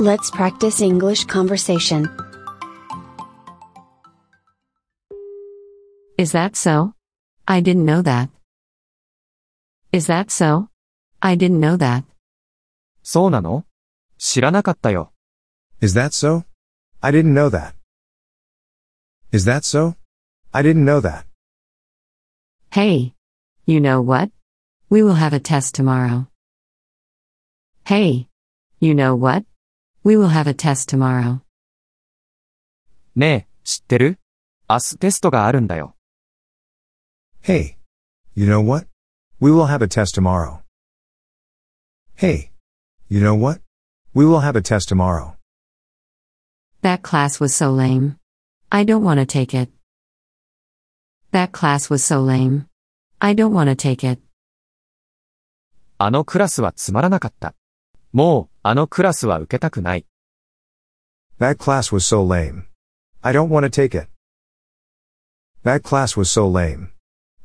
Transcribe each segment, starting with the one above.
Let's practice English conversation. Is that so? I didn't know that. Is that so? I didn't know that. そうなの知らなかったよ。Is that so? I didn't know that. Is that so? I didn't know that. Hey. You know what? We will have a test tomorrow. Hey. You know what? We will have a test tomorrow. ねえ、知ってる明日テストがあるんだよ。Hey. You know what? We will have a test tomorrow. Hey. You know what? We will have a test tomorrow. That class was so lame. I don't want to take it. That class was so lame. I don't want to take it. あのクラスはつまらなかった。もう、あのクラスは受けたくない。That class was so lame. I don't w a n n a take it. That class was so lame.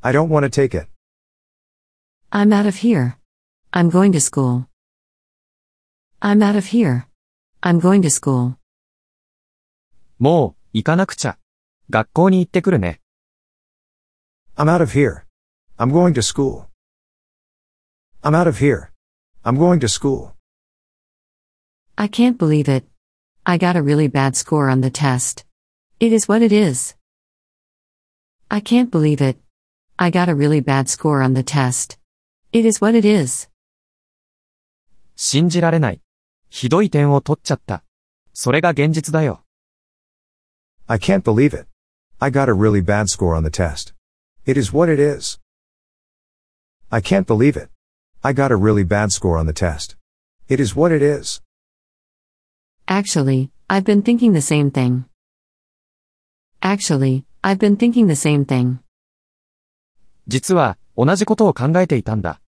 I don't w a n n a take it. I'm out of here. I'm going to school. I'm out of here. I'm going to school. もう、行かなくちゃ。学校に行ってくるね。I'm out of here. I'm going to school. I'm out of here. I'm going to school. I can't believe it. I got a really bad score on the test. It is what it is. I can't believe it. I got a really bad score on the test. It is what it is. 信じられない。ひどい点を取っちゃった。それが現実だよ。I can't believe it. I got a really bad score on the test. It is what it is. I can't believe it. I got a really bad score on the test. It is what it is. Actually, I've been thinking the same thing. Actually, I've been thinking the same thing. 実は、同じことを考えていたんだ。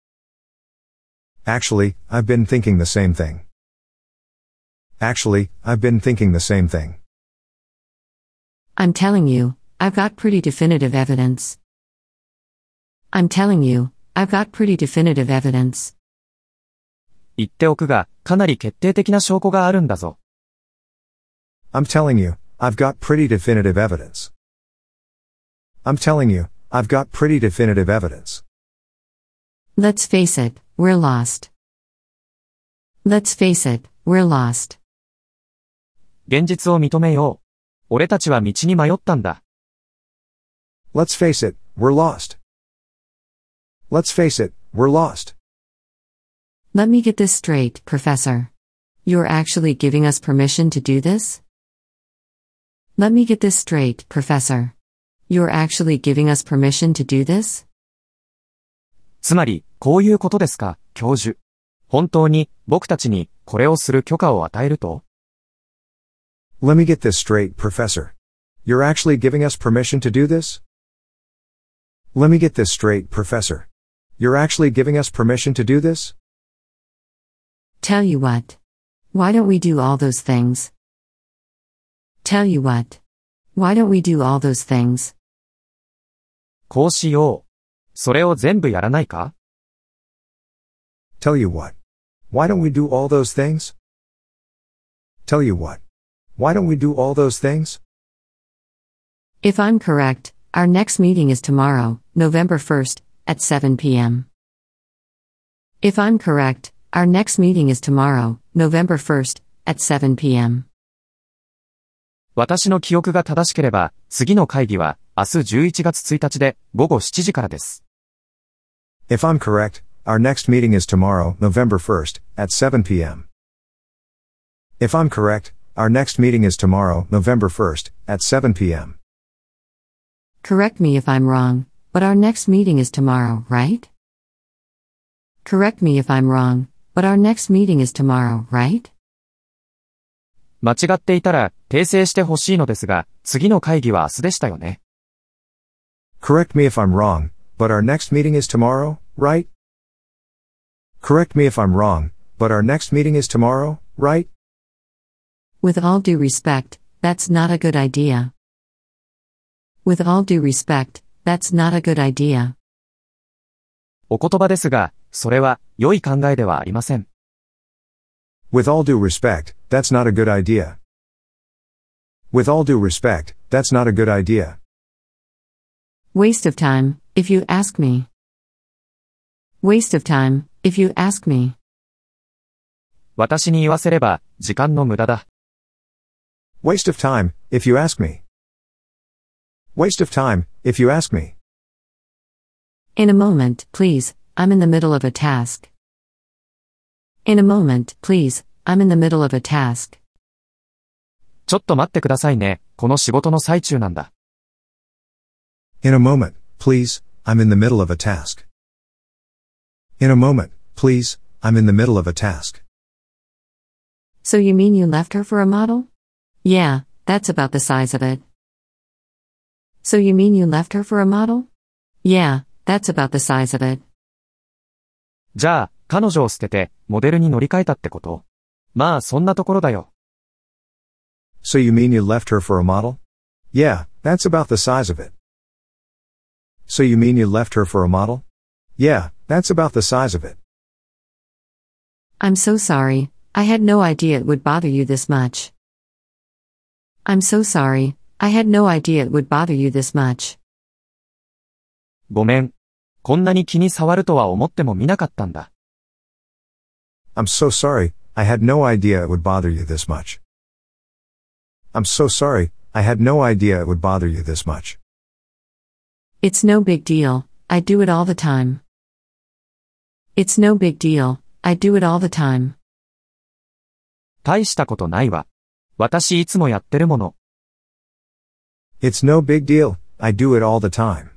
Actually, I've been thinking the same thing. Actually, I've been thinking the same thing. I'm telling you, I've got pretty definitive evidence. I'm telling you, I've got pretty definitive evidence. 言っておくが、かなり決定的な証拠があるんだぞ。I'm telling you, I've got pretty definitive evidence. I'm telling you, I've got pretty definitive evidence. Let's face it, we're lost. Let's face it, we're lost. 現実を認めよう。俺たちは道に迷ったんだ。Let's face it, we're lost. Let's face it, we're lost. Let me get this straight, Professor. You're actually giving us permission to do this? Let me get this straight, Professor. You're actually giving us permission to do this? つまり、こういうことですか、教授。本当に、僕たちに、これをする許可を与えると ?Let me get this straight, Professor. You're actually giving us permission to do this? Let me get this straight, Professor. You're actually giving us permission to do this? Tell you what. Why don't we do all those things? Tell you what. Why don't we do all those things? こうしよう。それを全部やらないか Tell you what. Why don't we do all those things? Tell you what. Why don't we do all those things? If I'm correct, our next meeting is tomorrow, November 1st, at 7 p.m. If I'm correct, our next meeting is tomorrow, November 1st, at 7 p.m. 私の記憶が正しければ、次の会議は、明日11月1日で、午後7時からです。If I'm correct, our next meeting is tomorrow, November 1st, at 7 p.m. If I'm correct, our next meeting is tomorrow, November 1st, at 7 p.m. Correct me if I'm wrong, but our next meeting is tomorrow, right? Correct me if I'm wrong, but our next meeting is tomorrow, right? 間違っていたら訂正してほしいのですが、次の会議は明日でしたよね。Correct me if I'm wrong, but our next meeting is tomorrow, right? Correct me if I'm wrong, but our next meeting is tomorrow, right? With all due respect, that's not a good idea. With all due respect, that's not a good idea. お言葉ですが、それは良い考えではありません。With all due respect, that's not a good idea. With all due respect, that's not a good idea. Waste of time, if you ask me. Waste of time, if you ask me. 私に言わせれば、時間の無駄だ。Waste of time, if you ask me. Waste of time, if you ask me. In a moment, please, I'm in the middle of a task. In a moment, please, I'm in the middle of a task. ちょっと待ってくださいね。この仕事の最中なんだ。In a moment, please, I'm in the middle of a task. In a moment, please, I'm in the middle of a task. So you mean you left her for a model? Yeah, that's about the size of it. So you mean you left her for a model? Yeah, that's about the size of it. じゃあ、彼女を捨てて、モデルに乗り換えたってことまあそんなところだよ。So you mean you left her for a that's about the size of So you mean you left her for a model? Yeah, that's about the size of it. I'm so sorry, I had no idea it would bother you this much. I'm so sorry, I had no idea it would bother you this much. ごめん。こんなに気に触るとは思ってもみなかったんだ。I'm so sorry, I had no idea it would bother you this much. I'm so sorry, I had no idea it would bother you this much. It's no big deal, I do it all the time. It's no big deal, I do it all the time. 大したことないわ。私いつもやってるもの。It's no big deal, I do it all the time.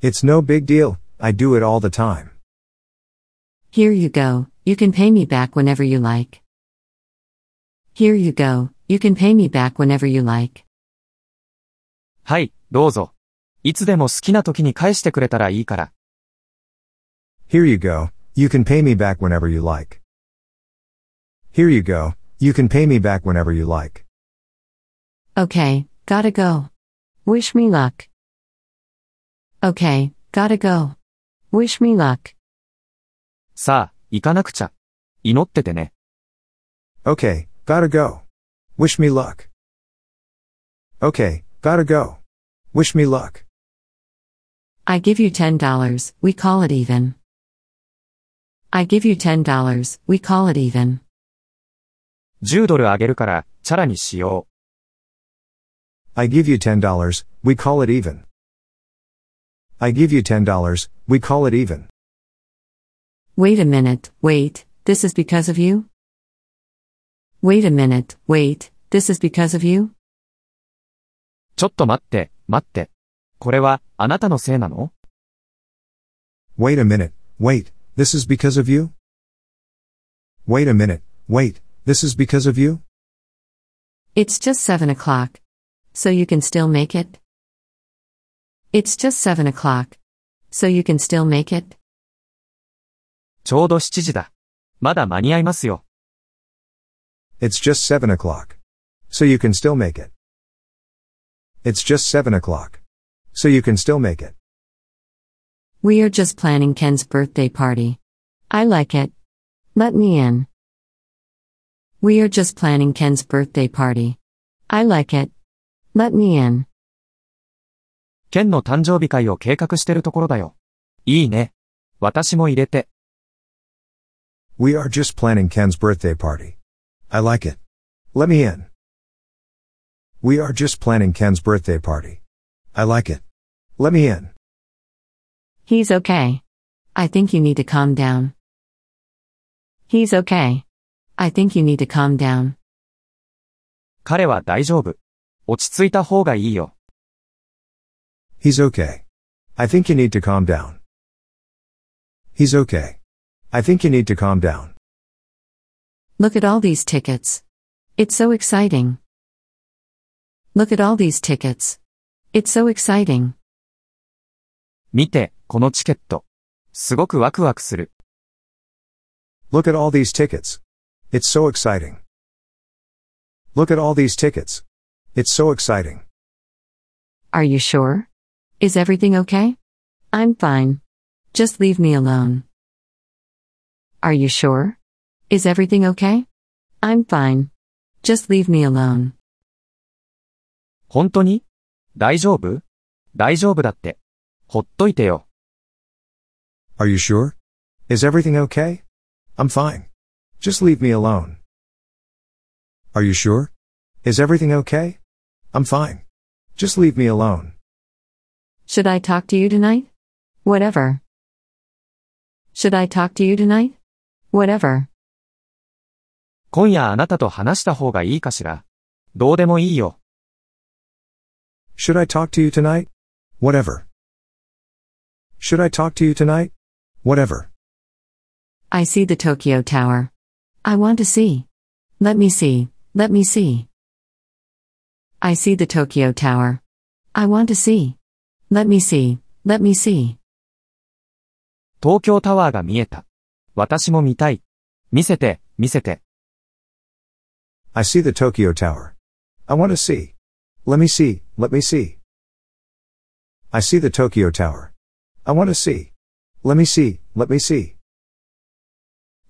It's no big deal, I do it all the time. Here you go, you can pay me back whenever you like. Here you go, you can pay me back whenever you like. はい、どうぞ。いつでも好きな時に返してくれたらいいから。Here you go, you can pay me back whenever you like. Here you go, you can pay me back whenever you like. Okay, gotta go. Wish me luck. Okay, gotta go. Wish me luck. さあ、行かなくちゃ。祈っててね。Okay, gotta go. Wish me luck. Okay, gotta go. Wish me luck. I give you $10, we call it even. I give you $10, we call it even. 10ドルあげるから、チャラにしよう。I give you $10, we call it even. I give you $10, we call it even. Wait a minute, wait, this is because of you? Wait a minute, wait, this is because of you? ちょっと待って、待って。これはあなたのせいなの ?Wait a minute, wait, this is because of you?Wait a minute, wait, this is because of you? It's just 7 o'clock. So you can still make it? It's just 7 o'clock. So you can still make it? ちょうど7時だ。まだ間に合いますよ。It's just seven o'clock. So you can still make it. It's just seven o'clock. So you can still make it. We are just planning Ken's birthday party. I like it. Let me in. We are just planning Ken's birthday party. I like it. Let me in. k e n の誕生日会を計画してるところだよ。いいね。私も入れて。We are just planning Ken's birthday party. I like it. Let me in. We are just planning Ken's birthday party. I like it. Let me in. He's okay. I think you need to calm down. He's okay. I think you need to calm down. 彼は大丈夫。落ち着いた方がいいよ。He's okay. I think you need to calm down. He's okay. I think you need to calm down. Look at all these tickets. It's so exciting. Look at all these tickets. It's so exciting. 見て、このチケット。すごくワクワクする。Look at all these tickets. It's so exciting. Look at all these tickets. It's so exciting. Are you sure? Is everything okay? I'm fine. Just leave me alone. Are you sure? Is everything okay? I'm fine. Just leave me alone. 本当に大丈夫大丈夫だって。ほっといてよ。Are you sure? Is everything okay? I'm fine. Just leave me alone. Are you sure? Is everything okay? I'm fine. Just leave me alone. Should I talk to you tonight? Whatever. Should I talk to you tonight? whatever. 今夜あなたと話した方がいいかしら。どうでもいいよ。Should I talk to you tonight? Whatever. Should I talk to you tonight? Whatever. I see the Tokyo Tower. I want to see. Let me see, let me see. I see the Tokyo Tower. I want to see. Let me see, let me see. 東京タワーが見えた。私も見たい。見せて、見せて。I see the Tokyo Tower. I want to see. Let me see, let me see. I see the Tokyo Tower. I want to see. Let me see, let me see.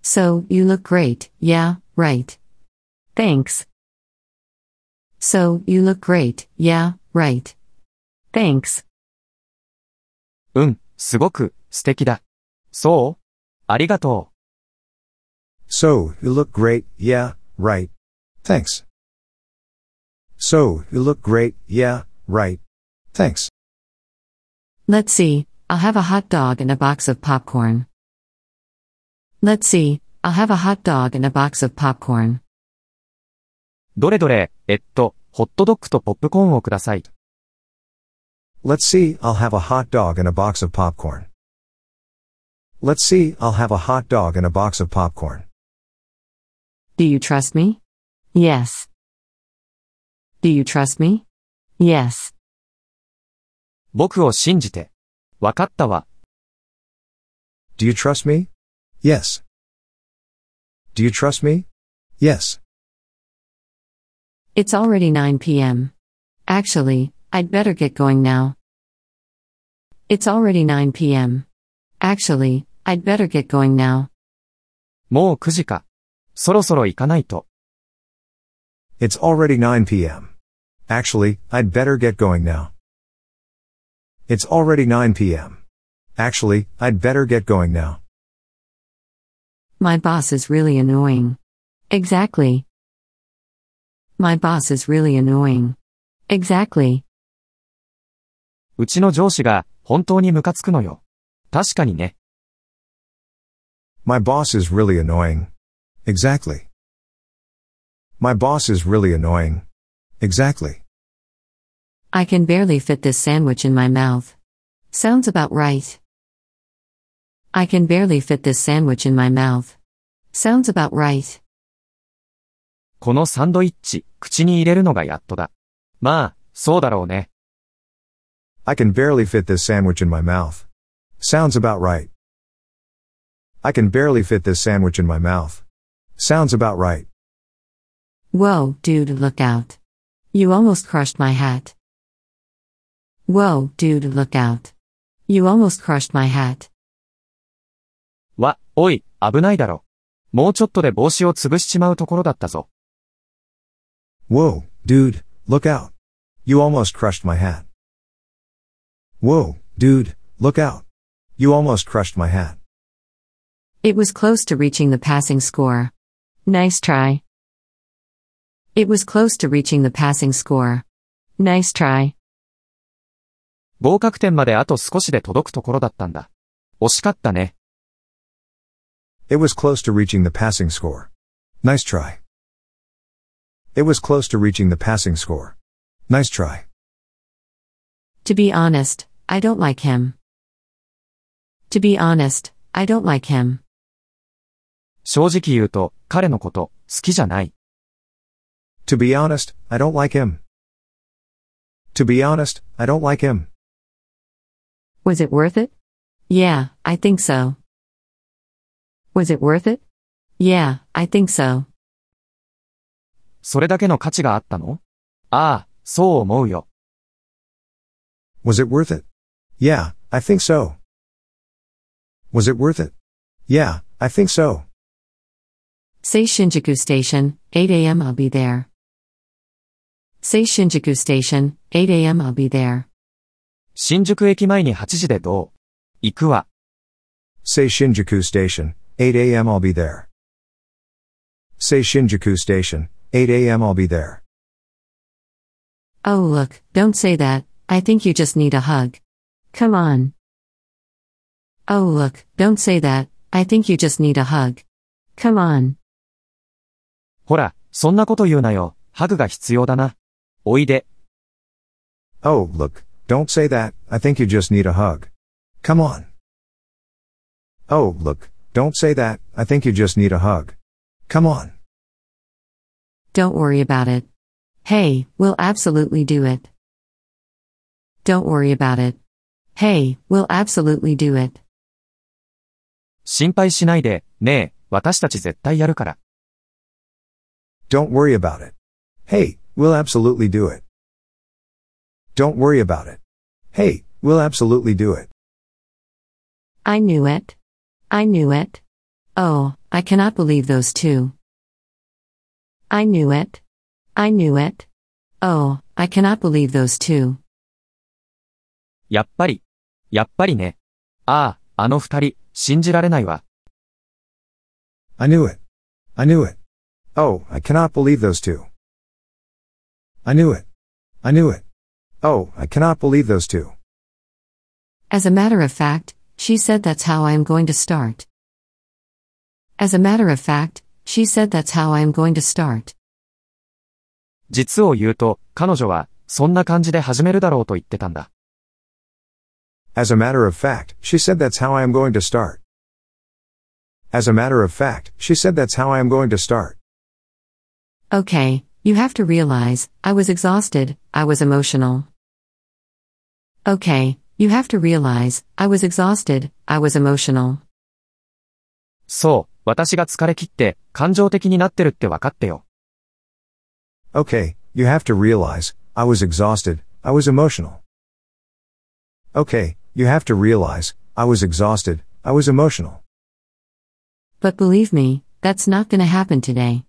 So, you look great, yeah, right. Thanks. So, you look great, yeah, right. Thanks. うん、すごく、素敵だ。そう mm, so, you look great, yeah, right. Thanks. So, you look great, yeah, right. Thanks. Let's see, I'll have a hot dog and a box of popcorn. Let's see, I'll have a hot dog and a box of popcorn. どれどれ、えっと、ホットドッグとポップコーンをください。Let's see, I'll have a hot dog and a box of popcorn. Let's see, I'll have a hot dog and a box of popcorn. Do you trust me? Yes. Do you trust me? Yes. 僕を信じて。わかったわ。Do you trust me? Yes. Do you trust me? Yes. It's already 9 p.m. Actually, I'd better get going now. It's already 9 p.m. Actually, I'd better get going now. もう9時か。そろそろ行かないと。It's already 9 p.m. Actually, I'd better get going now. It's already 9 p.m. Actually, I'd better get going now. My boss is really annoying. Exactly. My boss is really annoying. Exactly. うちの上司が本当にムカつくのよ。確かにね。My boss is really annoying. Exactly. My boss is really annoying. Exactly. I can barely fit this sandwich in my mouth. Sounds about right. I can barely fit this sandwich in my mouth. Sounds about right. このサンドイッチ、口に入れるのがやっとだ。まあ、そうだろうね。I can barely fit this sandwich in my mouth. Sounds about right. I can barely fit this sandwich in my mouth. Sounds about right. Whoa, dude, look out. You almost crushed my hat. Whoa, dude, look out. You almost crushed my hat. わ、おい、危ないだろ。もうちょっとで帽子を潰しちまうところだったぞ。Whoa, dude, look out. You almost crushed my hat. Whoa, dude, look out. You almost crushed my hat. It was close to reaching the passing score. Nice try. It was close to reaching the passing score. Nice try. 合格点まであと少しで届くところだったんだ。惜しかったね。It was close to reaching the passing score. Nice try. It was close to reaching the passing score. Nice try. To be honest, I don't like him. To be honest, I don't like him. 正直言うと、彼のこと、好きじゃない。To be honest, I don't like him.To be honest, I don't like him.Was it worth it?Yeah, I think so.Was it worth it?Yeah, I think so. それだけの価値があったのああ、そう思うよ。Was it worth it?Yeah, I think so.Was it worth it?Yeah, I think so. Say Shinjuku Station, 8 a.m. I'll be there. Say Shinjuku Station, 8 a.m. I'll be there. 新宿駅前に8時でどう行くわ。Say Shinjuku Station, 8 a.m. I'll be there. Say Shinjuku Station, 8 a.m. I'll be there. Oh look, don't say that, I think you just need a hug. Come on. Oh look, don't say that, I think you just need a hug. Come on. ほら、そんなこと言うなよ。ハグが必要だな。おいで。Oh, look, don't say that. I think you just need a hug. Come on. Oh, look, don't say that. I think you just need a hug. Come on. Don't worry about it. Hey, we'll absolutely do it. Don't worry about it. Hey, we'll absolutely do it. 心配しないで、ねえ、私たち絶対やるから。Don't worry about it. Hey, we'll absolutely do it. Don't worry about it. Hey, we'll absolutely do it. I knew it. I knew it. Oh, I cannot believe those two. I knew it. I knew it. Oh, I cannot believe those two. やっぱり。やっぱりね。ああ、あの二人、信じられないわ。I ah, knew it. I knew it. Oh, I cannot believe those two. I knew it. I knew it. Oh, I cannot believe those two. As a matter of fact, she said that's how I am going to start. As a matter of fact, she said that's how I am going to start. 実を言うと、彼女は、そんな感じで始めるだろうと言ってたんだ。As a matter of fact, she said that's how I am going to start. As a matter of fact, she said that's how I am going to start. Okay, you have to realize, I was exhausted, I was emotional. Okay, you have to realize, I was exhausted, I was emotional. そう、私が疲れ切って、感情的になってるって分かってよ。Okay, you have to realize, I was exhausted, I was emotional. Okay, you have to realize, I was exhausted, I was emotional. But believe me, that's not gonna happen today.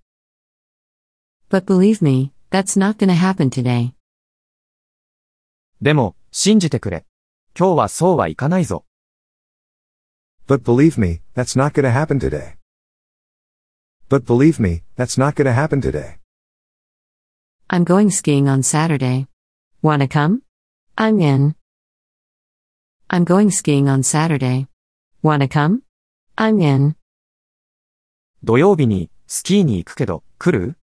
But believe me, that's not gonna happen today. でも、信じてくれ。今日はそうはいかないぞ。But believe me, that's not gonna happen today. But believe me, that's not gonna happen today. I'm going skiing on Saturday. Wanna come? I'm in. I'm going skiing on Saturday. Wanna come? I'm in. 土曜日にスキーに行くけど、来る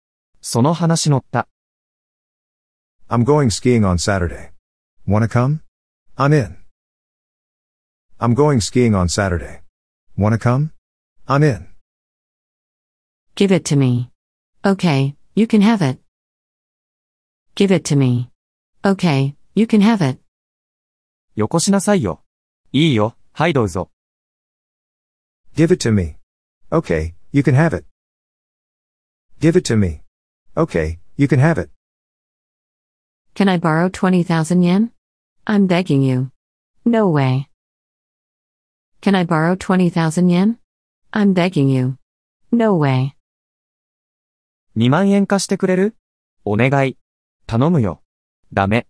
その話乗った。I'm going skiing on Saturday. Wanna come? I'm in. I'm going skiing on Saturday. Wanna come? I'm in. Give it to me. Okay, you can have it. Give it to me. Okay, you can have it. よこしなさいよ。いいよ、はいどうぞ。Give it to me. Okay, you can have it. Give it to me. Okay, you can have it. Can I borrow 20,000 yen? I'm begging you. No way. Can I borrow 20,000 yen? I'm begging you. No way. 2万円貸してくれるお願い。頼むよ。ダメ。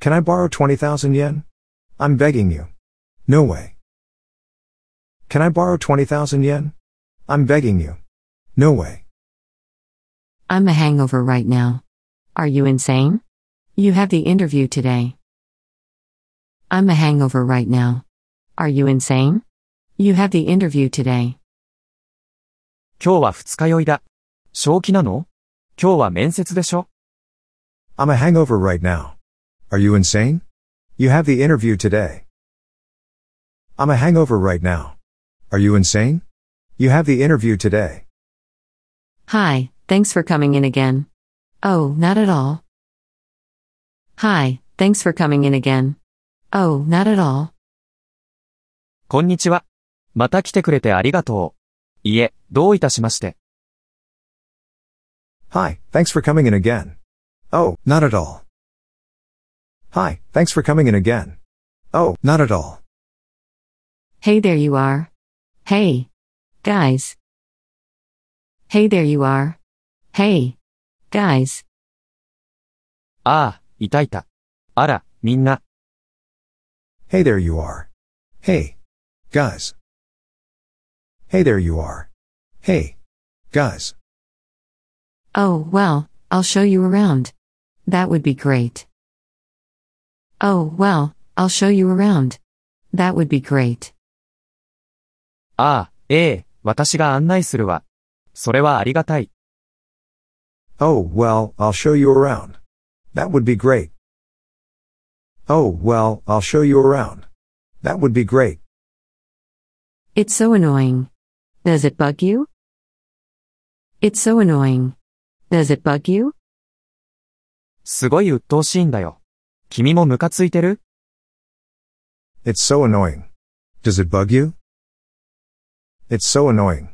Can I borrow 20,000 yen? I'm begging you. No way. Can I borrow 20,000 yen? I'm begging you. No way. I'm a hangover right now. Are you insane? You have the interview today. I'm a hangover right now. Are you insane? You have the interview today. 今日は二日酔いだ。正気なの今日は面接でしょ I'm a hangover right now. Are you insane? You have the interview today. I'm a hangover right now. Are you insane? You have the interview today. Hi, Thanks for coming in again. Oh, not at all. Hi, thanks for coming in again. Oh, not at all. こんにちは。また来てくれてありがとう。いえ、どういたしまして。Hi, thanks for coming in again. Oh, not at all. Hi, thanks for coming in again. Oh, not at all. Hey there you are. Hey. Guys. Hey there you are. Hey! Guys! Ah, Ara, minna. Hey there you are. Hey! Guys! Hey there you are. Hey! Guys! Oh, well, I'll show you around. That would be great. Oh, well, I'll show you around. That would be great. ああ、ええ、私が案内するわ。それはありがたい。Ah, eh, Oh, well, I'll show you around. That would be great. Oh, well, I'll show you around. That would be great. It's so annoying. Does it bug you? It's so annoying. Does it bug you? すごい鬱陶しいんだよ。君もムカついてる It's so annoying. Does it bug you? It's so annoying.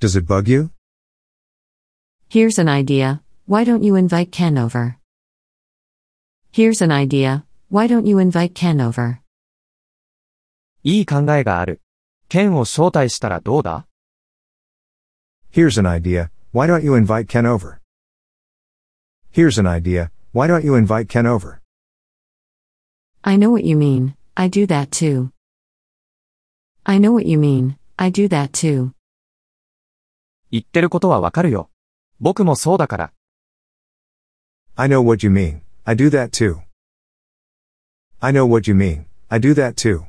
Does it bug you? Here's an idea why don't you invite Ken over? Here's an idea why don't you invite Ken over? いい考えがある。ケンを招待したらどうだ Here's an idea, why don't you invite Ken over? Here's an idea, why don't you invite Ken over? I know what you mean, I do that too. I know what you mean, I do that too. 言ってることはわかるよ。僕もそうだから。I know what you mean. I do that too. I know what you mean. I do that too.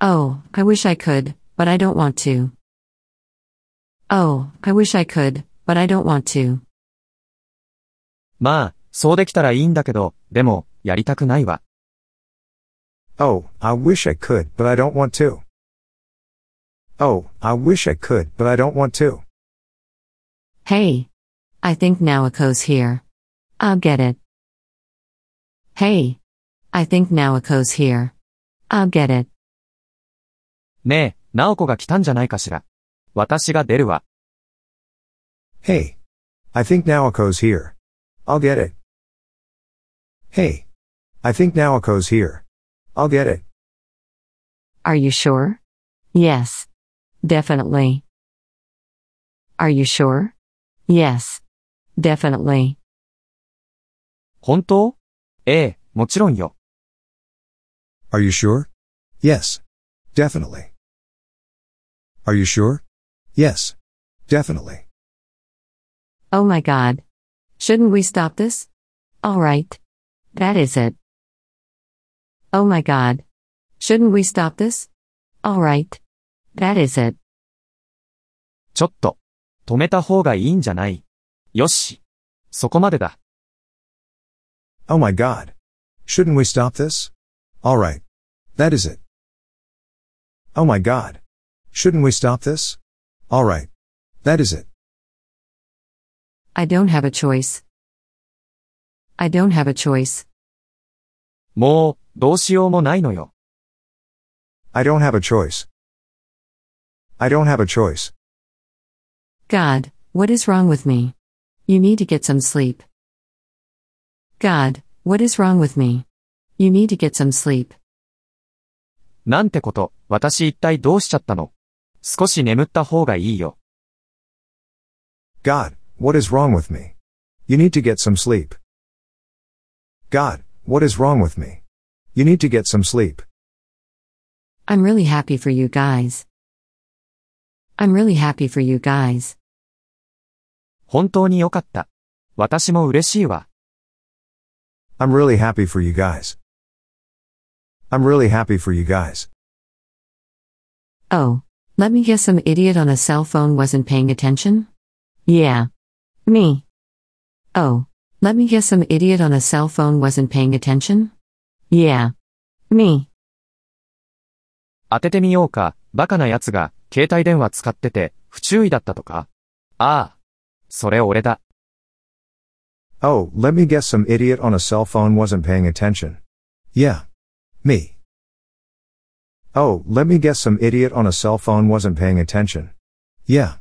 Oh, I wish I could, but I don't want to. Oh, I wish I could, but I don't want to. まあ、そうできたらいいんだけど、でも、やりたくないわ。Oh, I wish I could, but I don't want to. Oh, I wish I could, but I don't want to. Hey. I think Naoko's here. I'll get it. Hey. I think Naoko's here. I'll get it. ねえ、ナオコが来たんじゃないかしら。私が出るわ。Hey. I think Naoko's here. I'll get it. Hey. I think Naoko's here. I'll get it. Are you sure? Yes. Definitely. Are you sure? Yes. Definitely. 本当ええ、もちろんよ。Are you sure? Yes. Definitely. Are you sure? Yes. Definitely. Oh my god. Shouldn't we stop this? Alright. That is it. Oh my god. Shouldn't we stop this? Alright. That is it. ちょっと。止めた方がいいんじゃない。よし。そこまでだ。Oh my god. Shouldn't we stop this? Alright. That is it. Oh my god. Shouldn't we stop this? Alright. That is it. I don't have a choice. I don't have a choice. もう、どうしようもないのよ。I don't have a choice. I don't have a choice. God, what is wrong with me? You need to get some sleep. God, what is wrong with me? You need to get some sleep. なんてこと、私一体どうしちゃったの少し眠った方がいいよ。God, what is wrong with me? You need to get some sleep. God, what is wrong with me? You need to get some sleep. I'm really happy for you guys. I'm really happy for you guys. 本当に良かった。私も嬉しいわ。I'm really happy for you guys. I'm really happy for you guys. Oh, let me guess some idiot on a cell phone wasn't paying attention? Yeah. Me. Oh, let me guess some idiot on a cell phone wasn't paying attention? Yeah. Me. 当ててみようか、バカな奴が携帯電話使ってて、不注意だったとかああ。それ俺だ。Oh, let me guess some idiot on a cell phone wasn't paying attention. Yeah. Me. Oh, let me guess some idiot on a cell phone wasn't paying attention. Yeah.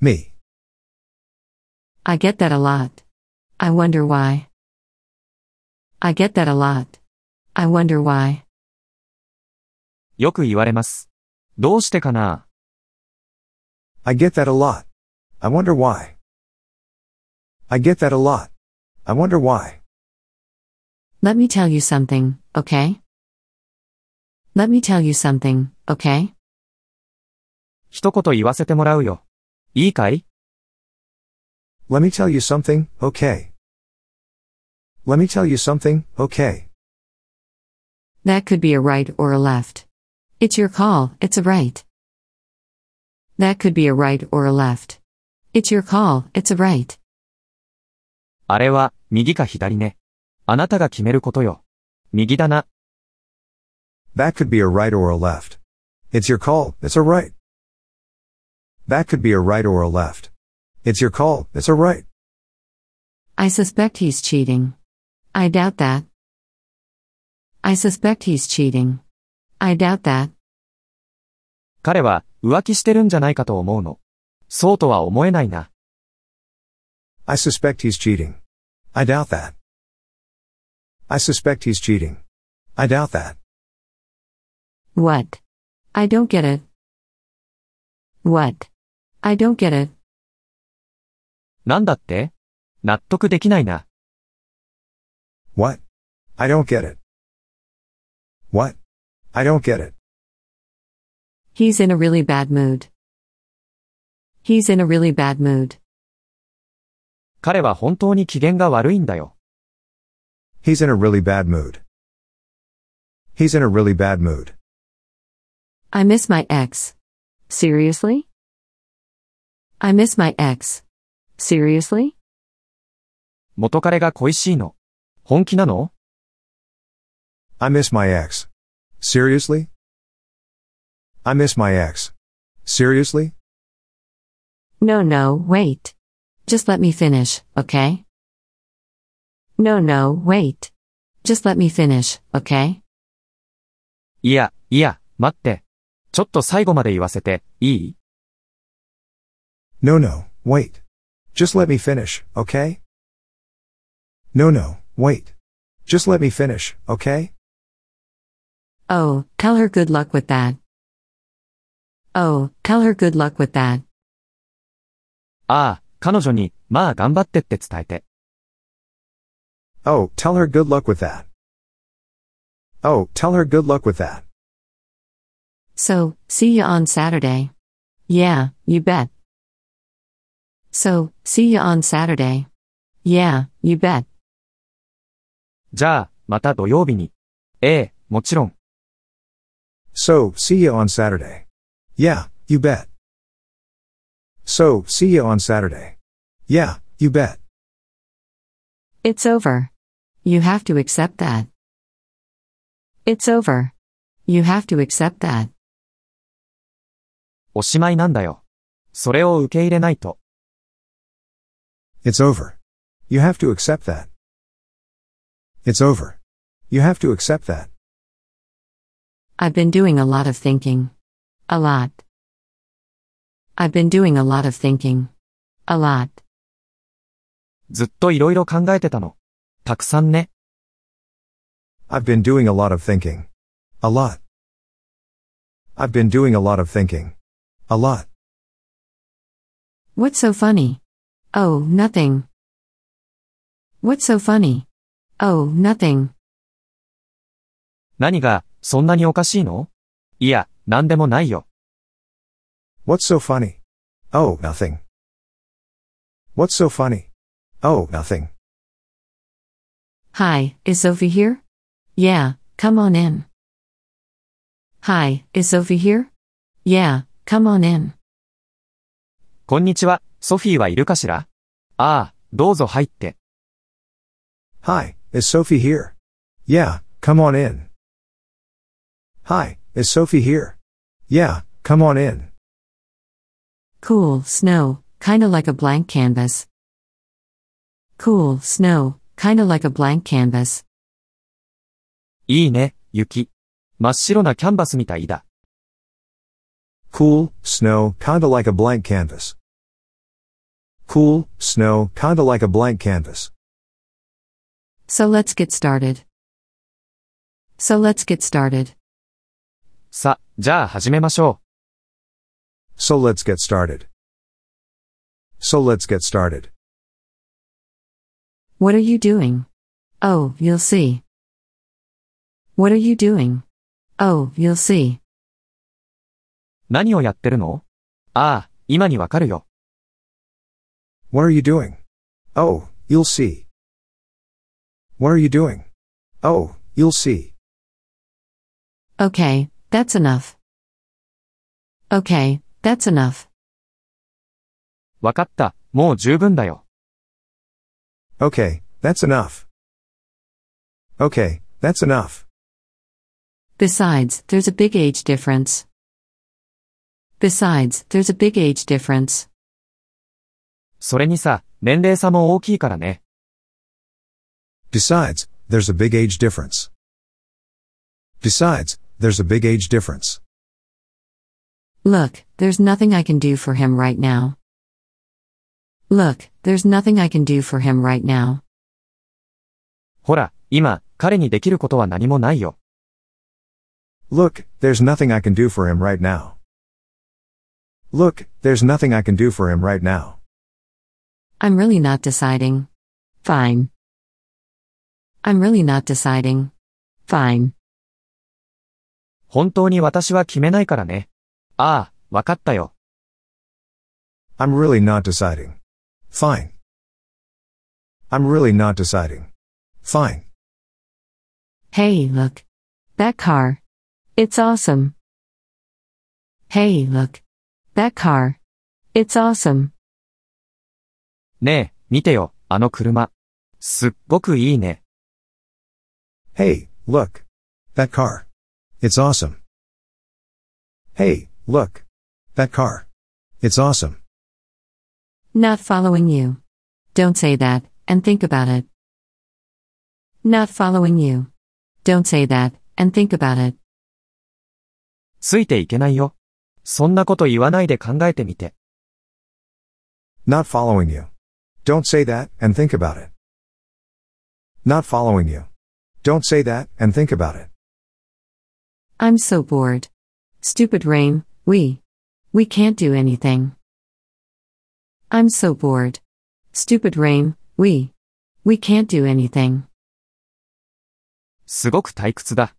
Me. I get that a lot. I wonder why. I get that a lot. I wonder why. よく言われます。どうしてかな I get that a lot. I wonder why. I get that a lot. I wonder why. Let me tell you something, okay? Let me tell you something, okay? 一言言わせてもらうよ。いいかい ?Let me tell you something, okay? Let me tell you something, okay? That could be a right or a left. It's your call, it's a right. That could be a right or a left. It's your call, it's a right. あれは、右か左ね。あなたが決めることよ。右だな。That could be a right or a left. It's your call, it's a right. That could be a right or a left. It's your call, it's a right. I suspect he's cheating. I doubt that. I suspect he's cheating. I doubt that. 彼は浮気してるんじゃないかと思うの。そうとは思えないな。I suspect he's cheating.I doubt that.I suspect he's cheating.I doubt that.What?I don't get it.What?I don't get it. なんだって納得できないな。What? I don't get it. What? I don't get it. He's in a really bad mood. He's in a really bad mood. 彼は本当に機嫌が悪いんだよ。He's in a really bad mood. He's in a really bad mood. I miss my ex. Seriously? I miss my ex. Seriously? 元彼が恋しいの。本気なの ?I miss my ex. Seriously? I miss my ex. Seriously? No, no, wait. Just let me finish, okay? No, no, wait. Just let me finish, okay? Yeah, yeah, いや、いや、待って。ちょっと最後まで言わせて、いい ?No, no, wait. Just let me finish, okay? No, no, wait. Just let me finish, okay? Oh, tell her good luck with that. Oh, tell her good luck with that. ああ、彼女に、まあ頑張ってって伝えて。Oh, ah, tell her good luck with that. Oh, tell her good luck with that. So, see you on Saturday. Yeah, you bet. So, see you on Saturday. Yeah, you bet. じゃあ、また土曜日に。ええ、もちろん。So, see you on Saturday. Yeah, you bet. So, see you on Saturday. Yeah, you bet. It's over. You have to accept that. It's over. You have to accept that. おしまいなんだよ。それを受け入れないと。It's over. You have to accept that. It's over. You have to accept that. I've been doing a lot of thinking. A lot. I've been doing a lot of thinking. A lot. ずっといろいろ考えてたの。たくさんね。I've been doing a lot of thinking. A lot. I've been doing a lot of thinking. A lot. What's so funny? Oh, nothing. What's so funny? Oh, nothing. 何が、そんなにおかしいのいや、何でもないよ。What's so funny? Oh, nothing. What's so funny? Oh, nothing. Hi, is Sophie here? Yeah, come on in. Hi, is Sophie here? Yeah, come on in. こんにちは、ソフィーはいるかしらああ、どうぞ入って。Hi, is Sophie here? Yeah, come on in. Hi, is Sophie here? Yeah, come on in. Cool, snow, kinda like a blank canvas. Cool, snow, kinda like a blank canvas. いいね、雪。真っ白なキャンバスみたいだ。Cool, snow, kinda like a blank canvas. Cool, snow, kinda like a blank canvas. So let's get started. So let's get started. さ、じゃあ始めましょう。So let's get started.So let's get started.What are you doing?Oh, you'll see.What are you doing?Oh, you'll see. 何をやってるのああ、今にわかるよ。What are you doing?Oh, you'll see.What are you doing?Oh, you'll see. Okay, that's enough. Okay, that's enough. わかった、もう十分だよ。Okay, that's enough. Okay, that's enough. Besides, there's a big age difference. Besides, there's a big age difference. それにさ、年齢差も大きいからね。Besides, there's a big age difference. Besides, there's a big age difference. Look, there's nothing I can do for him right now. Look, there's nothing I can do for him right now. ほら、今、彼にできることは何もないよ。Look, there's nothing I can do for him right now. Look, there's nothing I can do for him right now. I'm really not deciding. Fine. I'm really not deciding. Fine. 本当に私は決めないからね。ああ、わかったよ。I'm really not deciding. Fine. I'm really not deciding. Fine. Hey, look. That car. It's awesome. Hey, look. That car. It's awesome. ねえ、見てよ、あの車。すっごくいいね。Hey, look. That car. It's awesome. Hey, look. That car. It's awesome. Not following you. Don't say that, and think about it. Not following you. Don't say that, and think about it. ついていけないよ。そんなこと言わないで考えてみて。Not following you. Don't say that, and think about it. Not following you. Don't say that, and think about it. I'm so bored. Stupid rain, we. We can't do anything. I'm so bored. Stupid rain, we. We can't do anything. すごく退屈だ。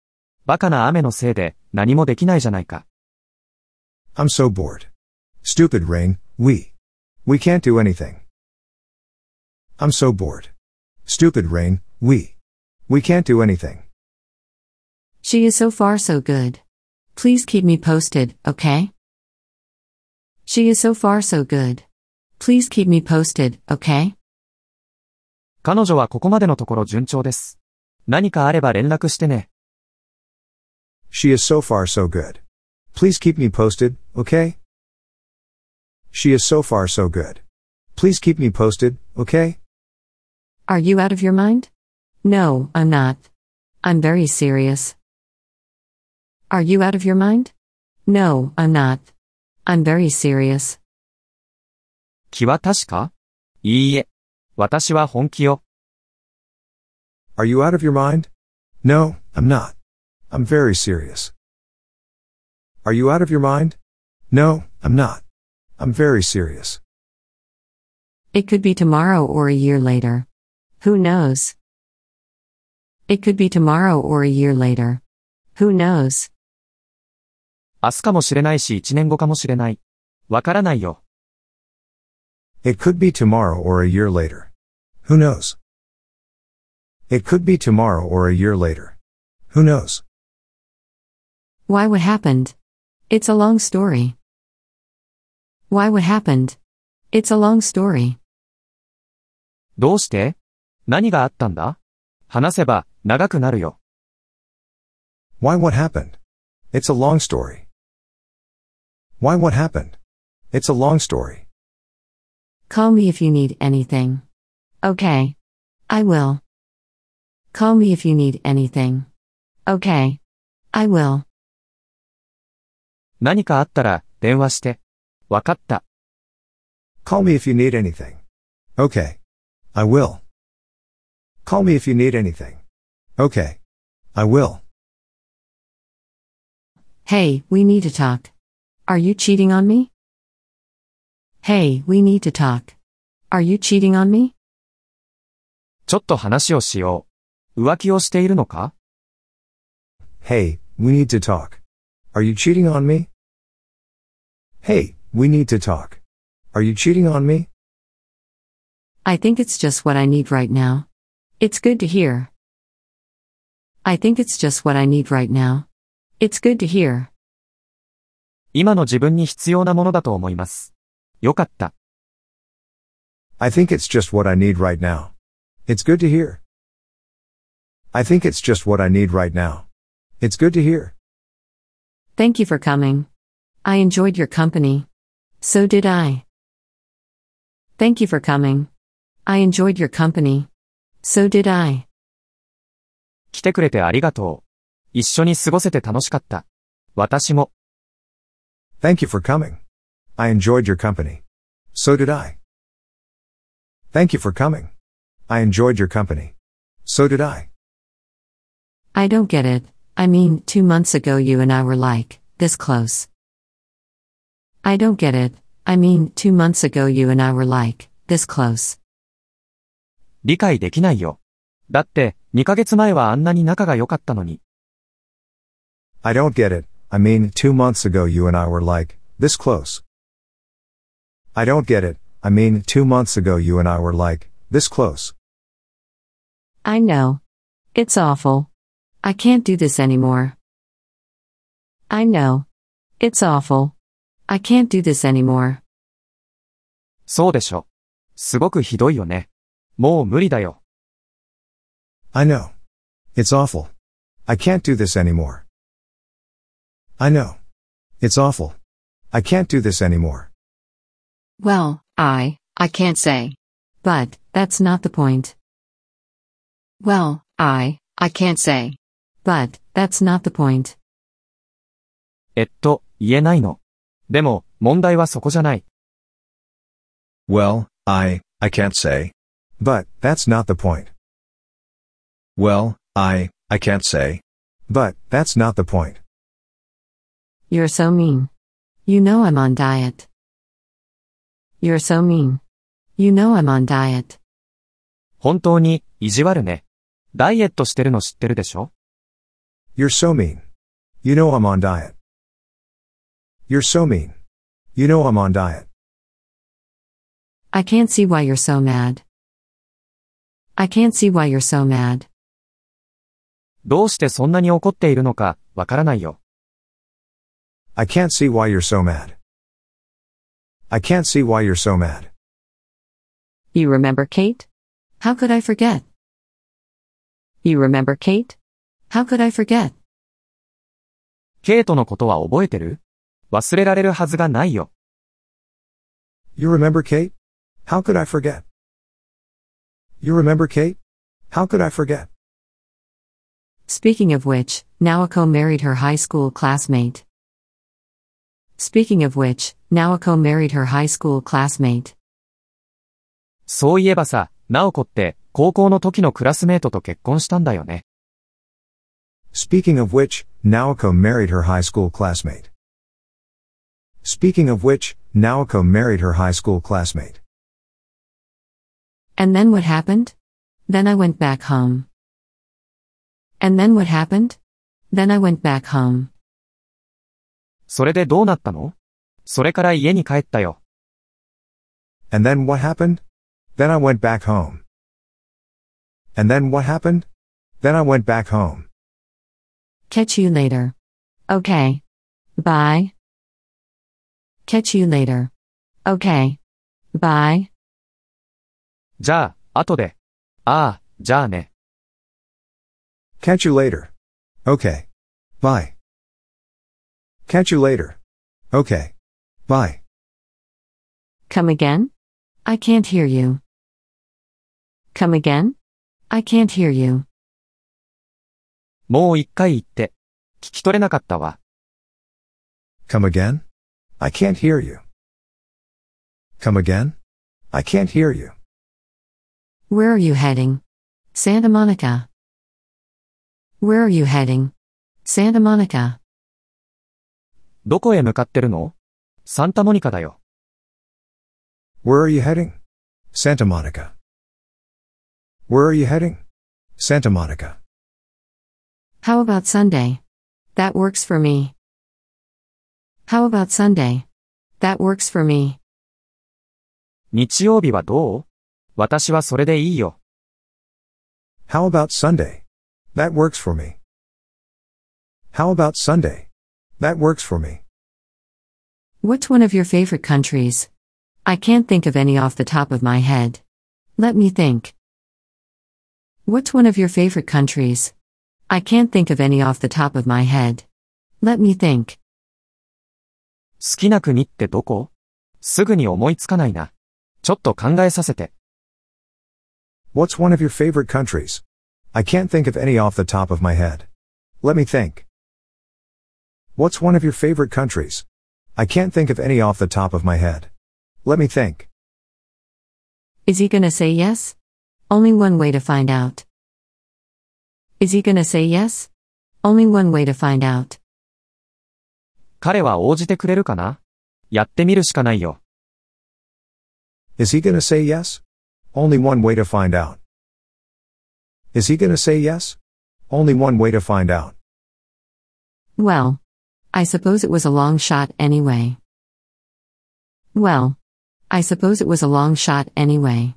バカな雨のせいで何もできないじゃないか。I'm so bored. Stupid rain, we. We can't do anything. I'm so bored. Stupid rain, we. We can't do anything. She is so far so good. Please keep me posted, okay? She is so far so good. Please keep me posted, okay? 彼女はここまでのところ順調です。何かあれば連絡してね。She is so far so good. Please keep me posted, okay? She is so far so good. Please keep me posted, okay? Are you out of your mind? No, I'm not. I'm very serious. Are you out of your mind? No, I'm not. I'm very serious. 気は確かいいえ。私は本気よ。Are you out of your mind? No, I'm not. I'm very serious. Are you out of your mind? No, I'm not. I'm very serious. It could be tomorrow or a year later. Who knows? It could be tomorrow or a year later. Who knows? 明日かもしれないし1年後かもしれない。わからないよ。It could be tomorrow or a year later. Who knows? It could be tomorrow or a year later. Who knows? Why what happened? It's a long story. Why what happened? It's a long story. どうして何があったんだ話せば長くなるよ。Why what happened? It's a long story. Why what happened? It's a long story. Call me if you need anything. Okay. I will. Call me if you need anything. Okay. I will. 何かあったら電話して。わかった。Call me if you need anything. Okay. I will. Call me if you need anything. Okay. I will. Hey, we need to talk. Are you cheating on me? Hey, we need to talk. Are you cheating on me? ちょっと話をしよう。浮気をしているのか Hey, we need to talk. Are you cheating on me? Hey, we need to talk. Are you cheating on me? I think it's just what I need right now. It's good to hear. I think it's just what I need right now. It's good to hear. 今の自分に必要なものだと思います。よかった。I think it's just what I need right now. It's good to hear. I think it's just what I need right now. It's good to hear. Thank you for coming. I enjoyed your company. So did I. Thank you for coming. I enjoyed your company. So did I. 来てくれてありがとう。一緒に過ごせて楽しかった。私も。Thank you for coming. I enjoyed your company. So did I. Thank you for coming. I enjoyed your company. So did I. I don't get it. I mean, two months ago you and I were like, this close. I don't get it. I mean, two months ago you and I were like, this close. 理解できないよ。だって、2ヶ月前はあんなに仲が良かったのに。I don't get it. I mean, two months ago you and I were like, this close. I don't get it, I mean, two months ago you and I were like, this close. I know. It's awful. I can't do this anymore. I know. It's awful. I can't do this anymore. そうでしょ。すごくひどいよね。もう無理だよ。I know. It's awful. I can't do this anymore. I know. It's awful. I can't do this anymore. Well, I, I can't say. But, that's not the point. Well, I, I can't say. But, that's not the point. えっと、言えないの。でも、問題はそこじゃない。Well, I, I can't say. But, that's not the point. Well, I, I can't say. But, that's not the point. You're so mean. You know I'm on diet. You're so mean. You know I'm on diet. 本当に意地悪ね。ダイエットしてるの知ってるでしょ ?You're so mean. You know I'm on diet. You're so mean. You know I'm on diet. I can't see why you're so mad. I can't see why you're so mad. どうしてそんなに怒っているのかわからないよ。I can't see why you're so mad. I can't see why you're so mad. You remember Kate? How could I forget? You remember Kate? How could I forget? ケイトのことは覚えてる忘れられるはずがないよ。You remember Kate? How could I forget? You remember Kate? How could I forget? Speaking of which, Naoko married her high school classmate. Speaking of which, Naoko married her high school classmate. そういえばさ、直子って高校の時のクラスメートと結婚したんだよね。Speaking of which, Naoko married her high school classmate. Speaking of which, Naoko married her high school classmate. And then what happened? Then I went back home. And then what happened? Then I went back home. それでどうなったのそれから家に帰ったよ。And then what happened? Then I went back home. And then what happened? Then I went back home. Catch you later. Okay. Bye. Catch you later. Okay. Bye. じゃあ、後で。ああ、じゃあね。Catch you later. Okay. Bye. Catch you later. Okay. Bye. Come again? I can't hear you. Come again? I can't hear you. もう一回言って。聞き取れなかったわ。Come again? I can't hear you. Come again? I can't hear you. Where are you heading? Santa Monica. Where are you heading? Santa Monica. どこへ向かってるのサンタモニカだよ。Where are you heading? Santa Monica. Where are you heading? Santa Monica. How about Sunday? That works for me. How about Sunday? That works for me. 日曜日はどう私はそれでいいよ。How about Sunday? That works for me. How about Sunday? That works for me. What's one of your favorite countries? I can't think of any off the top of my head. Let me think. What's one of your favorite countries? I can't think of any off the top of my head. Let me think. 好きな国ってどこすぐに思いつかないな。ちょっと考えさせて。What's one of your favorite countries? I can't think of any off the top of my head. Let me think. What's one of your favorite countries? I can't think of any off the top of my head. Let me think. Is he gonna say yes? Only one way to find out. Is he gonna say yes? Only one way to find out. 彼は応じてくれるかなやってみるしかないよ。Is he gonna say yes? Only one way to find out. Is he gonna say yes? Only one way to find out. Well, I suppose it was a long shot anyway. Well. I suppose it was a long shot anyway.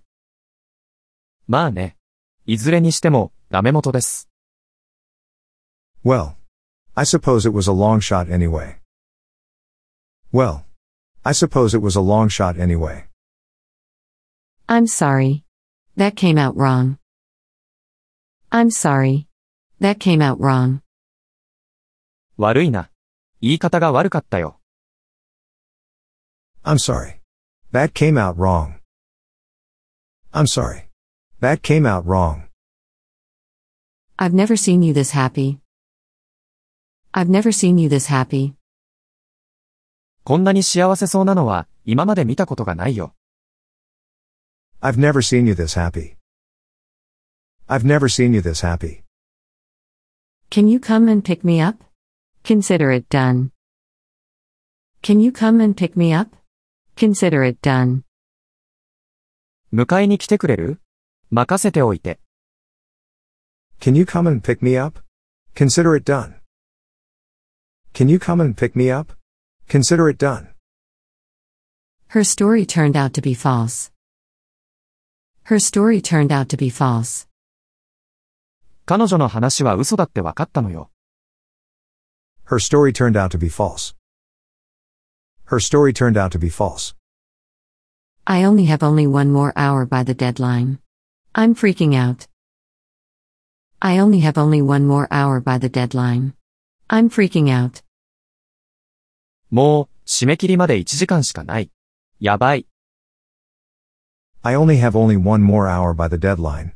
まあね。いずれにしても、ダメ元です。Well. I suppose it was a long shot anyway. Well. I suppose it was a long shot anyway. I'm sorry. That came out wrong. I'm sorry. That came out wrong. 悪いな。言い方が悪かったよ。I'm sorry. That came out wrong. I'm sorry. That came out wrong. I've never seen you this happy. I've never seen you this happy. こんなに幸せそうなのは今まで見たことがないよ。I've never seen you this happy. I've never seen you this happy. Can you come and pick me up? Consider it done. Can you come and pick me up? Consider it done. 迎えに来てくれる任せておいて。Can you come and pick me up? Consider it done. Can you come and pick me up? Consider it done. Her story turned out to be false. Her story turned out to be false. 彼女の話は嘘だって分かったのよ。Her story turned out to be false. Her story turned out to be false. I only have only one more hour by the deadline. I'm freaking out. I only have only one more hour by the deadline. I'm freaking out. もう、締め切りまで1時間しかない。やばい。I only have only one more hour by the deadline.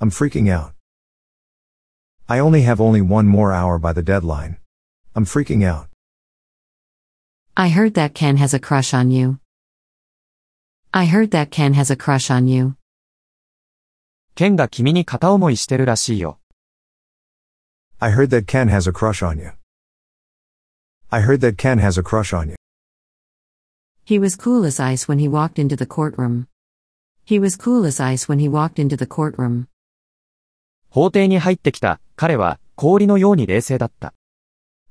I'm freaking out. I only have only one more hour by the deadline. I'm freaking out. I heard that Ken has a crush on you. I heard that Ken has a crush on you. Ken が君に片思いしてるらしいよ。I heard that Ken has a crush on you. I heard that Ken has a crush on you. He was cool as ice when he walked into the courtroom. He was cool as ice when he walked into the courtroom. 法廷に入ってきた、彼は氷のように冷静だった。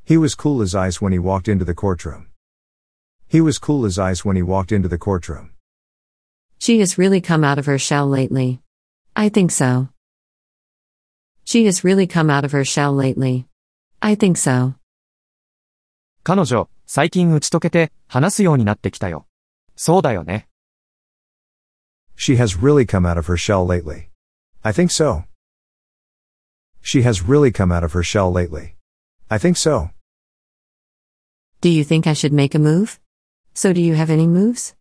He was cool as ice when he walked into the courtroom. He was cool as ice when he walked into the courtroom. She has really come out of her shell lately. I think so. She has really come out of her shell lately. I think so. 彼女、最近打ち解けて話すようになってきたよ。そうだよね。She has really come out of her shell lately. I think so. She has really come out of her shell lately. I think so. Do you think I should make a move? So do you have any moves?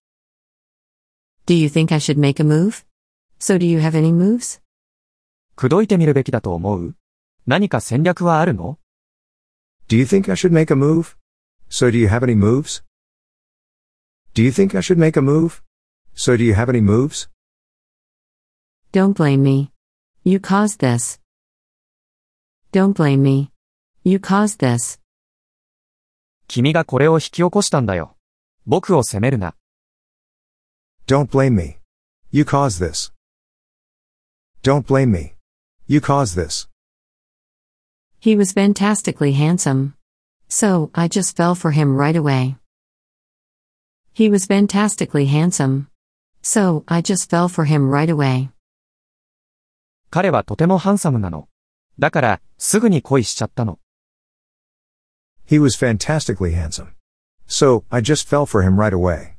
Do you think I should make a move? So do you have any moves? くどいてみるべきだと思う。何か戦略はあるの? Do you think I should make a move? So do you have any moves? Do you think I should make a move? So do you have any moves? Don't blame me. You caused this. Don't blame me. You caused this. 君がこれを引き起こしたんだよ。僕を責めるな。Don't blame me. You caused this. Don't blame me. You caused this. He was fantastically handsome. So, I just fell for him right away. He was fantastically handsome. So, I just fell for him right away. 彼はとてもハンサムなの。だから、すぐに恋しちゃったの。He was fantastically handsome. So, I just fell for him right away.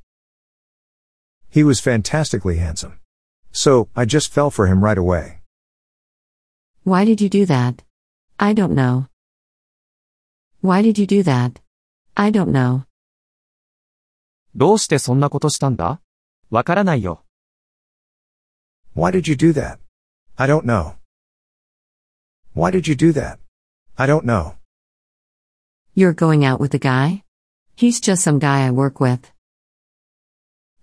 He was fantastically handsome. So, I just fell for him right away. Why did you do that? I don't know. Why did you do that? I don't know. どうしてそんなことしたんだわからないよ。Why did you do that? I don't know. Why did you do that? I don't know. You're going out with a guy? He's just some guy I work with.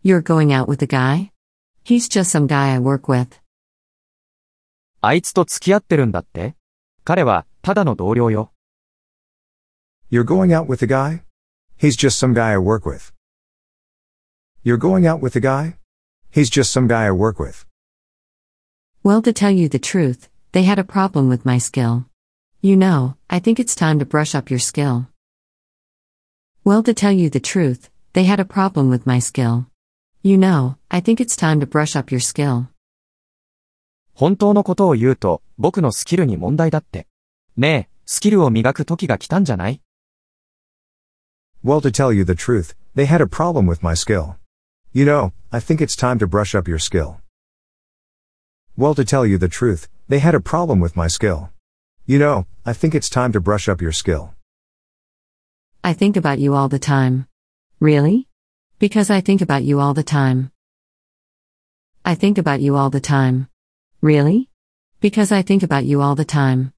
You're going out with a guy? He's just some guy I work with. あいつと付き合ってるんだって彼はただの同僚よ。You're going out with a guy? He's just some guy I work with. You're going out with a guy? He's just some guy I work with. Well, to tell you the truth, they had a problem with my skill. You know, I think it's time to brush up your skill. Well, to tell you the truth, they had a problem with my skill. You know, I think it's time to brush up your skill. 本当のことを言うと、僕のスキルに問題だって。ねえ、スキルを磨く時が来たんじゃない ?Well, to tell you the truth, they had a problem with my skill. You know, I think it's time to brush up your skill. Well, to tell you the truth, they had a problem with my skill. You know, I think it's time to brush up your skill. I think about you all the time. Really? Because I think about you all the time. I think about you all the time. Really? Because I think about you all the time.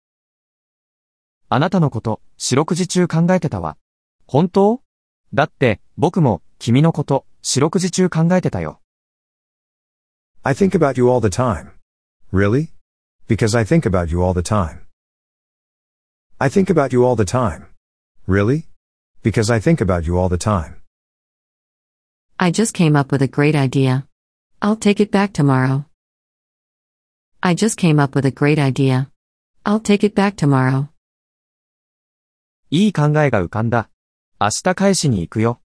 あなたのこと、四六時中考えてたわ。本当だって、僕も、君のこと、四六時中考えてたよ。I think about you all the time. Really? Because I think about you all the time. I think about you all the time. Really? Because I think about you all the time. I just came up with a great idea. I'll take it back tomorrow. I just came up with a great idea. I'll take it back tomorrow. いい考えが浮かんだ。明日返しに行くよ。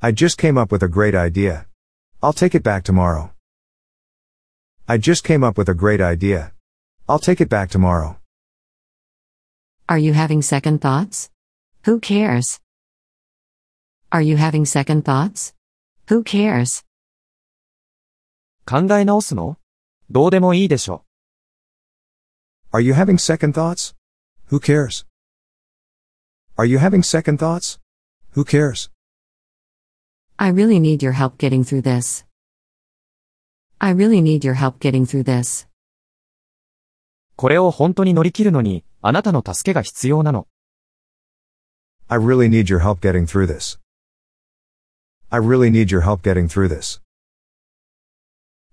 I just came up with a great idea. I'll take it back tomorrow. I just came up with a great idea. I'll take it back tomorrow. Are you having second thoughts? Who cares? Are you having second thoughts? Who cares? 考え直すのどうでもいいでしょ。Are you having second thoughts? Who cares? Are you having second thoughts? Who cares? I really need your help getting through this. I really need your help getting through this. これを本当に乗り切るのに、あなたの助けが必要なの。I really need your help getting through this. I really need your help getting through this.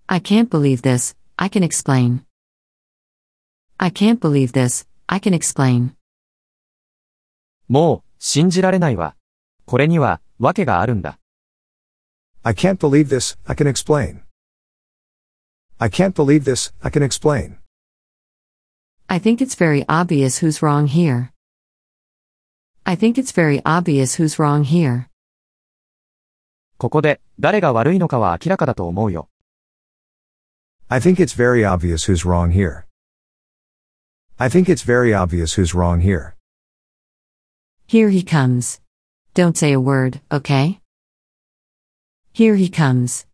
I can't believe this, I can explain. I can't believe this, I can explain. もう、信じられないわ。これには、わけがあるんだ。I can't believe this, I can explain. I can't believe this, I can explain. I think it's very obvious who's wrong here. I think it's very obvious who's wrong here. ここで、誰が悪いのかは明らかだと思うよ。I think it's very obvious who's wrong here. I think it's very obvious who's wrong here. Here he comes. Don't say a word, okay? Here he comes.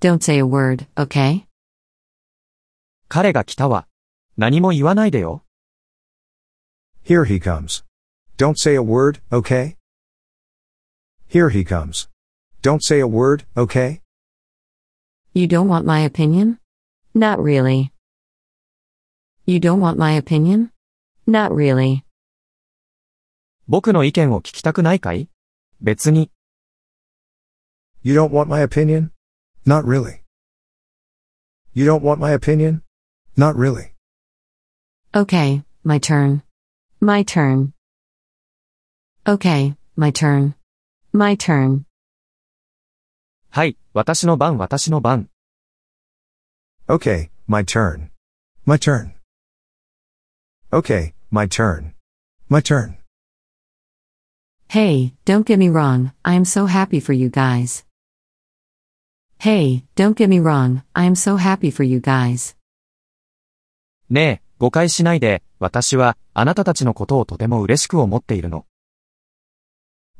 Don't say a word, okay? 彼が来たわ。何も言わないでよ。Here he comes. Don't say a word, okay? Here he comes. Don't say a word, okay? You don't want my opinion? Not really. You don't want my opinion? Not really. 僕の意見を聞きたくないかい別に。You don't want my opinion? Not really. You don't want my opinion? Not really. Okay, my turn. My turn. Okay, my turn. My turn. はい、私の番、私の番。Okay, my turn. My turn. Okay, my turn. My turn. Hey, don't get me wrong, I am so happy for you guys. Hey, don't get me wrong, I am so happy for you guys. ねえ、誤解しないで、私は、あなたたちのことをとても嬉しく思っているの。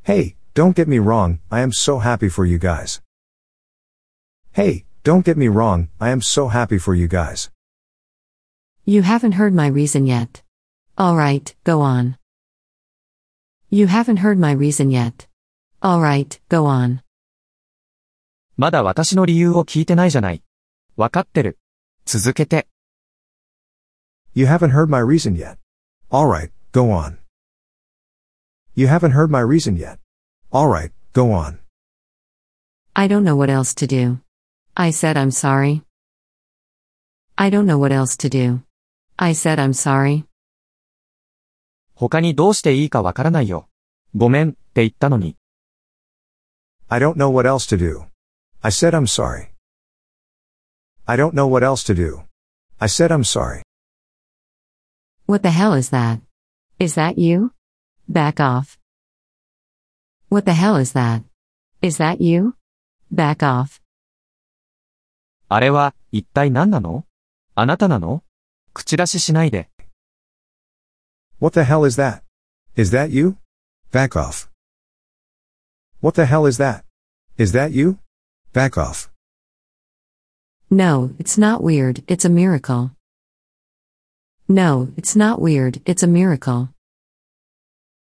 Hey, don't get me wrong, I am so happy for you guys. Hey, don't get me wrong, I am so happy for you guys. You haven't heard my reason yet. Alright, go on. You haven't heard my reason yet. Alright, go on. まだ私の理由を聞いてないじゃない。わかってる。続けて。You haven't heard my reason yet. Alright, go on. You haven't heard my reason yet. Alright, go on. I don't know what else to do. I said I'm sorry. I don't know what else to do. I said I'm sorry. 他にどうしていいかわからないよ。ごめんって言ったのに。I don't know what else to do. I said I'm sorry. I don't know what else to do. I said I'm sorry. What the hell is that? Is that you? Back off. What the hell is that? Is that you? Back off. あれは一体何なのあなたなの口出ししないで。What the hell is that? Is that you? Back off. What the hell is that? Is that you? Back off. No, it's not weird, it's a miracle. No, it's not weird, it's a miracle.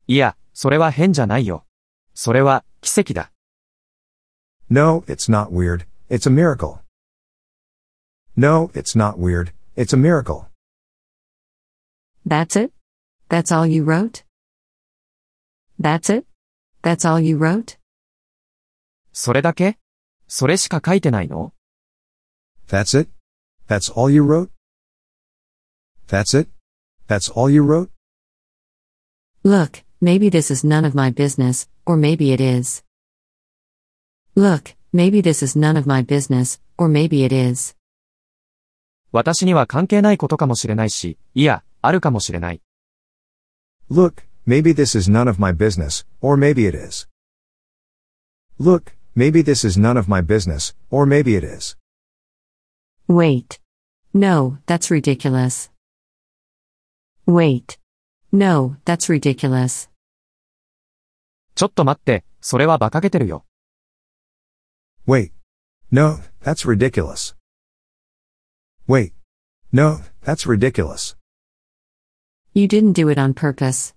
いや、それは変じゃないよ。それは奇跡だ。No, it's not weird, it's a miracle. No, it's not weird, it's a miracle. That's it? That's all you wrote? That's it? That's all you wrote? それだけそれしか書いてないの That's it? That's all you wrote? That's it? That's all you wrote? Look, maybe this is none of my business, or maybe it is. Look, maybe this is none of my business, or maybe it is. 私には関係ないことかもしれないし、いや、あるかもしれない。Look, maybe this is none of my business, or maybe it is. Look, maybe this is none of my business, or maybe it is. Wait. No, that's ridiculous. Wait. No, that's ridiculous. ちょっと待って、それは馬鹿げてるよ。Wait. No, that's ridiculous. Wait. No, that's ridiculous. You didn't do it on purpose.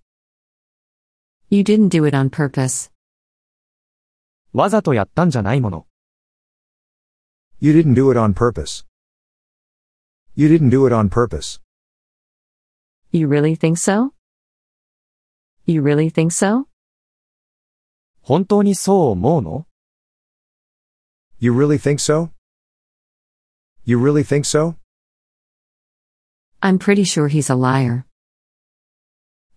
You didn't do it on purpose. わざとやったんじゃないもの。You didn't do it on purpose. You didn't do it on purpose. You really think so? You really think so? 本当にそう思うの ?You really think so? You really think so? I'm pretty sure he's a liar.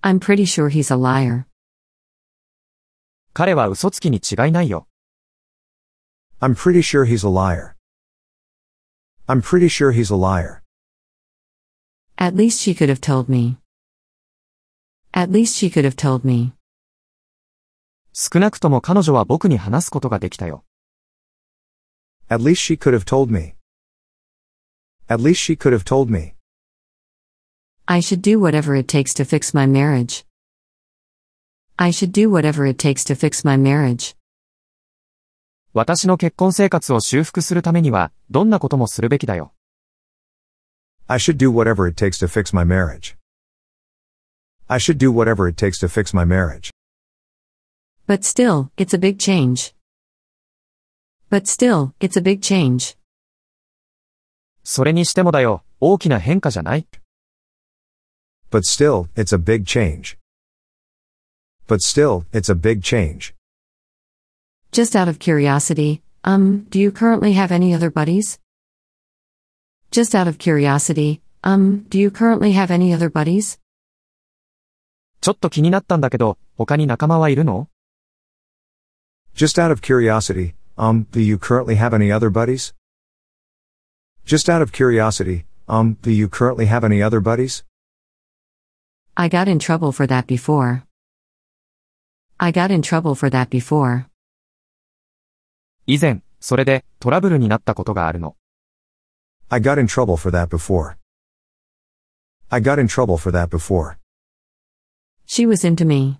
I'm pretty sure he's a liar. 彼は嘘つきに違いないよ。I'm pretty sure he's a liar. I'm pretty sure he's a liar. At least she could have told me. At least she could have told me. 少なくとも彼女は僕に話すことができたよ。At least she could have told me. At least she could have told me. I should do whatever it takes to fix my marriage. I should do whatever it takes to fix my marriage. 私の結婚生活を修復するためには、どんなこともするべきだよ。I should do whatever it takes to fix my marriage. I should do whatever it takes to fix my marriage. But still, it's a big change. But still, it's a big change. それにしてもだよ、大きな変化じゃない But still, it's a big change. But still, it's a big change. Just out of curiosity, um, do you currently have any other buddies? Just out of curiosity, um, do you currently have any other buddies? ちょっと気になったんだけど、他に仲間はいるの Just out of curiosity, um, do you currently have any other buddies? Just out of curiosity, um, do you currently have any other buddies? I got in trouble for that before. I got in trouble for that before. 以前、それでトラブルになったことがあるの。I got in trouble for that before. I got in trouble for that before. She was into me.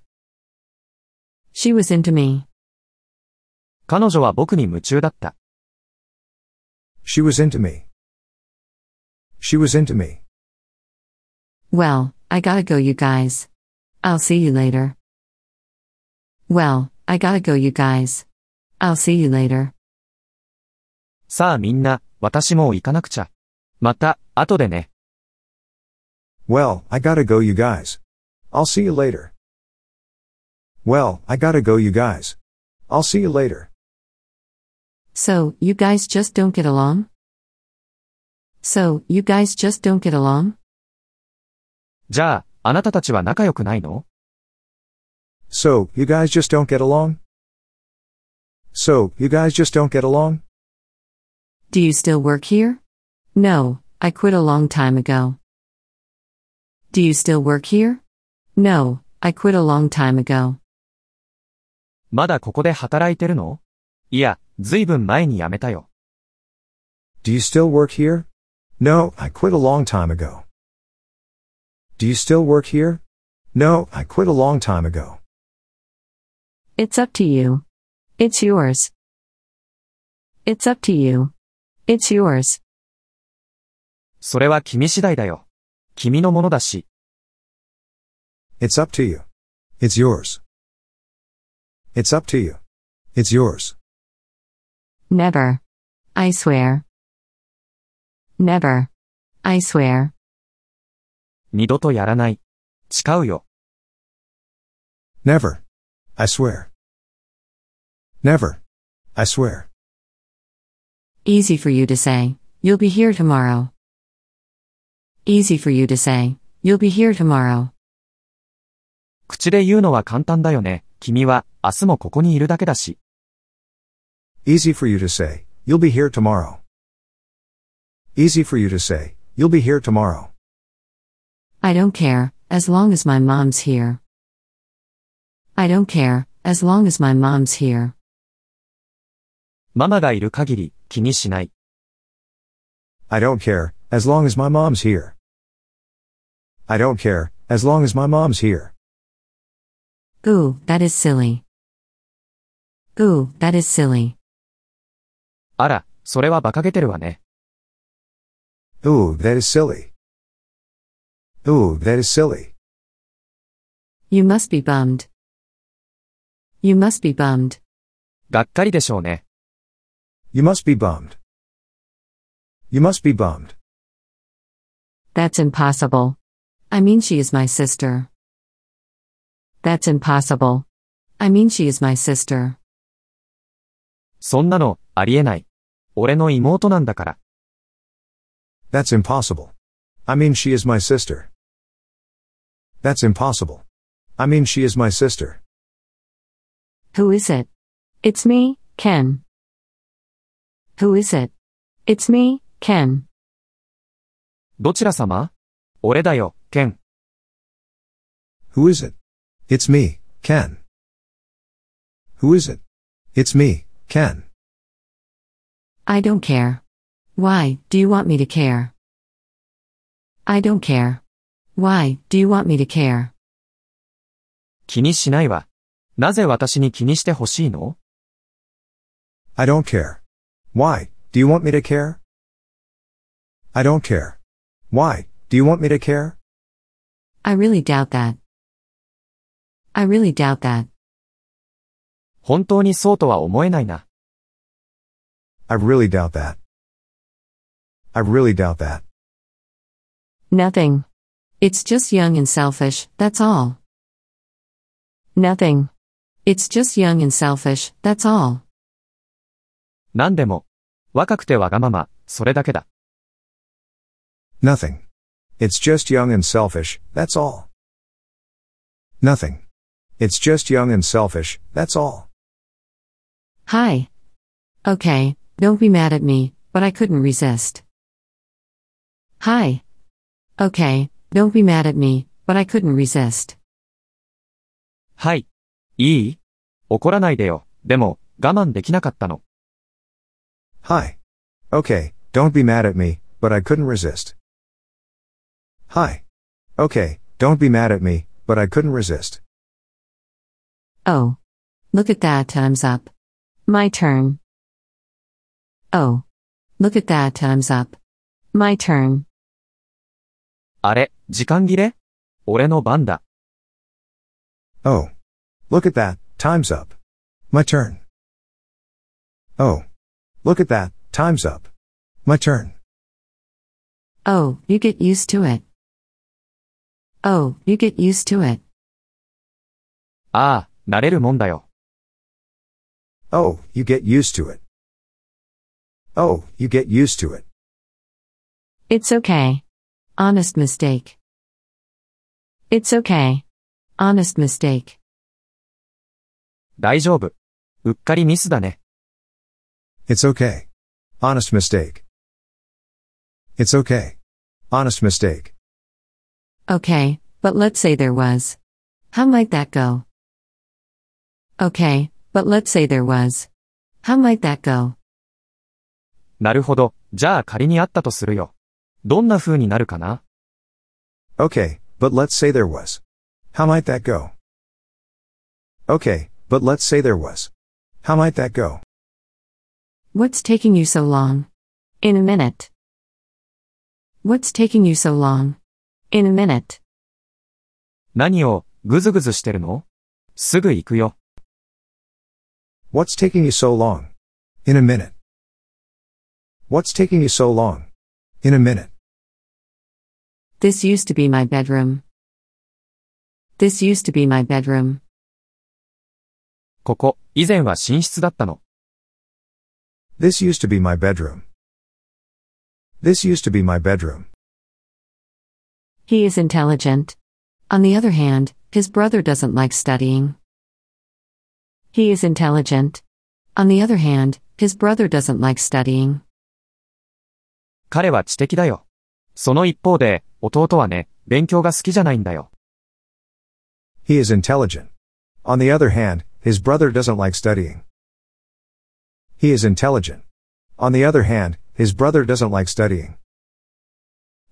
She was into me. 彼女は僕に夢中だった。She was into me. She was into me. Well, I gotta go, you guys. I'll see you later. Well, I gotta go, you guys. I'll see you later. さあみんな、私も行かなくちゃ。また、後でね。Well, I gotta go you guys. I'll see you later. Well, I gotta go you guys. I'll see you later. So, you guys just don't get along? So, you guys just don't get along? じゃあ、あなたたちは仲良くないの ?So, you guys just don't get along? So, you guys just don't get along? Do you still work here? No, I quit a long time ago. Do you still work here? No, I quit a long time ago. まだここで働いてるのいや、ずいぶん前に辞めたよ。Do you still work here? No, I quit a long time ago. Do you still work here? No, I quit a long time ago. It's up to you. It's yours. It's up to you. It's yours. それは君次第だよ。君のものだし。It's up to you. It's yours. It's up to you. It's yours. Never. I swear. Never. I swear. 二度とやらない。誓うよ。Never. I swear. Never. I swear. Easy for you to say, you'll be here tomorrow. Easy for you to say, you'll be here tomorrow. 口で言うのは簡単だよね。君は明日もここにいるだけだし。Easy for you to say, you'll be here tomorrow. Easy for you to say, you'll be here tomorrow. I don't care, as long as my mom's here. I don't care, as long as my mom's here. ママがいる限り気にしない。I don't care, as long as my mom's here. I don't care, as long as my mom's here. Ooh, that is silly. Ooh, that is silly. あら、それは馬鹿げてるわね。Ooh, that is silly. Ooh, that is silly. You must be bummed. You must be bummed. がっかりでしょうね。You must be bummed. You must be bummed. That's impossible. I mean, she is my sister. That's impossible. I mean, she is my sister. そんなの、ありえない。俺の妹なんだから。That's impossible. I mean, she is my sister. That's impossible. I mean, she is my sister. Who is it? It's me, Ken. Who is it? It's me, Ken. どちら様俺だよ、ケン。Who is it? It's me, Ken. Who is it? It's me, Ken. I don't care. Why do you want me to care? I don't care. Why do you want me to care? 気にしないわ。なぜ私に気にしてほしいの ?I don't care. Why, do you want me to care? I don't care. Why, do you want me to care? I really doubt that. I really doubt that. 本当にそうとは思えないな。I really doubt that. I really doubt that. Nothing. It's just young and selfish, that's all. Nothing. It's just young and selfish, that's all. 何でも、若くてわがまま、それだけだ。Nothing. It's just young and selfish, that's all. Nothing. It's just young and selfish, that's all. Hi. Okay, don't be mad at me, but I couldn't resist. Hi. Okay, don't be mad at me, but I couldn't resist. はい。いい怒らないでよ。でも、我慢できなかったの。Hi. Okay, don't be mad at me, but I couldn't resist. Hi. Okay, don't be mad at me, but I couldn't resist. Oh. Look at that, time's up. My turn. Oh. Look at that, time's up. My turn. あれ、時間切れ俺の番だ。Oh. Look at that, time's up. My turn. Oh. Look at that, time's up. My turn. Oh, you get used to it. Oh, you get used to it. Ah, oh, you get used to it. Oh, you get used to it. It's okay. Honest mistake. It's okay. Honest mistake. 大丈夫。うっかりミスだね。it's okay. Honest mistake. It's okay. Honest mistake. Okay, but let's say there was. How might that go? Okay, but let's say there was. How might that go? なるほど。じゃあ仮にあったとするよ。どんな風になるかな ?Okay, but let's say there was. How might that go? Okay, but let's say there was. How might that go? What's taking you so long? In a minute. What's taking you so long? In a minute. 何をぐずぐずしてるのすぐ行くよ。What's taking you so long? In a minute. What's taking you so long? In a minute. This used to be my bedroom. This used to be my bedroom. ここ、以前は寝室だったの。this used to be my bedroom. This used to be my bedroom. He is intelligent. On the other hand, his brother doesn't like studying. He is intelligent. On the other hand, his brother doesn't like studying. 彼は知的だよ。その一方で、弟はね、勉強が好きじゃないんだよ。He is intelligent. On the other hand, his brother doesn't like studying. He is intelligent. On the other hand, his brother doesn't like studying.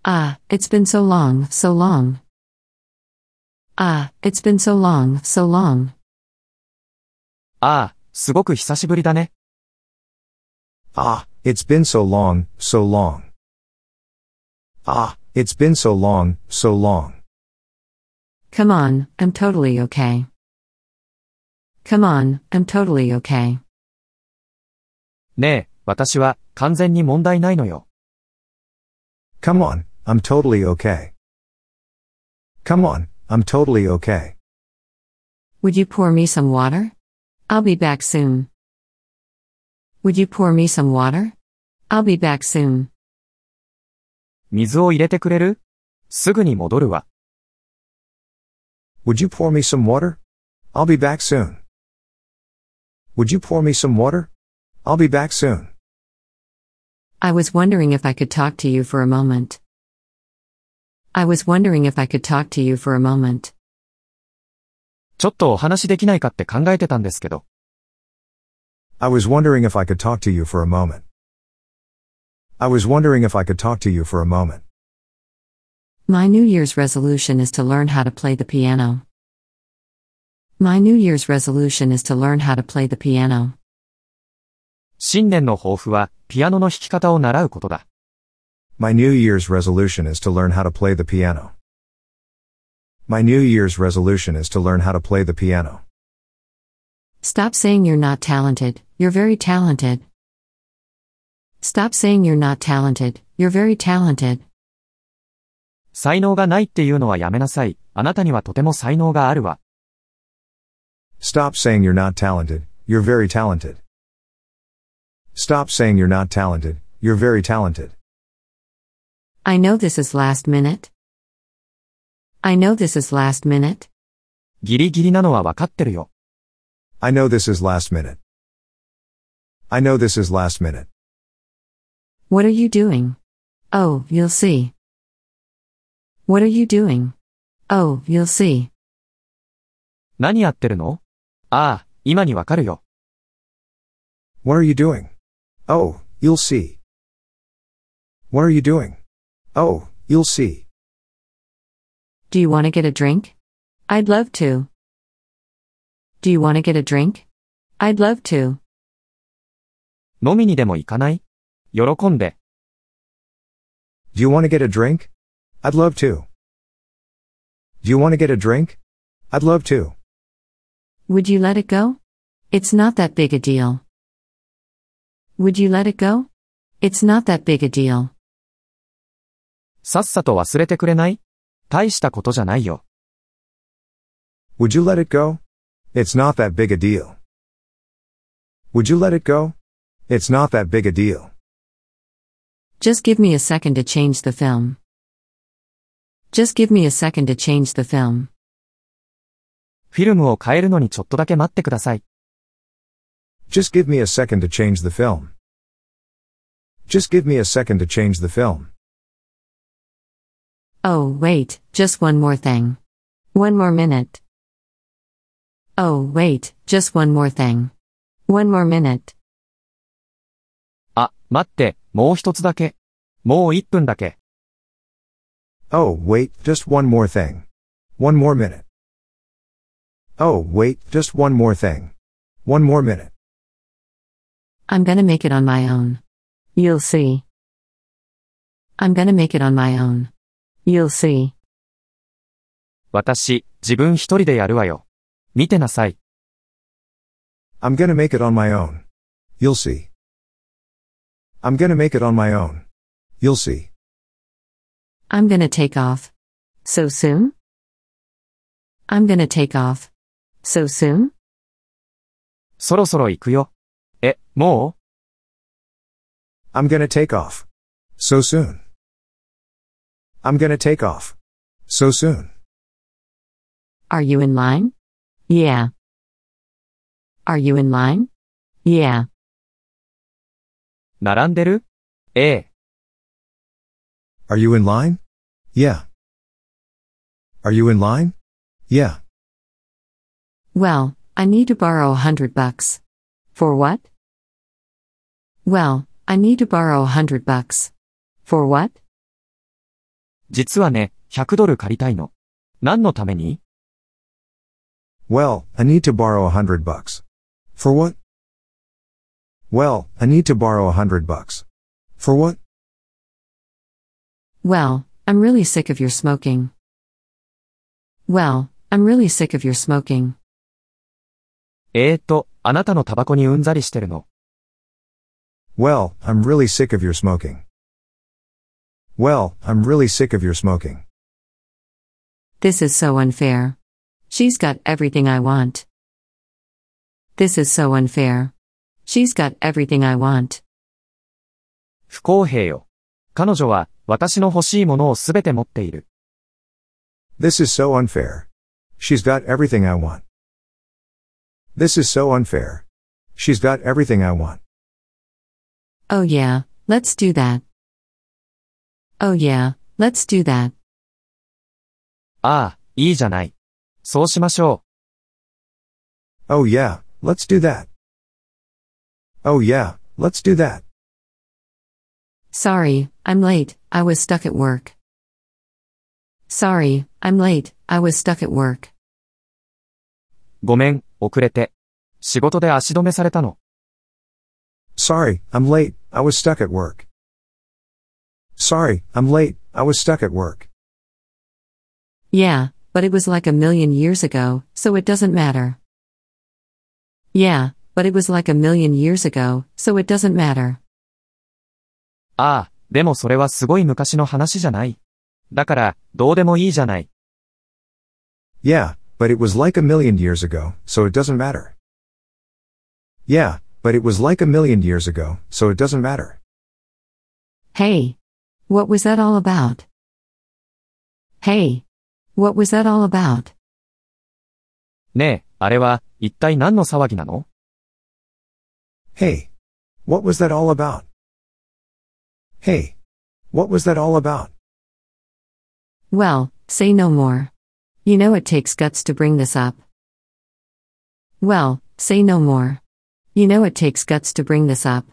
Ah, it's been so long, so long. Ah, it's been so long, so long. Ah, it it's been so long, so long. Ah, it's been so long, so long. Come on, I'm totally okay. Come on, I'm totally okay. ねえ、私は完全に問題ないのよ。Come on, I'm totally okay. Come on, I'm totally okay. Would you pour me some water? I'll be back soon. Would you pour me some water? I'll be back soon. 水を入れてくれるすぐに戻るわ。Would you pour me some water? I'll be back soon. Would you pour me some water? I'll be back soon. I was wondering if I could talk to you for a moment. I was wondering if I could talk to you for a moment. ちょっとお話できないかって考えてたんですけど。I was wondering if I could talk to you for a moment. I was wondering if I could talk to you for a moment. My New Year's resolution is to learn how to play the piano. My New Year's resolution is to learn how to play the piano. 新年の抱負は、ピアノの弾き方を習うことだ。My New Year's resolution is to learn how to play the piano. My New Year's resolution is to learn how to play the piano. Stop saying you're not talented, you're very talented. Stop saying you're not talented, you're very talented. 才能がないっていうのはやめなさい。あなたにはとても才能があるわ。Stop saying you're not talented, you're very talented. Stop saying you're not talented, you're very talented. I know this is last minute. I know this is last minute. ギリギリなのはわかってるよ。I know this is last minute. I know this is last minute. What are you doing? Oh, you'll see. What are you doing? Oh, you'll see. 何やってるのああ、今にわかるよ。What are you doing? Oh, you'll see. What are you doing? Oh, you'll see. Do you want to get a drink? I'd love to. Do you want to get a drink? I'd love to. 飲みにでも行かない喜んで。Do you want to get a drink? I'd love to. Do you want to get a drink? I'd love to. Would you let it go? It's not that big a deal. Would you let it go? It's not that big a deal. さっさと忘れてくれない大したことじゃないよ。Would you let it go? It's not that big a deal. Would you let it go? It's not that big a deal. Just give me a second to change the film. Just give me a second to change the film. フィルムを変えるのにちょっとだけ待ってください。Just give me a second to change the film. Just give me a second to change the film. Oh, wait, just one more thing. One more minute. Oh, wait, just one more thing. One more minute. あ、待って、もう一つだけ。もう一分だけ。Oh, ah, wait, just one more thing. One more minute. Oh, wait, just one more thing. One more minute. I'm gonna make it on my own. You'll see. I'm gonna make it on my own. You'll see. 私、自分一人でやるわよ。見てなさい。I'm gonna make it on my own. You'll see. I'm gonna make it on my own. You'll see. I'm gonna take off. So soon? I'm gonna take off. So soon? そろそろ行くよ。え、もう ?I'm gonna take off. So soon. I'm gonna take off. So soon. Are you in line? Yeah. Are you in line? Yeah. 並んでるええ。Are you in line? Yeah. Are you in line? Yeah. Well, I need to borrow a hundred bucks. For what? Well, I need to borrow a hundred bucks. For what? 実はね、100ドル借りたいの。何のために ?Well, I need to borrow a hundred bucks. For what? Well, I need to borrow a hundred bucks. For what? Well, I'm really sick of your smoking. Well, I'm really sick of your smoking. えーと、あなたのタバコにうんざりしてるの。Well, I'm really sick of your smoking. Well, I'm really sick of your smoking. This is so unfair. She's got everything I want. This is so unfair. She's got everything I want. 不公平よ。彼女は私の欲しいものをすべて持っている。This is so unfair. She's got everything I want. This is so unfair. She's got everything I want. Oh yeah, let's do that. Oh yeah, let's do that. ああ、いいじゃない。そうしましょう。Oh ah, yeah, let's do that. Oh yeah, let's do that. Sorry, I'm late, I was stuck at work. Sorry, I'm late, I was stuck at work. ごめん、遅れて。仕事で足止めされたの。Sorry, I'm late, I was stuck at work. Sorry, I'm late, I was stuck at work. Yeah, but it was like a million years ago, so it doesn't matter. Yeah, but it was like a million years ago, so it doesn't matter. ああ、でもそれはすごい昔の話じゃない。だから、どうでもいいじゃない。Yeah, but it was like a million years ago, so it doesn't matter. Yeah, but it was like a million years ago, so it doesn't matter. Hey. What was that all about? Hey. What was that all about? ねえ、あれは、一体何の騒ぎなの ?Hey. What was that all about? Hey. What was that all about? Well, say no more. You know it takes guts to bring this up. Well, say no more. You know it takes guts to bring this up.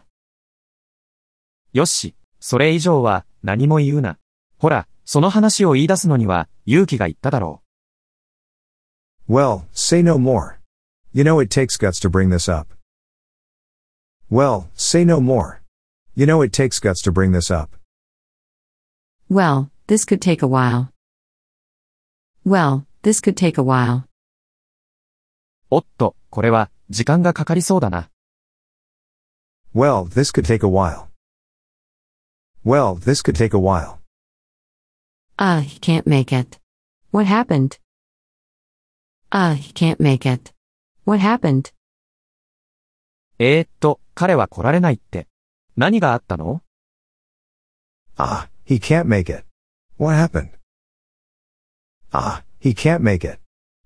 よし、それ以上は何も言うな。ほら、その話を言い出すのには勇気がいっただろう。Well, say no more. You know it takes guts to bring this up. Well, say no more. You know it takes guts to bring this up. Well, this could take a while. Well, this could take a while. おっと、これは、時間がかかりそうだな。Well, this could take a while. Well, this could take a while. Ah, uh, he can't make it. What happened? Ah, uh, he can't make it. What happened? えー、っと、彼は来られないって。何があったの ?Ah, he can't make it. What happened? Ah, he can't make it.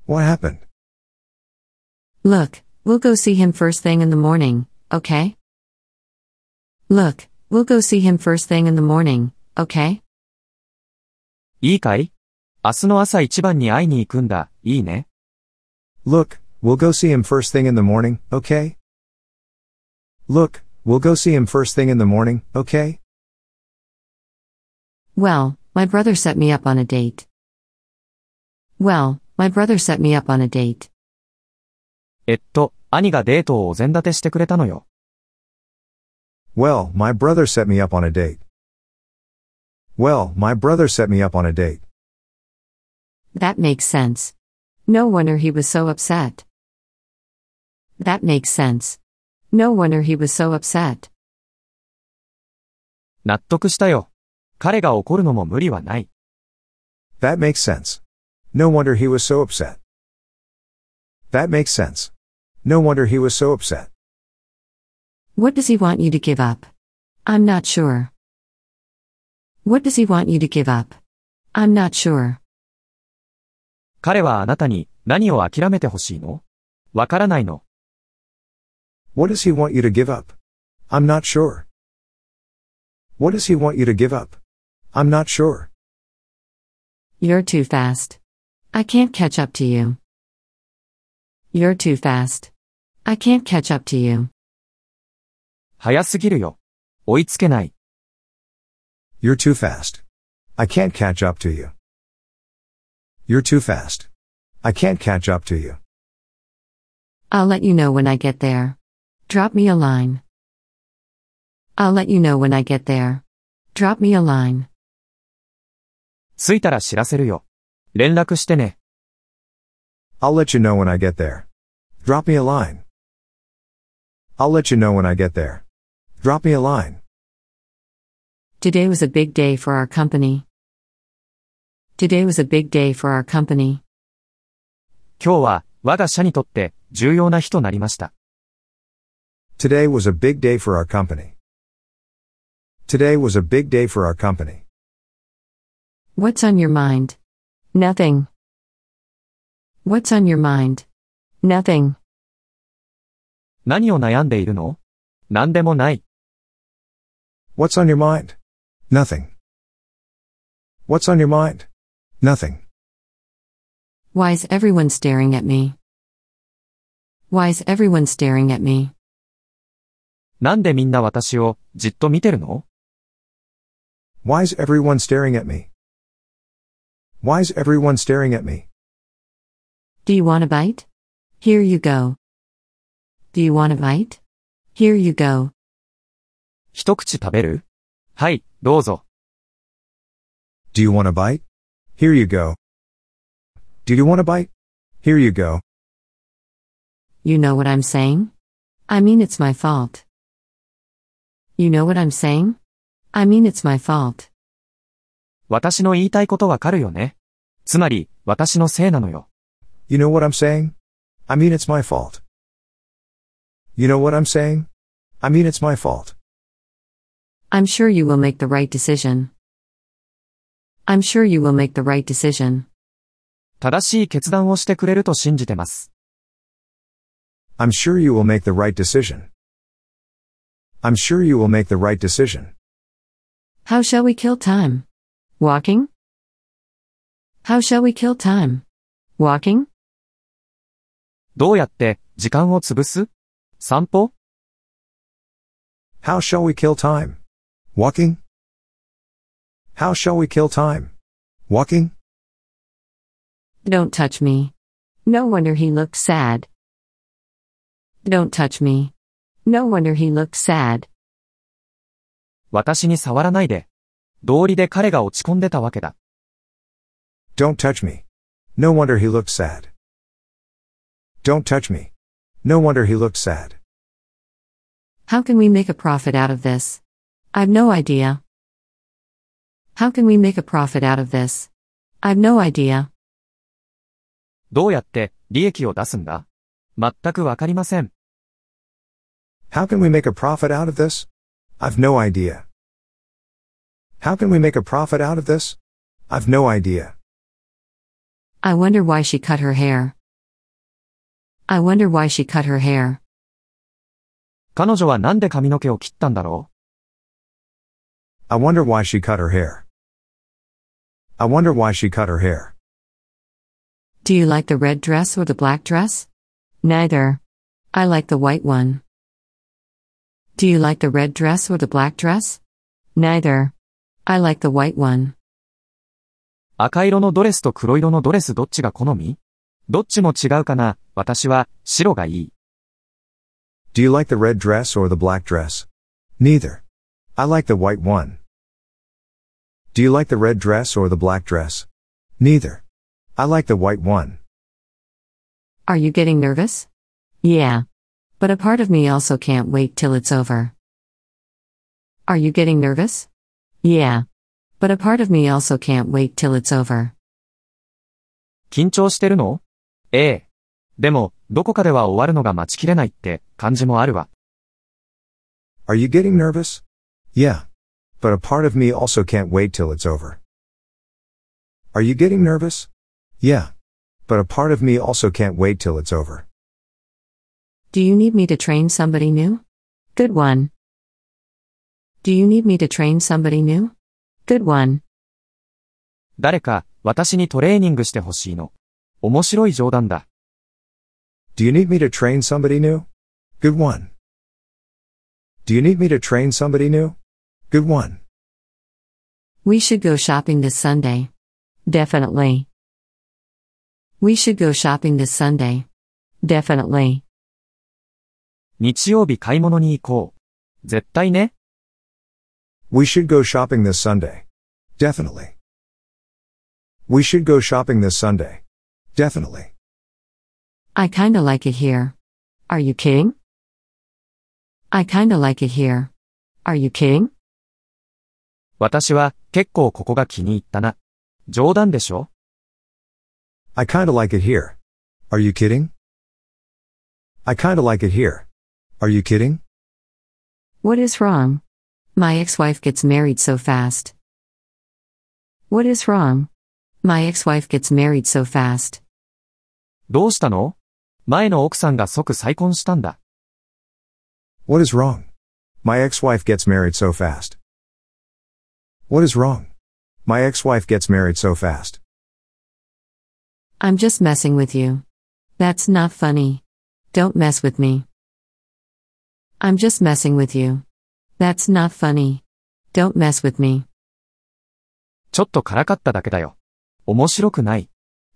What happened? Look, we'll go see him first thing in the morning, okay? Look, we'll go see him first thing in the morning, okay? いいかい明日の朝一番に会いに行くんだ、いいね。Look, we'll go see him first thing in the morning, okay? Look, we'll go see him first thing in the morning, okay? Well, my brother set me up on a date. Well, my brother set me up on a date. えっと、兄がデートをお膳立てしてくれたのよ。Well, my brother set me up on a date. Well, my brother set me up on a date. That makes sense. No wonder he was so upset. That makes sense. No wonder he was so upset. 納得したよ。彼が怒るのも無理はない。That makes sense. No wonder he was so upset. That makes sense. No wonder he was so upset. What does he want you to give up? I'm not sure. What does he want you to give up? I'm not sure. 彼はあなたに何を諦めてほしいのわからないの。What does he want you to give up? I'm not sure. What does he want you to give up? I'm not sure. You're too fast. I can't catch up to you. You're too fast. I can't catch up to you. 早すぎるよ。追いつけない。You're too fast. I can't catch up to you. You're too fast. I can't catch up to you. I'll let you know when I get there. Drop me a line. I'll let you know when I get there. Drop me a line. 着いたら知らせるよ。連絡してね。I'll let you know when I get there. Drop me a line. I'll let you know when I get there. Drop me a line. Today was a big day for our company. Today was a big day for our company. 今日は我が社にとって重要な日となりました。Today was a big day for our company. Today was a big day for our company. What's on your mind? Nothing. What's on your mind? Nothing. 何を悩んでいるの何でもない。What's on your mind? Nothing. What's on your mind? Nothing. Why is everyone staring at me? Why is everyone staring at me? なんでみんな私をじっと見てるの Why is everyone staring at me? Why's everyone staring at me? Do you want a bite? Here you go. Do you want a bite? Here you go. 一口食べるはい、どうぞ。Do you want a bite? Here you go. Do you want a bite? Here you go. You know what I'm saying? I mean it's my fault. You know what I'm saying? I mean it's my fault. 私の言いたいことわかるよね。つまり、私のせいなのよ。You know what I'm saying? I mean it's my fault. You know what I'm saying? I mean it's my fault. I'm sure you will make the right decision. I'm sure you will make the right decision. 正しい決断をしてくれると信じてます。I'm sure you will make the right decision. I'm sure you will make the right decision. How shall we kill time? Walking? How shall we kill time? Walking? どうやって時間を潰す散歩 ?How shall we kill time? Walking? How shall we kill time? Walking? Don't touch me. No wonder he looks sad. Don't touch me. No wonder he looks sad. 私に触らないで。道理で彼が落ち込んでたわけだ。Don't touch me. No wonder he looked sad. Don't touch me. No wonder he looked sad. How can we make a profit out of this? I've no idea. How can we make a profit out of this? I've no idea. どうやって利益を出すんだ全くわかりません。How can we make a profit out of this? I've no idea. How can we make a profit out of this? I've no idea. I wonder why she cut her hair. I wonder why she cut her hair. 彼女はなんで髪の毛を切ったんだろう I wonder why she cut her hair. I wonder why she cut her hair. Do you like the red dress or the black dress? Neither. I like the white one. Do you like the red dress or the black dress? Neither. I like the white one. 赤色のドレスと黒色のドレスどっちが好みどっちも違うかな私は白がいい。Do you like the red dress or the black dress? Neither. I like the white one. Do you like the red dress or the black dress? Neither. I like the white one. Are you getting nervous? Yeah. But a part of me also can't wait till it's over. Are you getting nervous? Yeah. But a part of me also can't wait till it's over. 緊張してるのええ。でも、どこかでは終わるのが待ちきれないって感じもあるわ。Are you getting nervous? Yeah. But a part of me also can't wait till it's over. Are you getting nervous? Yeah. But a part of me also can't wait till it's over. Do you need me to train somebody new? Good one. Do you need me to train somebody new? Good one. 誰か、私にトレーニングしてほしいの。面白い冗談だ。Do you need me to train somebody new? Good one. Do you need me to train somebody new? Good one. We should go shopping this Sunday. Definitely. We should go shopping this Sunday. Definitely. 日曜日買い物に行こう。絶対ね。We should go shopping this Sunday. Definitely. We should go shopping this Sunday. Definitely. I kinda like it here. Are you kidding? I kinda like it here. Are you kidding? 私は結構ここが気に入ったな。冗談でしょ ?I kinda like it you I kinda like it here. Are you kidding? What is wrong? My ex wife gets married so fast. What is wrong? My ex wife gets married so fast. どうしたの前の奥さんが即再婚したんだ。What is wrong? My ex-wife gets married so fast. What is wrong? My ex-wife gets married so fast. I'm just messing with you. That's not funny. Don't mess with me. I'm just messing with you. That's not funny. Don't mess with me. ちょっとからかっただけだよ。面白くない。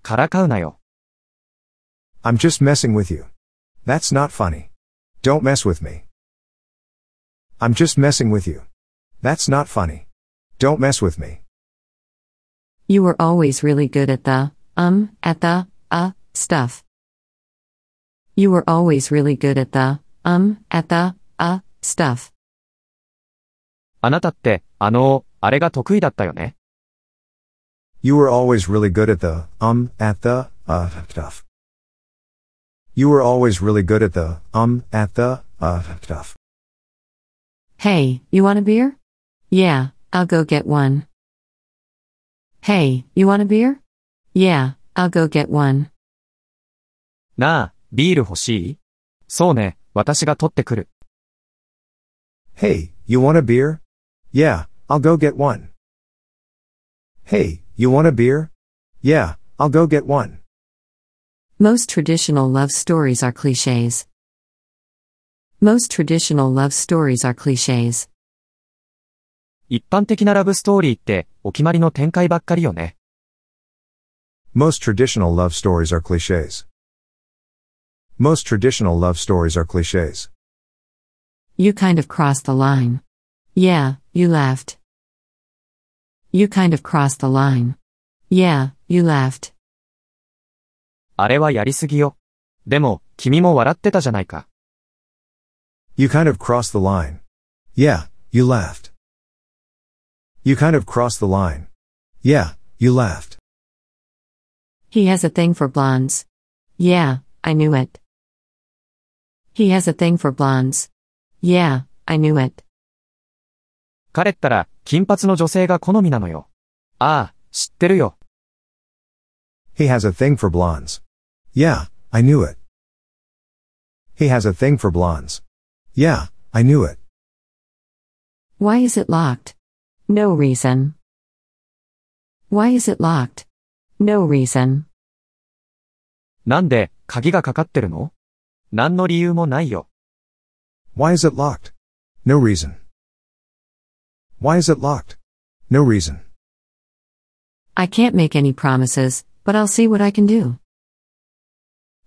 からかうなよ。I'm just messing with you. That's not funny. Don't mess with me. I'm just messing with you. That's not funny. Don't mess with me. You were always really good at the, um, at the, uh, stuff. You were always really good at the, um, at the, uh, stuff. あなたって、あのあれが得意だったよね。You were always really good at the, um, at the, uh, stuff. You were always really good at the, um, at the, uh, stuff. Hey, you want a beer? Yeah, I'll go get one. Hey, you want a beer? Yeah, I'll go get one. なあ、ビール欲しいそうね、私が取ってくる。Hey, you want a beer? Yeah, I'll go get one. Hey, you want a beer? Yeah, I'll go get one. Most traditional love stories are cliches. Most traditional love stories are cliches. 一般的なラブストーリーってお決まりの展開ばっかりよね。Most traditional love stories are cliches. Most traditional love stories are cliches. You kind of crossed the line. Yeah, you laughed. You kind of crossed the line. Yeah, you laughed. あれはやりすぎよ。でも、君も笑ってたじゃないか。You kind of crossed the line. Yeah, you laughed. You kind of crossed the line. Yeah, you laughed. He has a thing for blondes. Yeah, I knew it. He has a thing for blondes. Yeah, I knew it. 彼ったら、金髪の女性が好みなのよ。ああ、知ってるよ。He has a thing for blondes. Yeah, I knew it. He has a thing for blondes. Yeah, I knew it. Why is it locked? No reason. Why is it locked? No reason. なんで、鍵がかかってるの何の理由もないよ。Why is it locked? No reason. Why is it locked? No reason. I can't make any promises, but I'll see what I can do.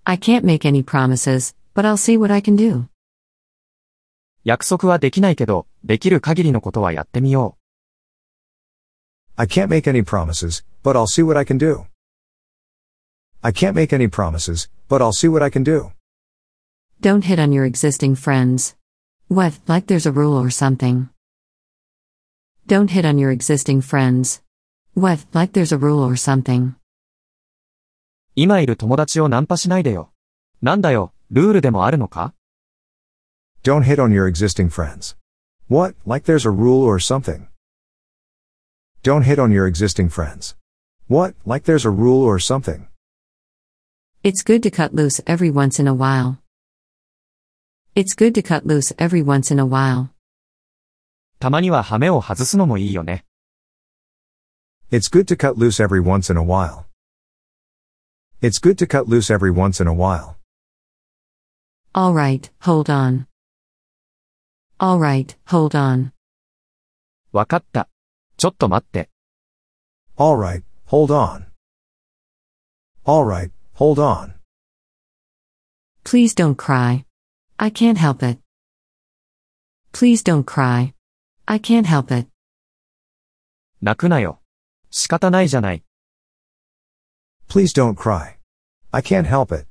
I can't make any promises, but I'll see what I can do. 約束はできないけど、できる限りのことはやってみよう。I can't make any promises, but I'll see what I can do. I can't make any promises, but I'll see what I can do. Don't hit on your existing friends. What, like there's a rule or something? Don't hit on your existing friends. What, like there's a rule or something. 今いる友達をナンパしないでよ。なんだよ、ルールでもあるのか Don't hit on your existing friends. What, like there's a rule or something. Don't hit on your existing friends. What, like there's a rule or something. It's good to cut loose every once in a while. It's good to cut loose every once in a while. たまにはハメを外すのもいいよね。It's good to cut loose every once in a while. It's good to cut loose every once in a while. Alright, hold on. Alright, hold on. わかった。ちょっと待って。Alright, hold on. Alright, hold on. Please don't cry. I can't help it. Please don't cry. I can't help it. 泣くなよ。仕方ないじゃない。Please don't cry. I can't help it.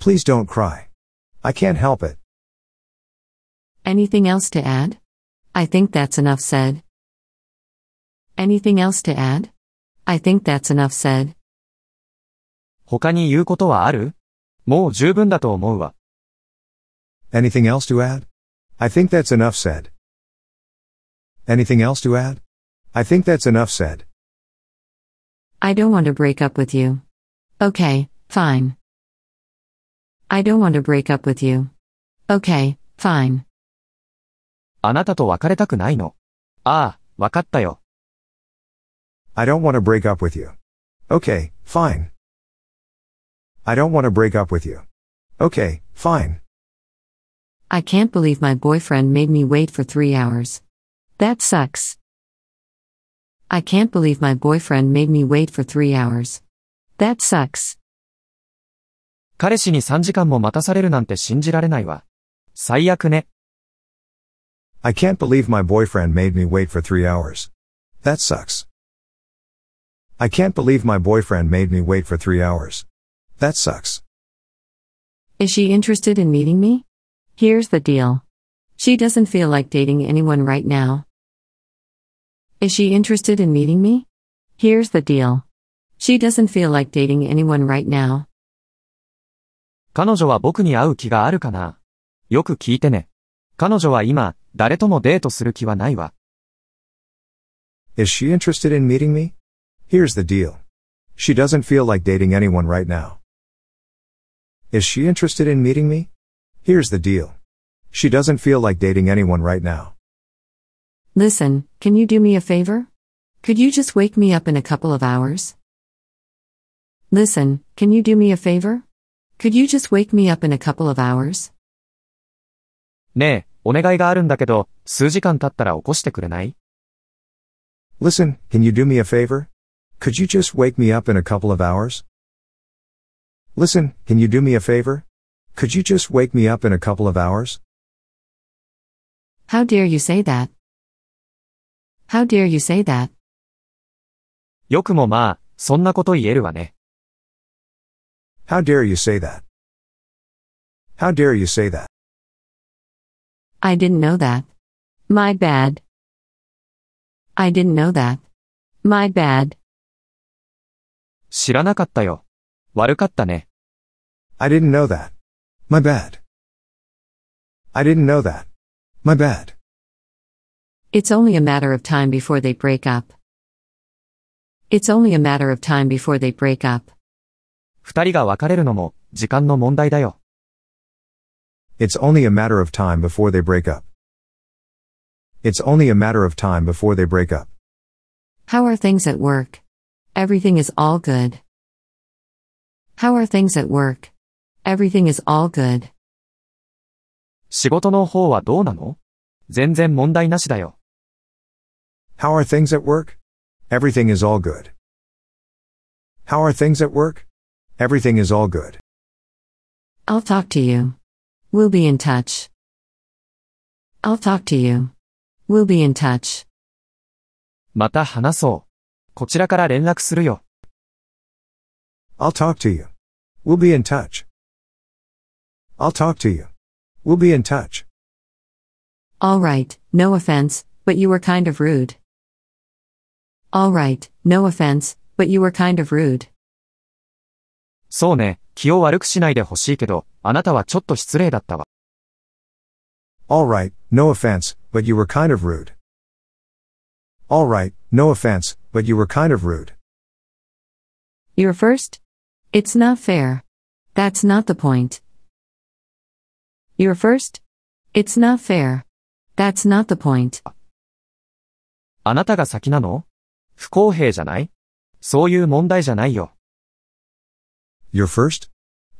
Please don't cry. I can't help it. Anything else to add? I think that's enough said. Anything else to add? I think that's enough said. 他に言うことはあるもう十分だと思うわ。Anything else to add? I think that's enough said. Anything else to add? I think that's enough said. I don't want to break up with you. Okay, fine. I don't want to break up with you. Okay, fine. あなたと別れたくないの。ああ、わかったよ。I don't want to break up with you. Okay, fine. I don't want to break up with you. Okay, fine. I can't believe my boyfriend made me wait for three hours. That sucks. I can't believe my boyfriend made me wait for three hours. That sucks. 彼氏に3時間も待たされるなんて信じられないわ。最悪ね。I can't believe my boyfriend made me wait for three hours. That sucks. I can't believe my boyfriend made me wait for three hours. That sucks. Is she interested in meeting me? Here's the deal. She doesn't feel like dating anyone right now. Is she interested in meeting me? Here's the deal. She doesn't feel like dating anyone right now. 彼女は僕に会う気があるかなよく聞いてね。彼女は今、誰ともデートする気はないわ。Is she interested in meeting me? Here's the deal. She doesn't feel like dating anyone right now. Is she interested in meeting me? Here's the deal. She doesn't feel like dating anyone right now. Listen, can you do me a favor? Could you just wake me up in a couple of hours? Listen, can you do me a favor? Could you just wake me up in a couple of hours? ねえ、お願いがあるんだけど、数時間経ったら起こしてくれない Listen, can you do me a favor? Could you just wake me up in a couple of hours? Listen, can you do me a favor? Could you just wake me up in a couple of hours? How dare you say that? How dare you say that? よくもまあ、そんなこと言えるわね。How dare you say that? How dare you say that? I didn't know that. My bad. I didn't know that. My bad. 知らなかったよ。悪かったね。I didn't know that. My bad. I didn't know that. My bad. It's only a matter of time before they break up. It's only a matter of time before they break up. 二人が別れるのも時間の問題だよ。It's only a matter of time before they break up. It's only a matter of time before they break up. How are things at work? Everything is all good. How are things at work? Everything is all good. 仕事の方はどうなの全然問題なしだよ。How are things at work? Everything is all good. How are things at work? Everything is all good. I'll talk to you. We'll be in touch. I'll talk to you. We'll be in touch. また話そう。こちらから連絡するよ。I'll talk to you. We'll be in touch. I'll talk to you. We'll be in touch. All right, no offense, but you were kind of rude. All right, no offense, but you were kind of rude. そうね、気を悪くしないでほしいけど、あなたはちょっと失礼だったわ。Alright, no offense, but you were kind of rude. Alright, no offense, but you were kind of rude. You're first? It's not fair. That's not the point. You're first? It's not fair. That's not the point. あなたが先なの不公平じゃないそういう問題じゃないよ。You're first?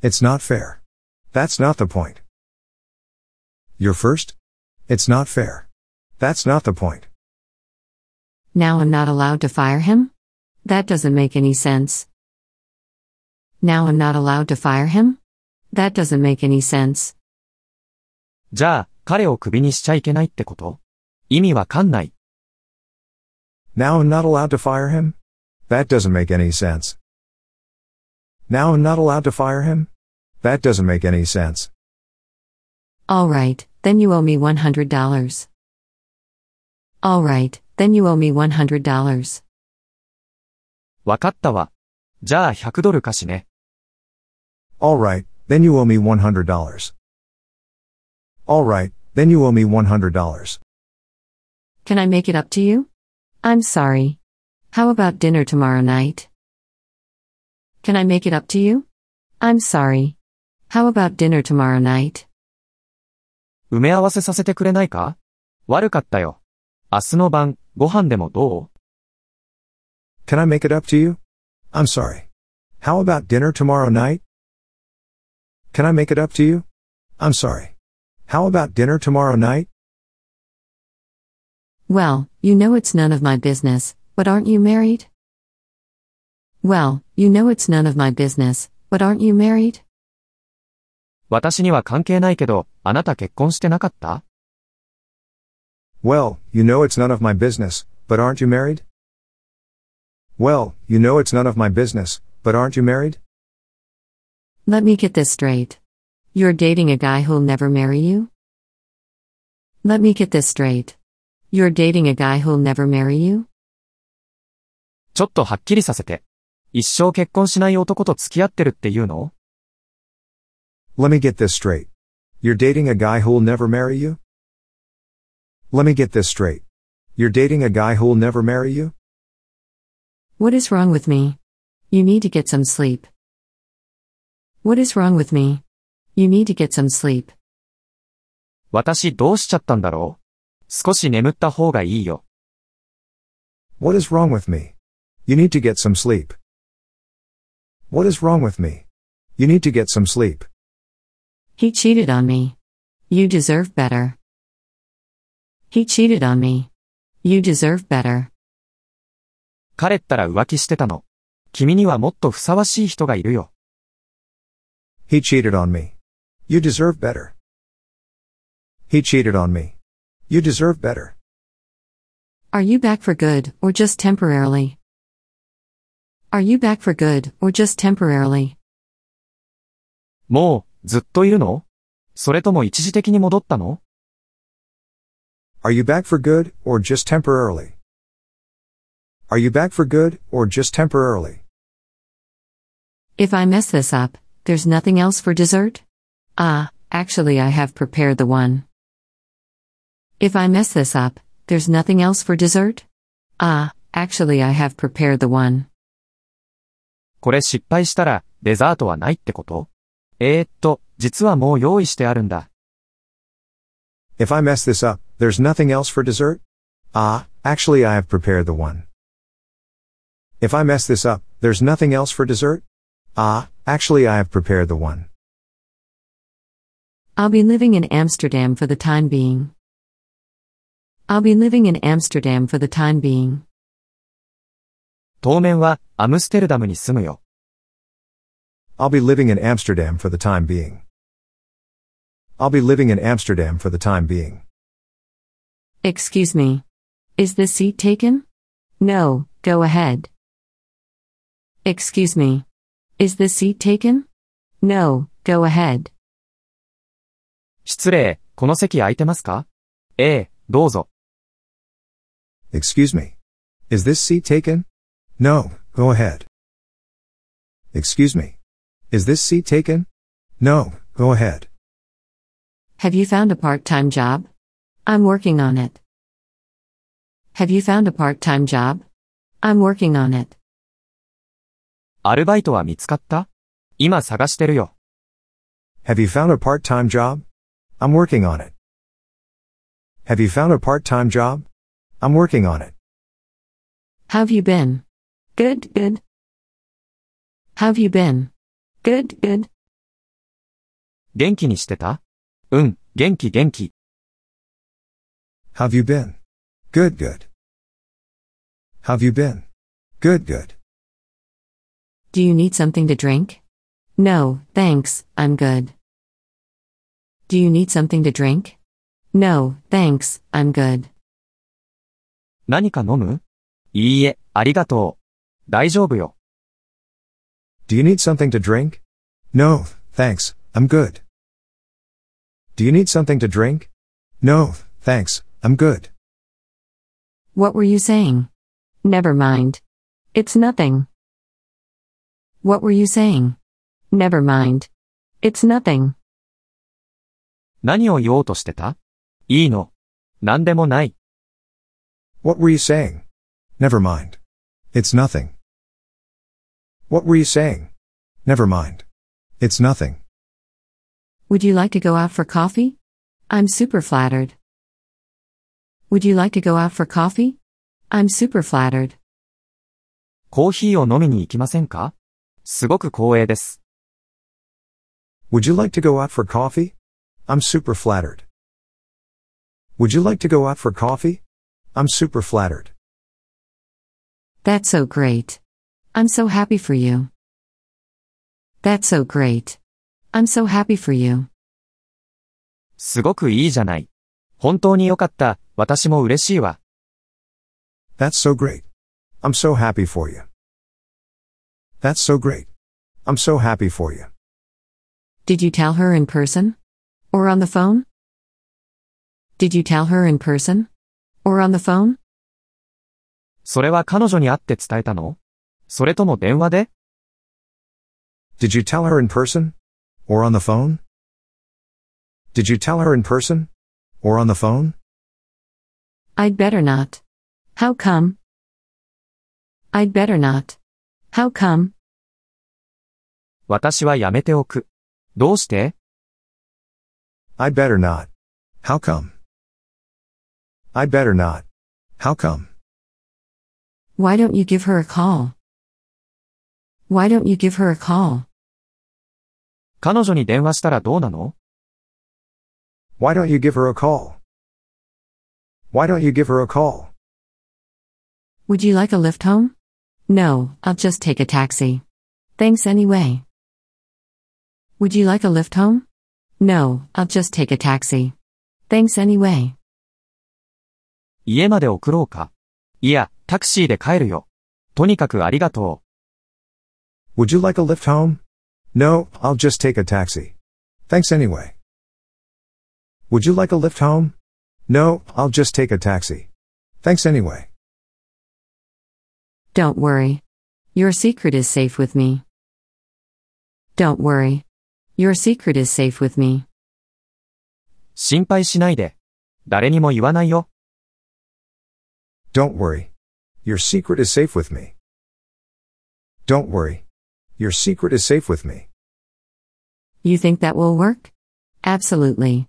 It's not fair. That's not the point. You're first? It's not fair. That's not the point. Now I'm not allowed to fire him? That doesn't make any sense. Now I'm not allowed to fire him? That doesn't make any sense. じゃあ、彼を首にしちゃいけないってこと意味わかんない。Now I'm not allowed to fire him? That doesn't make any sense. Now I'm not allowed to fire him? That doesn't make any sense. Alright, then you owe me $100. Alright, then you owe me $100. わかったわ。じゃあ100ドル貸しね。Alright, then you owe me $100. All right, then you owe me $100. Can I make it up to you? I'm sorry. How about dinner tomorrow night? Can I make it up to you? I'm sorry. How about dinner tomorrow night? 埋め合わせさせてくれないか悪かったよ。明日の晩、ご飯でもどう ?Can I make it up to you? I'm sorry. How about dinner tomorrow night? Can I make it up to you? I'm sorry. How about dinner tomorrow night? Well, you know it's none of my business, but aren't you married? Well, you know it's none of my business, but aren't you married? 私には関係ないけど、あなた結婚してなかった Well, you know it's none of my business, but aren't you married? Well, you know it's none of my business, but aren't you married? Let me get this straight. You're dating a guy who'll never marry you? Let me get this straight. You're dating a guy who'll never marry you? ちょっとはっきりさせて。一生結婚しない男と付き合ってるっていうの ?Let me get this straight. You're dating a guy who'll never marry you? Let me get this straight. You're dating a guy who'll never marry you? What is wrong with me? You need to get some sleep. What is wrong with me? You need to get some sleep. 私どうしちゃったんだろう少し眠った方がいいよ。What is wrong with me?You need to get some sleep.What is wrong with me?You need to get some sleep.He cheated on me.You deserve better.He cheated on me.You deserve better. 彼ったら浮気してたの。君にはもっとふさわしい人がいるよ。He cheated on me. You deserve better. He cheated on me. You deserve better. Are you back for good, or just temporarily? Are you back for good, or just temporarily? もう、ずっといるのそれとも一時的に戻ったの Are you back for good, or just temporarily? Are you back for good, or just temporarily? If I mess this up, there's nothing else for dessert? Ah, uh, actually, I have prepared the one. If I mess this up, there's nothing else for dessert? Ah, uh, actually, I have prepared the one. これ失敗したら、デザートはないってことえー、っと、実はもう用意してあるんだ。If I mess this up, there's nothing else for dessert? Ah, actually I have prepared the one. If I mess this up, there's nothing else for dessert? Ah, actually I have prepared the one. I'll be living in Amsterdam for the time being. I'll be living in Amsterdam for the time being. 当面はアムステルダムに住むよ。I'll be living in Amsterdam for the time being. I'll be living in Amsterdam for the time being. Excuse me. Is this seat taken? No, go ahead. Excuse me. Is this seat taken? No, go ahead. 失礼、この席空いてますかええ、どうぞ。Excuse me. Is this seat taken? No, go ahead. Excuse me. Is this seat taken? No, go ahead. Have you found a part-time job? I'm working on it. Have you found a part-time job? I'm working on it. アルバイトは見つかった今探してるよ。Have you found a part-time job? I'm working on it. Have you found a part-time job? I'm working on it. have you been? Good, good. have you been? Good, good. 元気にしてたうん、元気元気。How've you been? Good, good. have you been? Good, good. Do you need something to drink? No, thanks, I'm good. Do you need something to drink? No, thanks, I'm good. 何か飲むいいえ、ありがとう。大丈夫よ。Do you need something to drink? No, thanks, I'm good. Do you need something to drink? No, thanks, I'm good. What were you saying? Never mind. It's nothing. What were you saying? Never mind. It's nothing. 何を言おうとしてたいいの。何でもない。What were you saying? Never mind. It's nothing. What were you saying? Never mind. It's nothing. Would you like to go out for coffee? I'm super flattered. Would you like to go out for coffee? I'm super flattered. コーヒーを飲みに行きませんかすごく光栄です。Would you like to go out for coffee? I'm super flattered. Would you like to go out for coffee? I'm super flattered. That's so great. I'm so happy for you. That's so great. I'm so happy for you. すごくいいじゃない。本当によかった。私も嬉しいわ。That's so great. I'm so happy for you. That's so great. I'm so happy for you. Did you tell her in person? Or on the phone? Did you tell her in person? Or on the phone? それは彼女に会って伝えたのそれとも電話で ?Did you tell her in person? Or on the phone? Did you tell her in person? Or on the phone? I'd better not. How come? I'd better not. How come? 私はやめておく。どうして I better not. How come? I better not. How come? Why don't you give her a call? Why don't you give her a call? 彼女に電話したらどうなの Why don't you give her a call? Why don't you give her a call? Would you like a lift home? No, I'll just take a taxi. Thanks anyway. Would you like a lift home? No, I'll just take a taxi. Thanks anyway. 家まで送ろうか。いや、タクシーで帰るよ。とにかくありがとう。Would you like a lift home? No, I'll just take a taxi. Thanks anyway. Would you like a lift home? No, I'll just take a taxi. Thanks anyway. Don't worry. Your secret is safe with me. Don't worry. Your secret is safe with me. 心配しないで。誰にも言わないよ。Don't worry. Your secret is safe with me. Don't worry. Your secret is safe with me. You think that will work? Absolutely.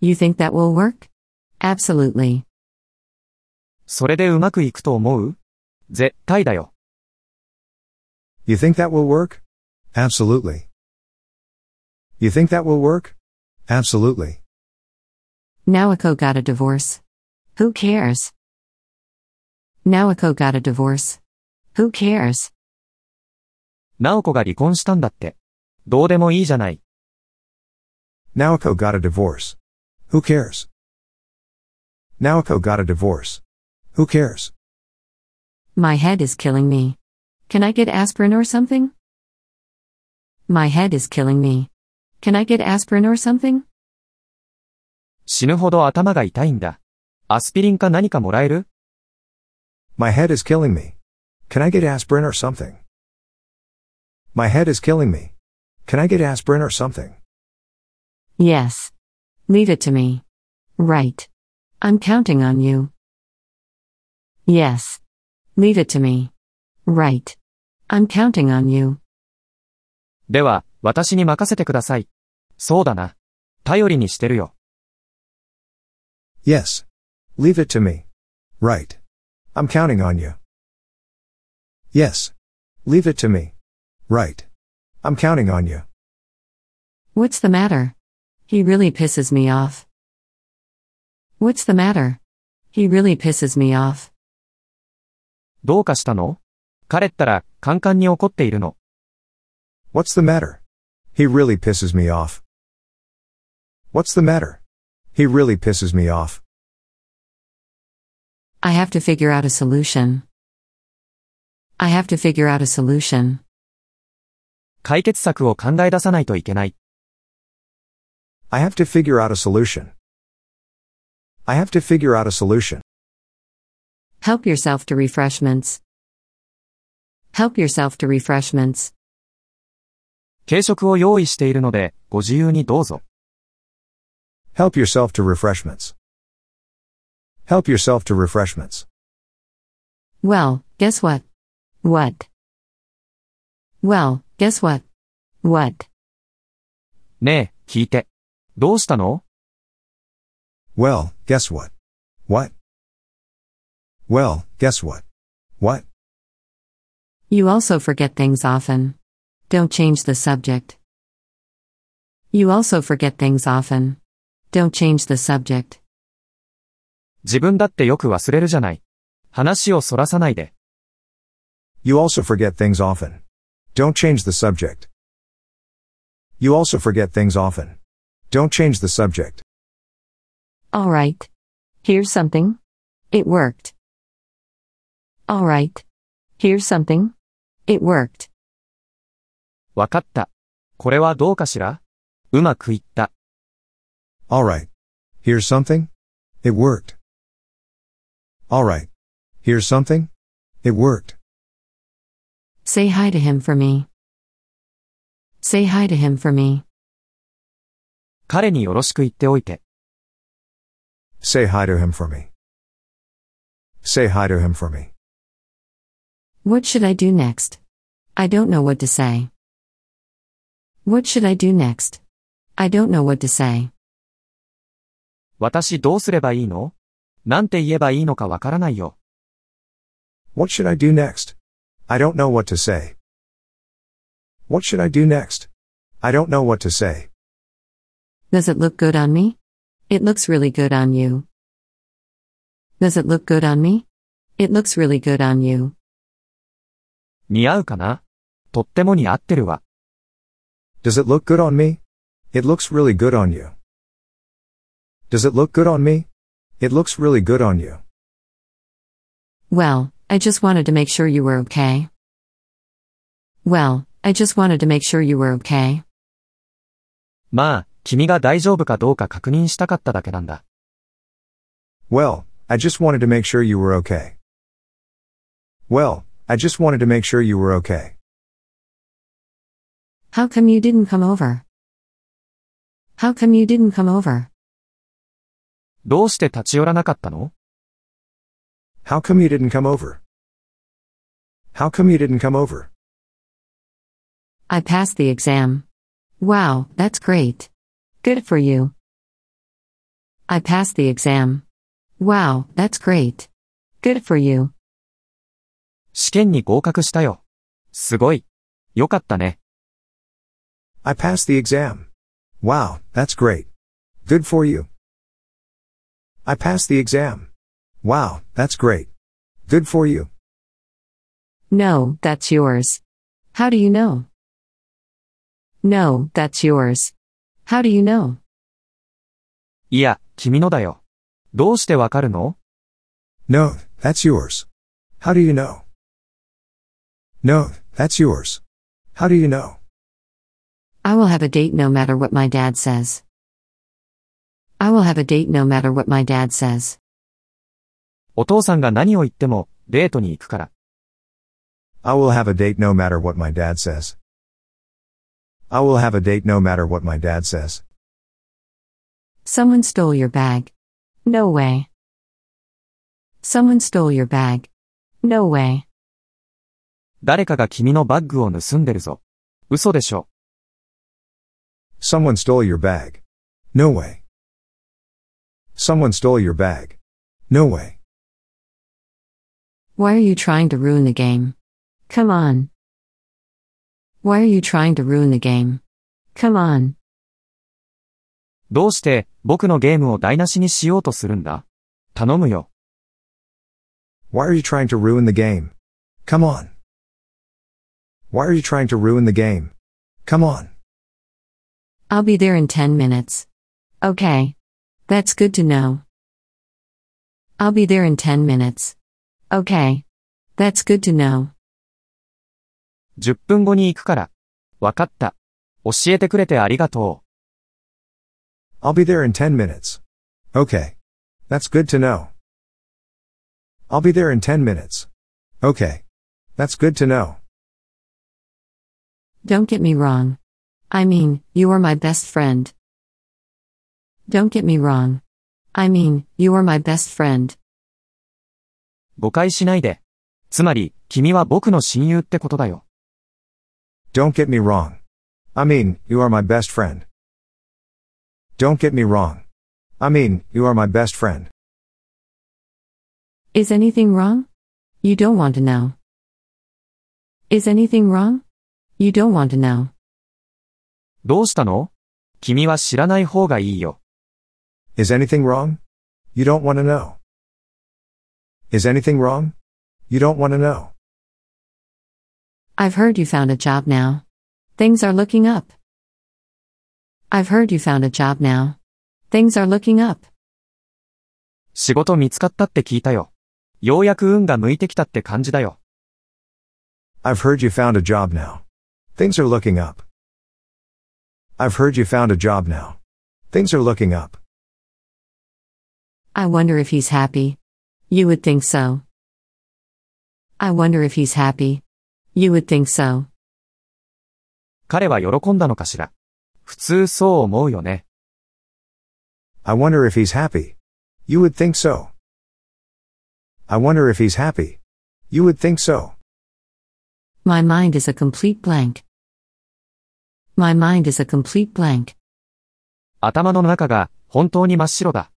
You think that will work? Absolutely. それでうまくいくと思う絶対だよ。You think that will work? Absolutely. You think that will work? Absolutely. Naoko got a divorce. Who cares? Naoko got a divorce. Who cares? Naoko got a divorce. Who cares? Naoko got a divorce. Who cares? My head is killing me. Can I get aspirin or something? My head is killing me. Can I get aspirin or something? 死ぬほど頭が痛いんだ。アスピリンか何かもらえる ?My head is killing me.Can I get aspirin or something?My head is killing me.Can I get aspirin or something?Yes. Leave it to me. Right. I'm counting on you. Yes. Leave it to me. Right. I'm counting on you. では、私に任せてください。そうだな。頼りにしてるよ。Yes. Leave it to me. Right. I'm counting on you. Yes. Leave it to me. Right. I'm counting on you. What's the matter? He really pisses me off. What's the matter? He really pisses me off. どうかしたの彼ったら、カンカンに怒っているの。What's the matter? He really pisses me off. What's the matter? He really pisses me off. I have to figure out a solution. I have to figure out a solution. 解決策を考え出さないといけない。I have to figure out a solution. I have to figure out a solution. Help yourself to refreshments. Help yourself to refreshments. 軽食を用意しているので、ご自由にどうぞ。Help yourself to refreshments. Help yourself to refreshments. Well, guess what? What? Well, guess what? What? ねえ、聞いて。どうしたの ?Well, guess what? What? Well, guess what? What? You also forget things often. Don't change the subject. You also forget things often. Don't change the subject. 自分だってよく忘れるじゃない。話をそらさないで。You also forget things often. Don't change the subject. You also forget things often. Don't change the subject. Alright. Here's something. It worked. Alright. Here's something. It worked. わかった。これはどうかしらうまくいった。Alright. Here's something? It worked. Alright. Here's something? It worked. Say hi to him for me. Say hi to him for me. 彼によろしく言っておいて。Say hi to him for me. Say hi to him for me. What should I do next? I don't know what to say. What should I do next? I don't know what to say. 私どうすればいいのなんて言えばいいのかわからないよ。What should I do next?I don't know what to say.What should I do next?I don't know what to say.Does it look good on me?It looks really good on you.Does it look good on me?It looks really good on you. 似合うかなとっても似合ってるわ。Does it look good on me? It looks really good on you. Does it look good on me? It looks really good on you. Well, I just wanted to make sure you were okay. Well, I just wanted to make sure you were okay. まあ、君が大丈夫かどうか確認したかっただけなんだ。Well, I just wanted to make sure you were okay. Well, I just wanted to make sure you were okay. How come you didn't come over? How come you didn't come over? どうして立ち寄らなかったの ?How come you didn't come over?How come you didn't come over?I passed the exam.Wow, that's great.Good for you.I passed the exam.Wow, that's great.Good for you. 試験に合格したよ。すごい。よかったね。I passed the exam. Wow, that's great. Good for you. I passed the exam. Wow, that's great. Good for you. No, that's yours. How do you know? No, that's yours. How do you know? いや、君のだよ。どうしてわかるの ?No, that's yours. How do you know? No, that's yours. How do you know? I will have a date no matter what my dad says. I will have a date no matter what my dad says. お父さんが何を言っても、デートに行くから。I will have a date no matter what my dad says. I will have a date no matter what my dad says. Someone stole your bag. No way. Someone stole your bag. No way. 誰かが君のバッグを盗んでるぞ。嘘でしょ。Someone stole your bag. No way. Someone stole your bag. No way. Why are you trying to ruin the game? Come on. Why are you trying to ruin the game? Come on. どうして僕のゲームを台無しにしようとするんだ頼むよ。Why are you trying to ruin the game? Come on. Why are you trying to ruin the game? Come on. I'll be there in 10 minutes. Okay. That's good to know. I'll be there in 10 minutes. Okay. That's good to know. 10分後に行くから。わかった。教えてくれてありがとう。I'll be there in 10 minutes. Okay. That's good to know. I'll be there in 10 minutes. Okay. That's good to know. Don't get me wrong. I mean, you are my best friend. Don't get me wrong. I mean, you are my best friend. 誤解しないで。つまり、君は僕の親友ってことだよ。Don't get me wrong. I mean, you are my best friend. Don't get me wrong. I mean, you are my best friend. Is anything wrong? You don't want to know. Is anything wrong? You don't want to know. どうしたの君は知らない方がいいよ。Is anything wrong? You don't want to know. Is anything wrong? You don't want to know. I've heard you found a job now. Things are looking up. I've heard you found a job now. Things are looking up. 仕事見つかったって聞いたよ。ようやく運が向いてきたって感じだよ。I've heard you found a job now. Things are looking up. I've heard you found a job now. Things are looking up. I wonder if he's happy. You would think so. I wonder if he's happy. You would think so. 彼は喜んだのかしら。普通そう思うよね。I wonder if he's happy. You would think so. I wonder if he's happy. You would think so. My mind is a complete blank. My mind is a complete blank. 頭の中が本当に真っ白だ。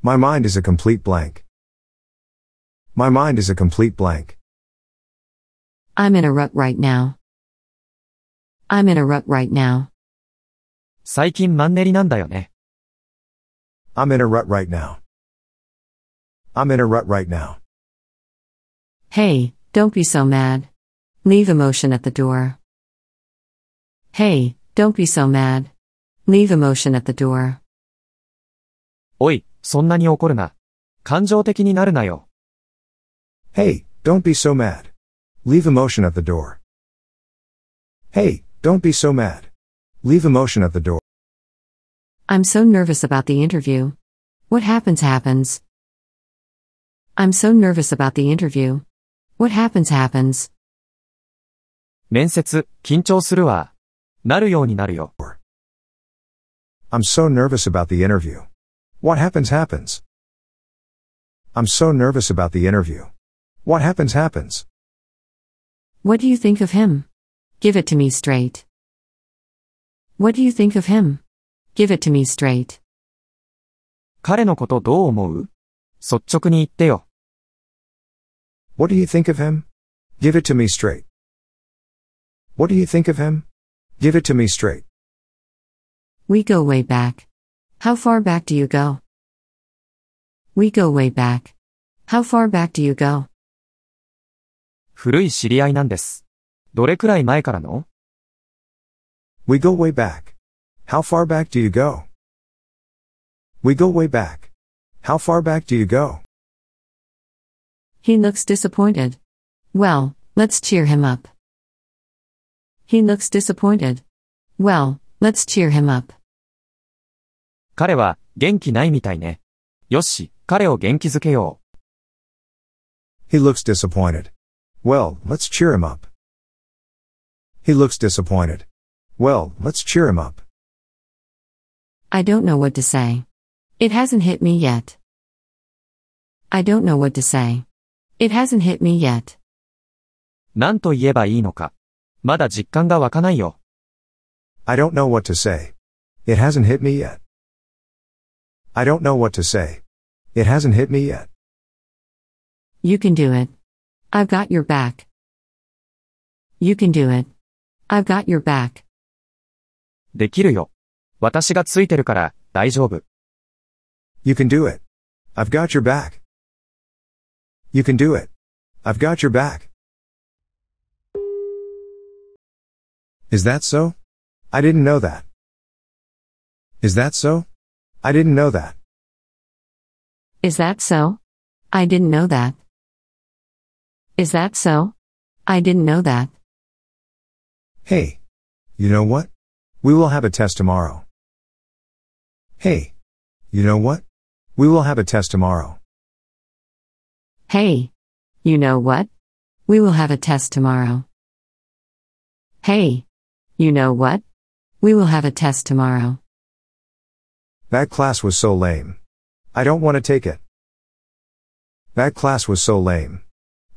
my mind is a complete blank. My mind is a complete blank. I'm in a rut right now. I'm in a rut right now. 最近マンネリなんだよね。I'm in a rut right now. I'm in a rut right now. Hey, don't be so mad. Leave emotion at the door. Hey, don't be so mad. Leave emotion at the door. おい、そんなに怒るな。感情的になるなよ。Hey, don't be so mad. Leave emotion at the door. Hey, don't be so mad. Leave emotion at the door. I'm so nervous about the interview. What happens happens. I'm so nervous about the interview. What happens happens. 面接、緊張するわ。なるようになるよ。I'm so nervous about the interview. What happens happens. I'm so nervous about the interview. What happens happens. What do you think of him? Give it to me straight. What do you think of him? Give it to me straight. 彼のことどう思う率直に言ってよ。What do you think of him? Give it to me straight. What do you think of him? Give it to me straight. We go way back. How far back do you go? We go way back. How far back do you go? 古い知り合いなんです。どれくらい前からの ?We go way back. How far back do you go? We go way back. How far back do you go? He looks disappointed. Well, let's cheer him up. He looks disappointed. Well, let's cheer him up. 彼は元気ないみたいね。よし、彼を元気づけよう。He looks disappointed. Well, let's cheer him up. He looks disappointed. Well, let's cheer him up. I don't know what to say. It hasn't hit me yet. I don't know what to say. It hasn't hit me yet. 何と言えばいいのか。まだ実感が湧かないよ。I don't know what to say. It hasn't hit me yet. I don't know what to say. It hasn't hit me yet. You can do it. I've got your back. You can do it. I've got your back. できるよ。私がついてるから大丈夫。You can do it. I've got your back. You can do it. I've got your back. Is that so? I didn't know that. Is that so? I didn't know that. Is that so? I didn't know that. Is that so? I didn't know that. Hey. You know what? We will have a test tomorrow. Hey. You know what? We will have a test tomorrow. Hey. You know what? We will have a test tomorrow. Hey. You know what? We will have a test tomorrow. That class was so lame. I don't want to take it. That class was so lame.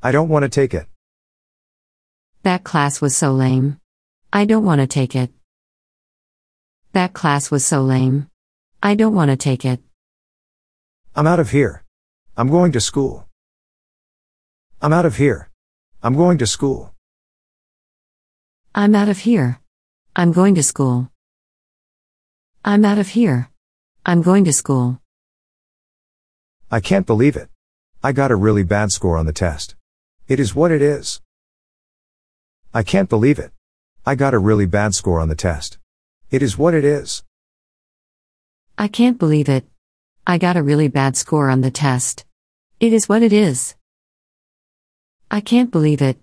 I don't want to take it. That class was so lame. I don't want to take it. That class was so lame. I don't want to take it. I'm out of here. I'm going to school. I'm out of here. I'm going to school. I'm out of here. I'm going to school. I'm out of here. I'm going to school. I can't believe it. I got a really bad score on the test. It is what it is. I can't believe it. I got a really bad score on the test. It is what it is. I can't believe it. I got a really bad score on the test. It is what it is. I can't believe it.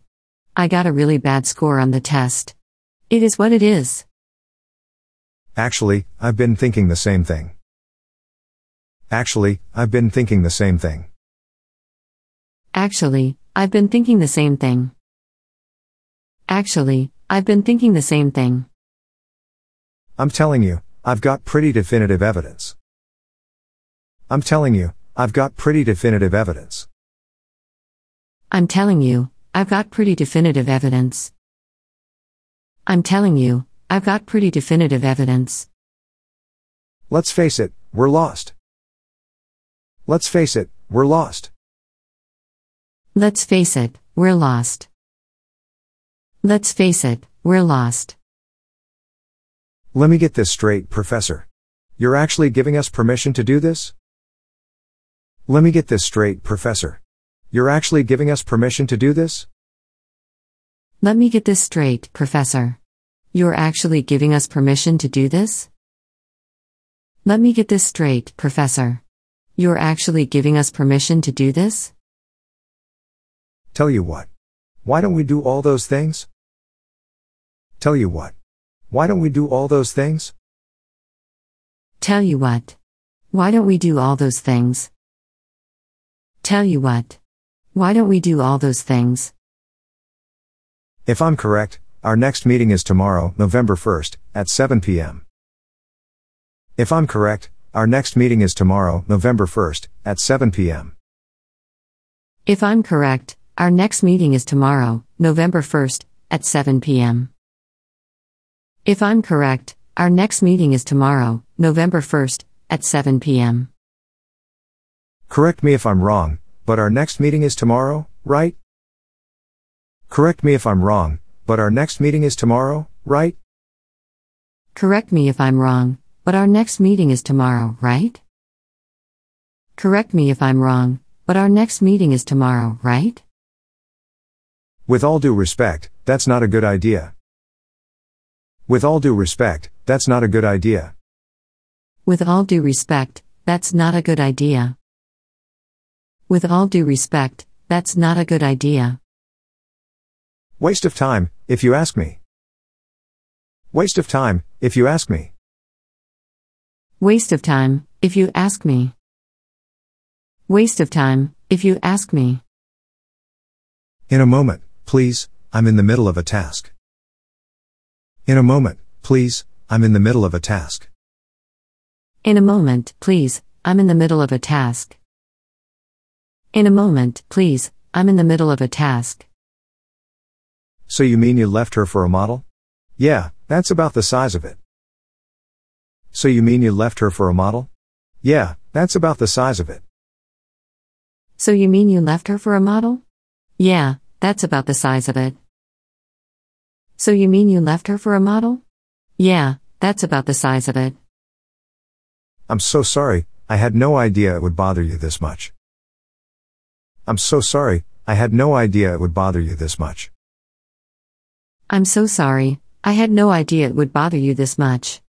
I got a really bad score on the test. It is what it is. Actually, I've been thinking the same thing. Actually, I've been thinking the same thing. Actually, I've been thinking the same thing. Actually, I've been thinking the same thing. I'm telling you, I've got pretty definitive evidence. I'm telling you, I've got pretty definitive evidence. I'm telling you, I've got pretty definitive evidence. I'm telling you, I've got pretty definitive evidence. Let's face it, we're lost. Let's face it, we're lost. Let's face it, we're lost. Let's face it, we're lost. Let me get this straight, Professor. You're actually giving us permission to do this? Let me get this straight, Professor. You're actually giving us permission to do this? Let me get this straight, Professor. You're actually giving us permission to do this? Let me get this straight, Professor. You're actually giving us permission to do this? Tell you what. Why don't we do all those things? Tell you what. Why don't we do all those things? Tell you what. Why don't we do all those things? Tell you what. Why don't we do all those things? If I'm correct, our next meeting is tomorrow, November 1st, at 7 p.m. If I'm correct, our next meeting is tomorrow, November 1st, at 7 p.m. If I'm correct, our next meeting is tomorrow, November 1st, at 7 p.m. If I'm correct, our next meeting is tomorrow, November 1st, at 7 p.m. Correct me if I'm wrong, but our next meeting is tomorrow, right? Correct me if I'm wrong, but our next meeting is tomorrow, right? Correct me if I'm wrong, but our next meeting is tomorrow, right? Correct me if I'm wrong, but our next meeting is tomorrow, right? With all due respect, that's not a good idea. With all due respect, that's not a good idea. With all due respect, that's not a good idea. With all due respect, that's not a good idea. Waste of time, if you ask me. Waste of time, if you ask me. Waste of time, if you ask me. Waste of time, if you ask me. In a moment, please, I'm in the middle of a task. In a moment, please, I'm in the middle of a task. In a moment, please, I'm in the middle of a task. In a moment, please, I'm in the middle of a task. So you mean you left her for a model? Yeah, that's about the size of it. So you mean you left her for a model? Yeah, that's about the size of it. So you mean you left her for a model? Yeah, that's about the size of it. So you mean you left her for a model? Yeah, that's about the size of it. I'm so sorry, I had no idea it would bother you this much. I'm so sorry, I had no idea it would bother you this much. I'm so sorry, I had no idea it would bother you this much.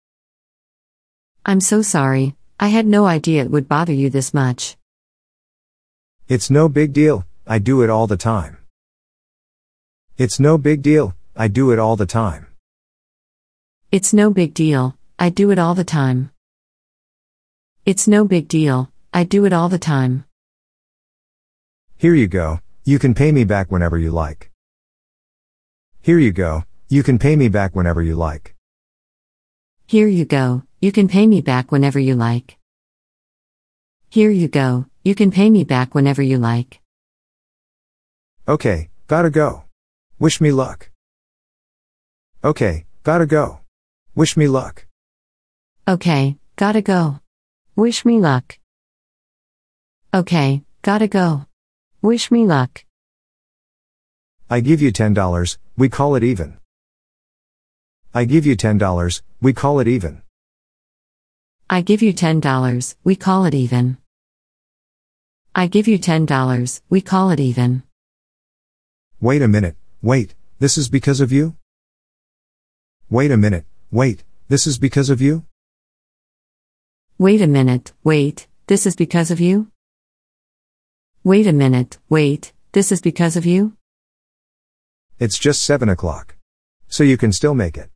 I'm so sorry, I had no idea it would bother you this much. It's no big deal, I do it all the time. It's no big deal, I do it all the time. It's no big deal, I do it all the time. It's no big deal, I do it all the time. Here you go, you can pay me back whenever you like. Here you go, you can pay me back whenever you like. Here you go, you can pay me back whenever you like. Here you go, you can pay me back whenever you like. Okay, gotta go. Wish me luck. Okay, gotta go. Wish me luck. Okay, gotta go. Wish me luck. Okay, gotta go. Wish me luck. I give you $10, we call it even. I give you $10, we call it even. I give you $10, we call it even. I give you $10, we call it even. Wait a minute, wait, this is because of you? Wait a minute, wait, this is because of you? Wait a minute, wait, this is because of you? Wait a minute, wait, this is because of you? It's just 7 o'clock. So you can still make it.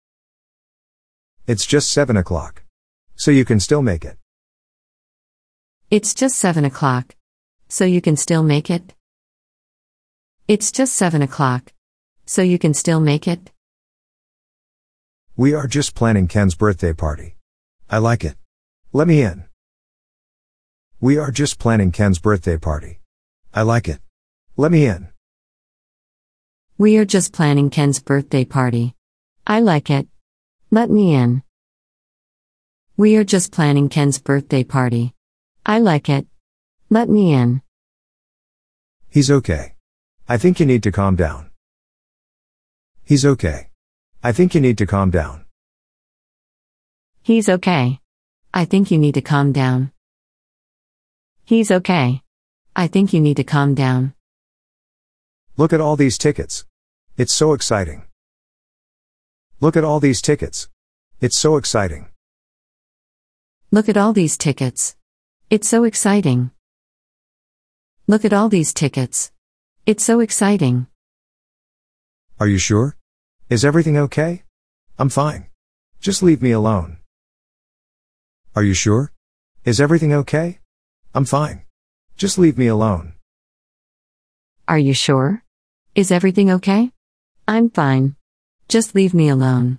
It's just 7 o'clock. So you can still make it. It's just 7 o'clock. So you can still make it. It's just 7 o'clock. So you can still make it. We are just planning Ken's birthday party. I like it. Let me in. We are just planning Ken's birthday party. I like it. Let me in. We are just planning Ken's birthday party. I like it. Let me in. We are just planning Ken's birthday party. I like it. Let me in. He's okay. I think you need to calm down. He's okay. I think you need to calm down. He's okay. I think you need to calm down. He's okay. I think you need to calm down. Look at all these tickets. It's so exciting. Look at all these tickets. It's so exciting. Look at all these tickets. It's so exciting. Look at all these tickets. It's so exciting. Are you sure? Is everything okay? I'm fine. Just leave me alone. Are you sure? Is everything okay? I'm fine. Just leave me alone. Are you sure? Is everything okay? I'm fine. Just leave me alone.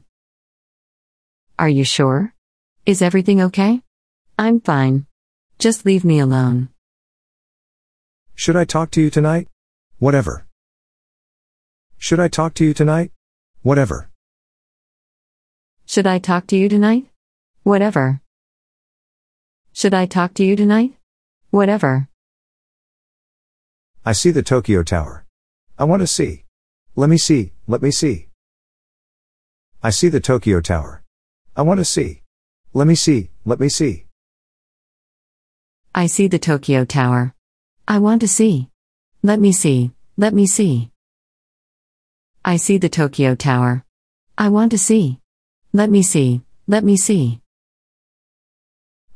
Are you sure? Is everything okay? I'm fine. Just leave me alone. Should I talk to you tonight? Whatever. Should I talk to you tonight? Whatever. Should I talk to you tonight? Whatever. Should I talk to you tonight? Whatever. I see the Tokyo Tower. I want to see. Let me see, let me see. I see the Tokyo Tower. I want to see. Let me see, let me see. I see the Tokyo Tower. I want to see. Let me see, let me see. I see the Tokyo Tower. I want to see. Let me see, let me see.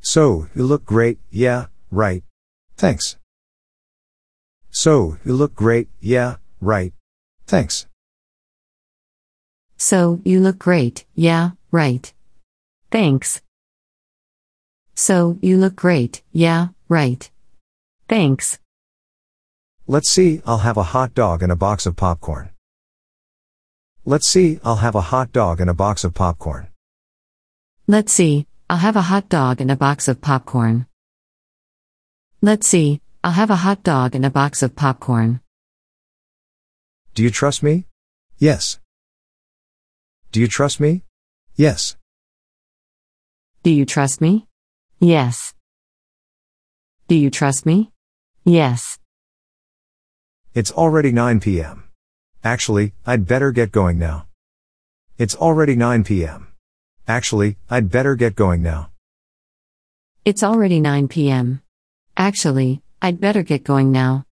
So, you look great, yeah, right. Thanks. So, you look great, yeah, right. Thanks. So, you look great, yeah, right. Thanks. So, you look great, yeah, right. Thanks. Let's see, I'll have a hot dog and a box of popcorn. Let's see, I'll have a hot dog and a box of popcorn. Let's see, I'll have a hot dog and a box of popcorn. Let's see, I'll have a hot dog and a box of popcorn. Do you trust me? Yes. Do you trust me? Yes. Do you trust me? Yes. Do you trust me? Yes. It's already 9 p.m. Actually, I'd better get going now. It's already 9 p.m. Actually, I'd better get going now. It's already 9 p.m. Actually, I'd better get going now.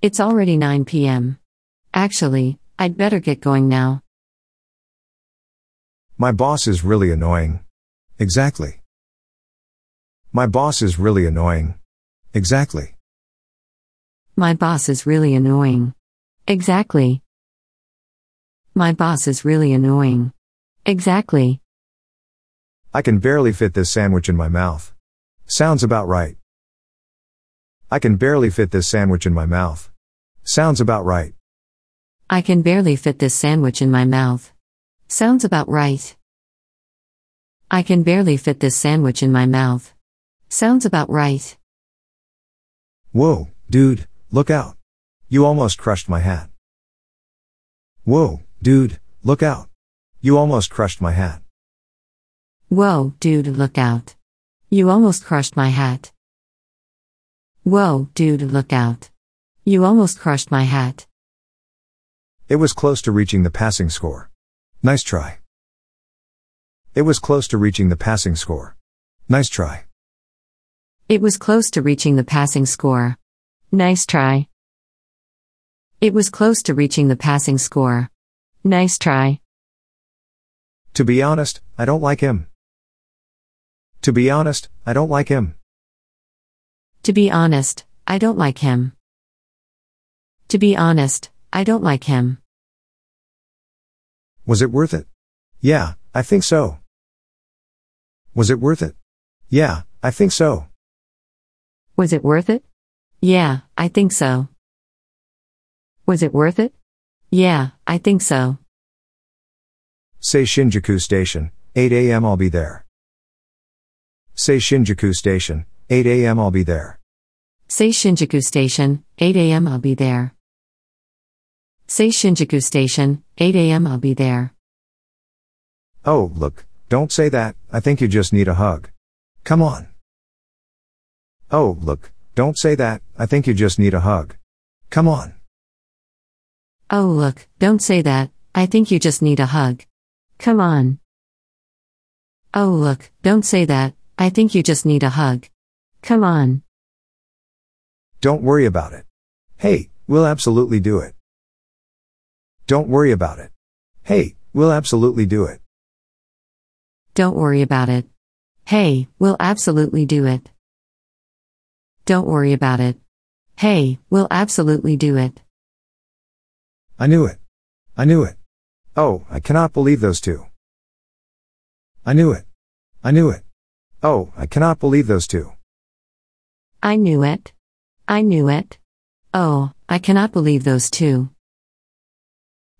It's already 9 p.m. Actually, I'd better get going now. My boss is really annoying. Exactly. My boss is really annoying. Exactly. My boss is really annoying. Exactly. My boss is really annoying. Exactly. I can barely fit this sandwich in my mouth. Sounds about right. I can barely fit this sandwich in my mouth. Sounds about right. I can barely fit this sandwich in my mouth. Sounds about right. I can barely fit this sandwich in my mouth. Sounds about right. Whoa, dude, look out. You almost crushed my hat. Whoa, dude, look out. You almost crushed my hat. Whoa, dude, look out. You almost crushed my hat. Whoa, dude, look out. You almost crushed my hat. It was close to reaching the passing score. Nice try. It was close to reaching the passing score. Nice try. It was close to reaching the passing score. Nice try. It was close to reaching the passing score. Nice try. To be honest, I don't like him. To be honest, I don't like him. To be honest, I don't like him. To be honest, I don't like him. Was it worth it? Yeah, I think so. Was it worth it? Yeah, I think so. Was it worth it? Yeah, I think so. Was it worth it? Yeah, I think so. Say Shinjuku Station, 8 a.m. I'll be there. Say Shinjuku Station, 8 a.m. I'll be there. Say Shinjuku Station, 8 a.m. I'll be there. Say Shinjuku Station, 8 a.m. I'll be there. Oh, look, don't say that, I think you just need a hug. Come on. Oh, look, don't say that, I think you just need a hug. Come on. Oh, look, don't say that, I think you just need a hug. Come on. Oh, look, don't say that, I think you just need a hug. Come on. Don't worry about it. Hey, we'll absolutely do it. Don't worry about it. Hey, we'll absolutely do it. Don't worry about it. Hey, we'll absolutely do it. Don't worry about it. Hey, we'll absolutely do it. I knew it. I knew it. Oh, I cannot believe those two. I knew it. I knew it. Oh, I cannot believe those two. I knew it. I knew it. Oh, I cannot believe those two.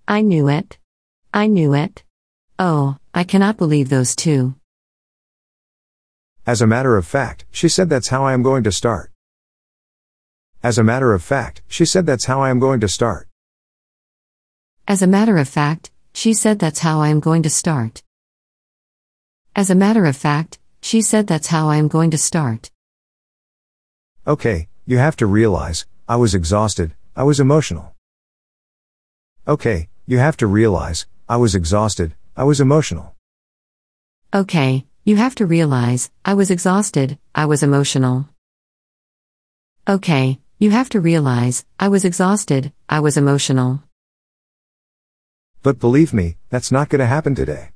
I knew it. I knew it. Oh, I cannot believe those two. As a matter of fact, she said that's how I am going to start. As a matter of fact, she said that's how I am going to start. As a matter of fact, she said that's how I am going to start. As a matter of fact, she said that's how I am going to start. Okay, you have to realize, I was exhausted, I was emotional. Okay, you have to realize, I was exhausted, I was emotional. Okay, you have to realize, I was exhausted, I was emotional. Okay, you have to realize, I was exhausted, I was emotional. But believe me, that's not gonna happen today.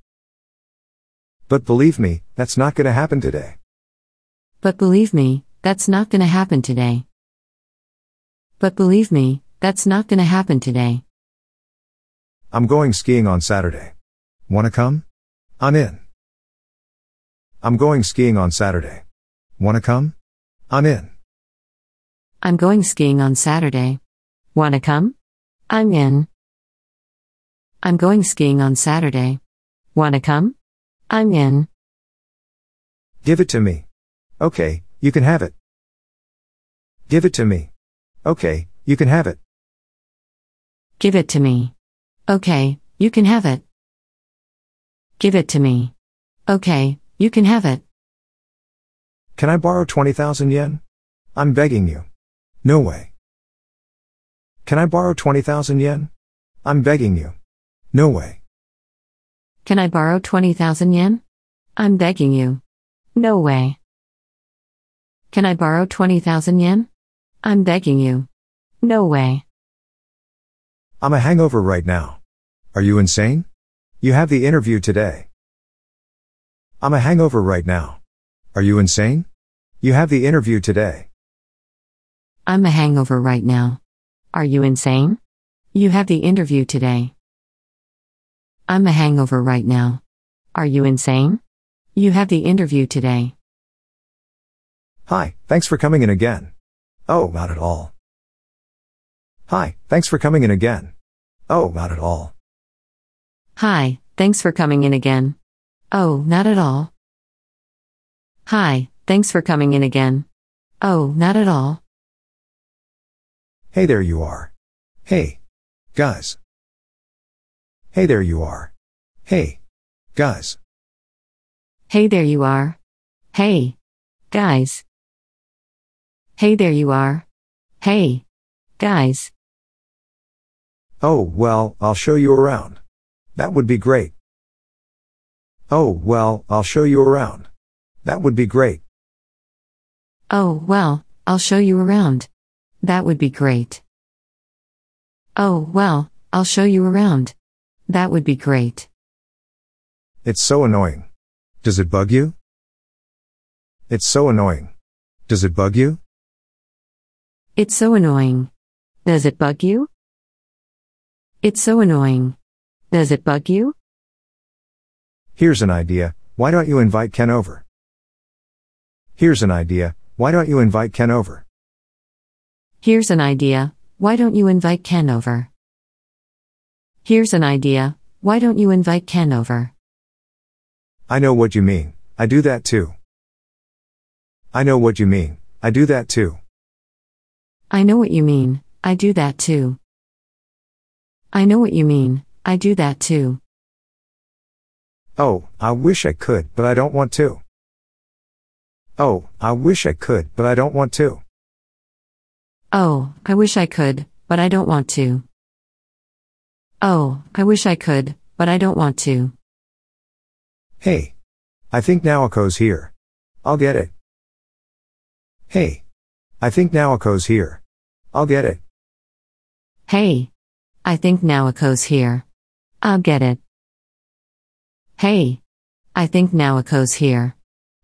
But believe me, that's not gonna happen today. But believe me, that's not gonna happen today. But believe me, that's not gonna happen today. I'm going skiing on Saturday. Wanna come? I'm in. I'm going skiing on Saturday. Wanna come? I'm in. I'm going skiing on Saturday. Wanna come? I'm in. I'm going skiing on Saturday. Wanna come? I'm in. Give it to me. Okay, you can have it. Give it to me. Okay, you can have it. Give it to me. Okay, you can have it. Give it to me. Okay, you can have it. Can I borrow 20,000 yen? I'm begging you. No way. Can I borrow 20,000 yen? I'm begging you. No way. Can I borrow 20,000 yen? I'm begging you. No way. Can I borrow 20,000 yen? I'm begging you. No way. I'm a hangover right now. Are you insane? You have the interview today. I'm a hangover right now. Are you insane? You have the interview today. I'm a hangover right now. Are you insane? You have the interview today. I'm a hangover right now. Are you insane? You have the interview today. Hi, thanks for coming in again. Oh, not at all. Hi, thanks for coming in again. Oh, not at all. Hi, thanks for coming in again. Oh, not at all. Hi, thanks for coming in again. Oh, not at all. Hey there you are. Hey. Guys. Hey there you are. Hey. Guys. Hey there you are. Hey. Guys. Hey there you are. Hey. Guys. Oh, well, I'll show you around. That would be great. Oh, well, I'll show you around. That would be great. Oh, well, I'll show you around. That would be great. Oh, well, I'll show you around. That would be great. It's so annoying. Does it bug you? It's so annoying. Does it bug you? It's so annoying. Does it bug you? It's so annoying. Does it bug you? Here's an idea, why don't you invite Ken over? Here's an idea, why don't you invite Ken over? Here's an idea, why don't you invite Ken over? Here's an idea, why don't you invite Ken over? I know what you mean, I do that too. I know what you mean, I do that too. I know what you mean, I do that too. I know what you mean, I do that too. Oh, I wish I could, but I don't want to. Oh, I wish I could, but I don't want to. Oh, I wish I could, but I don't want to. Oh, I wish I could, but I don't want to. Hey. I think Naoko's here. I'll get it. Hey. I think Naoko's here. I'll get it. Hey. I think Naoko's here. I'll get it. Hey. I think Nawako's here.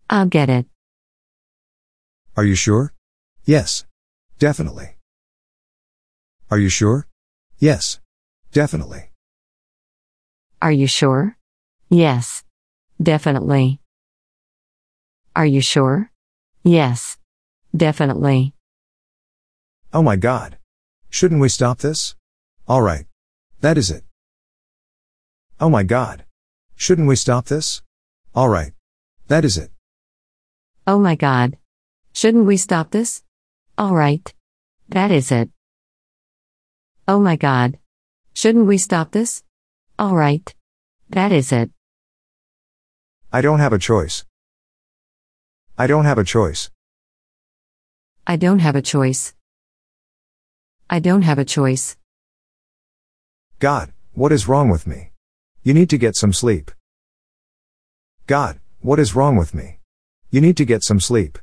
I'll get it. Are you sure? Yes. Definitely. Are you sure? Yes. Definitely. Are you sure? Yes. Definitely. Are you sure? Yes. Definitely. Oh my god. Shouldn't we stop this? Alright. That is it. Oh my god. Shouldn't we stop this? Alright. That is it. Oh my god. Shouldn't we stop this? Alright. That is it. Oh my god. Shouldn't we stop this? Alright. That is it. I don't have a choice. I don't have a choice. I don't have a choice. I don't have a choice. God, what is wrong with me? You need to get some sleep. God, what is wrong with me? You need to get some sleep.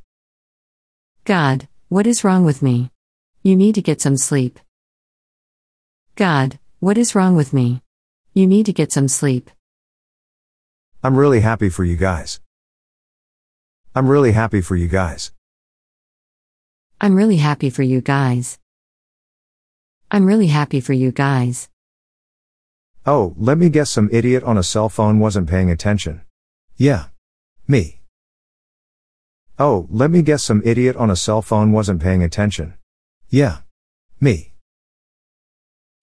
God, what is wrong with me? You need to get some sleep. God, what is wrong with me? You need to get some sleep. I'm really happy for you guys. I'm really happy for you guys. I'm really happy for you guys. I'm really happy for you guys. Oh, let me guess some idiot on a cell phone wasn't paying attention. Yeah. Me. Oh, let me guess some idiot on a cell phone wasn't paying attention. Yeah. Me.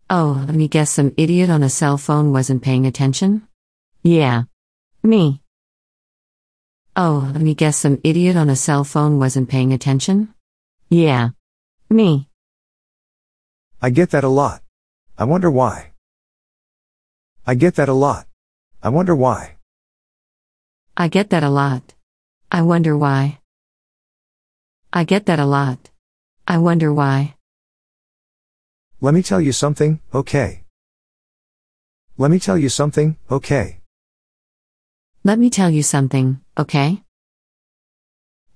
Oh, let me guess some idiot on a cell phone wasn't paying attention? Yeah. Me. Oh, let me guess some idiot on a cell phone wasn't paying attention? Yeah. Me. I get that a lot. I wonder why. I get that a lot. I wonder why. I get that a lot. I wonder why. I get that a lot. I wonder why. Let me tell you something, okay. Let me tell you something, okay. Let me tell you something, okay?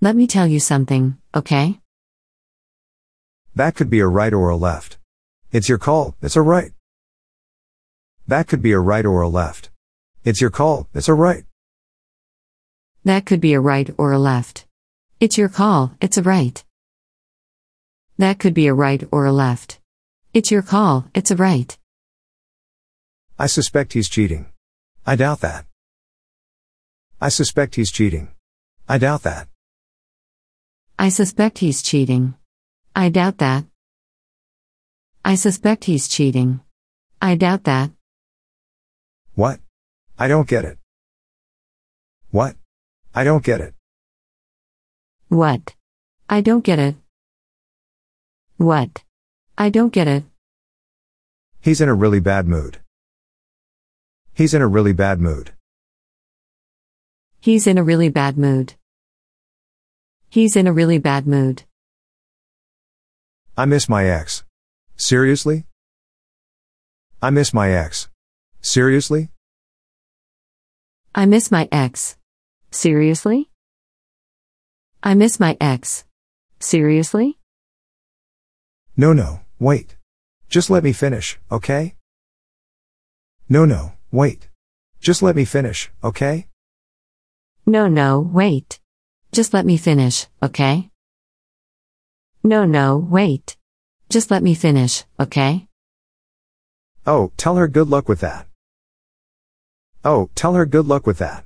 Let me tell you something, okay? That could be a right or a left. It's your call, it's a right. That could be a right or a left. It's your call. It's a right. That could be a right or a left. It's your call. It's a right. That could be a right or a left. It's your call. It's a right. I suspect he's cheating. I doubt that. I suspect he's cheating. I doubt that. I suspect he's cheating. I doubt that. I suspect he's cheating. I doubt that. What? I don't get it. What? I don't get it. What? I don't get it. What? I don't get it. He's in a really bad mood. He's in a really bad mood. He's in a really bad mood. He's in a really bad mood. I miss my ex. Seriously? I miss my ex. Seriously? I miss my ex. Seriously? I miss my ex. Seriously? No, no, wait. Just let me finish, okay? No, no, wait. Just let me finish, okay? No, no, wait. Just let me finish, okay? No, no, wait. Just let me finish, okay? Oh, tell her good luck with that. Oh, tell her good luck with that.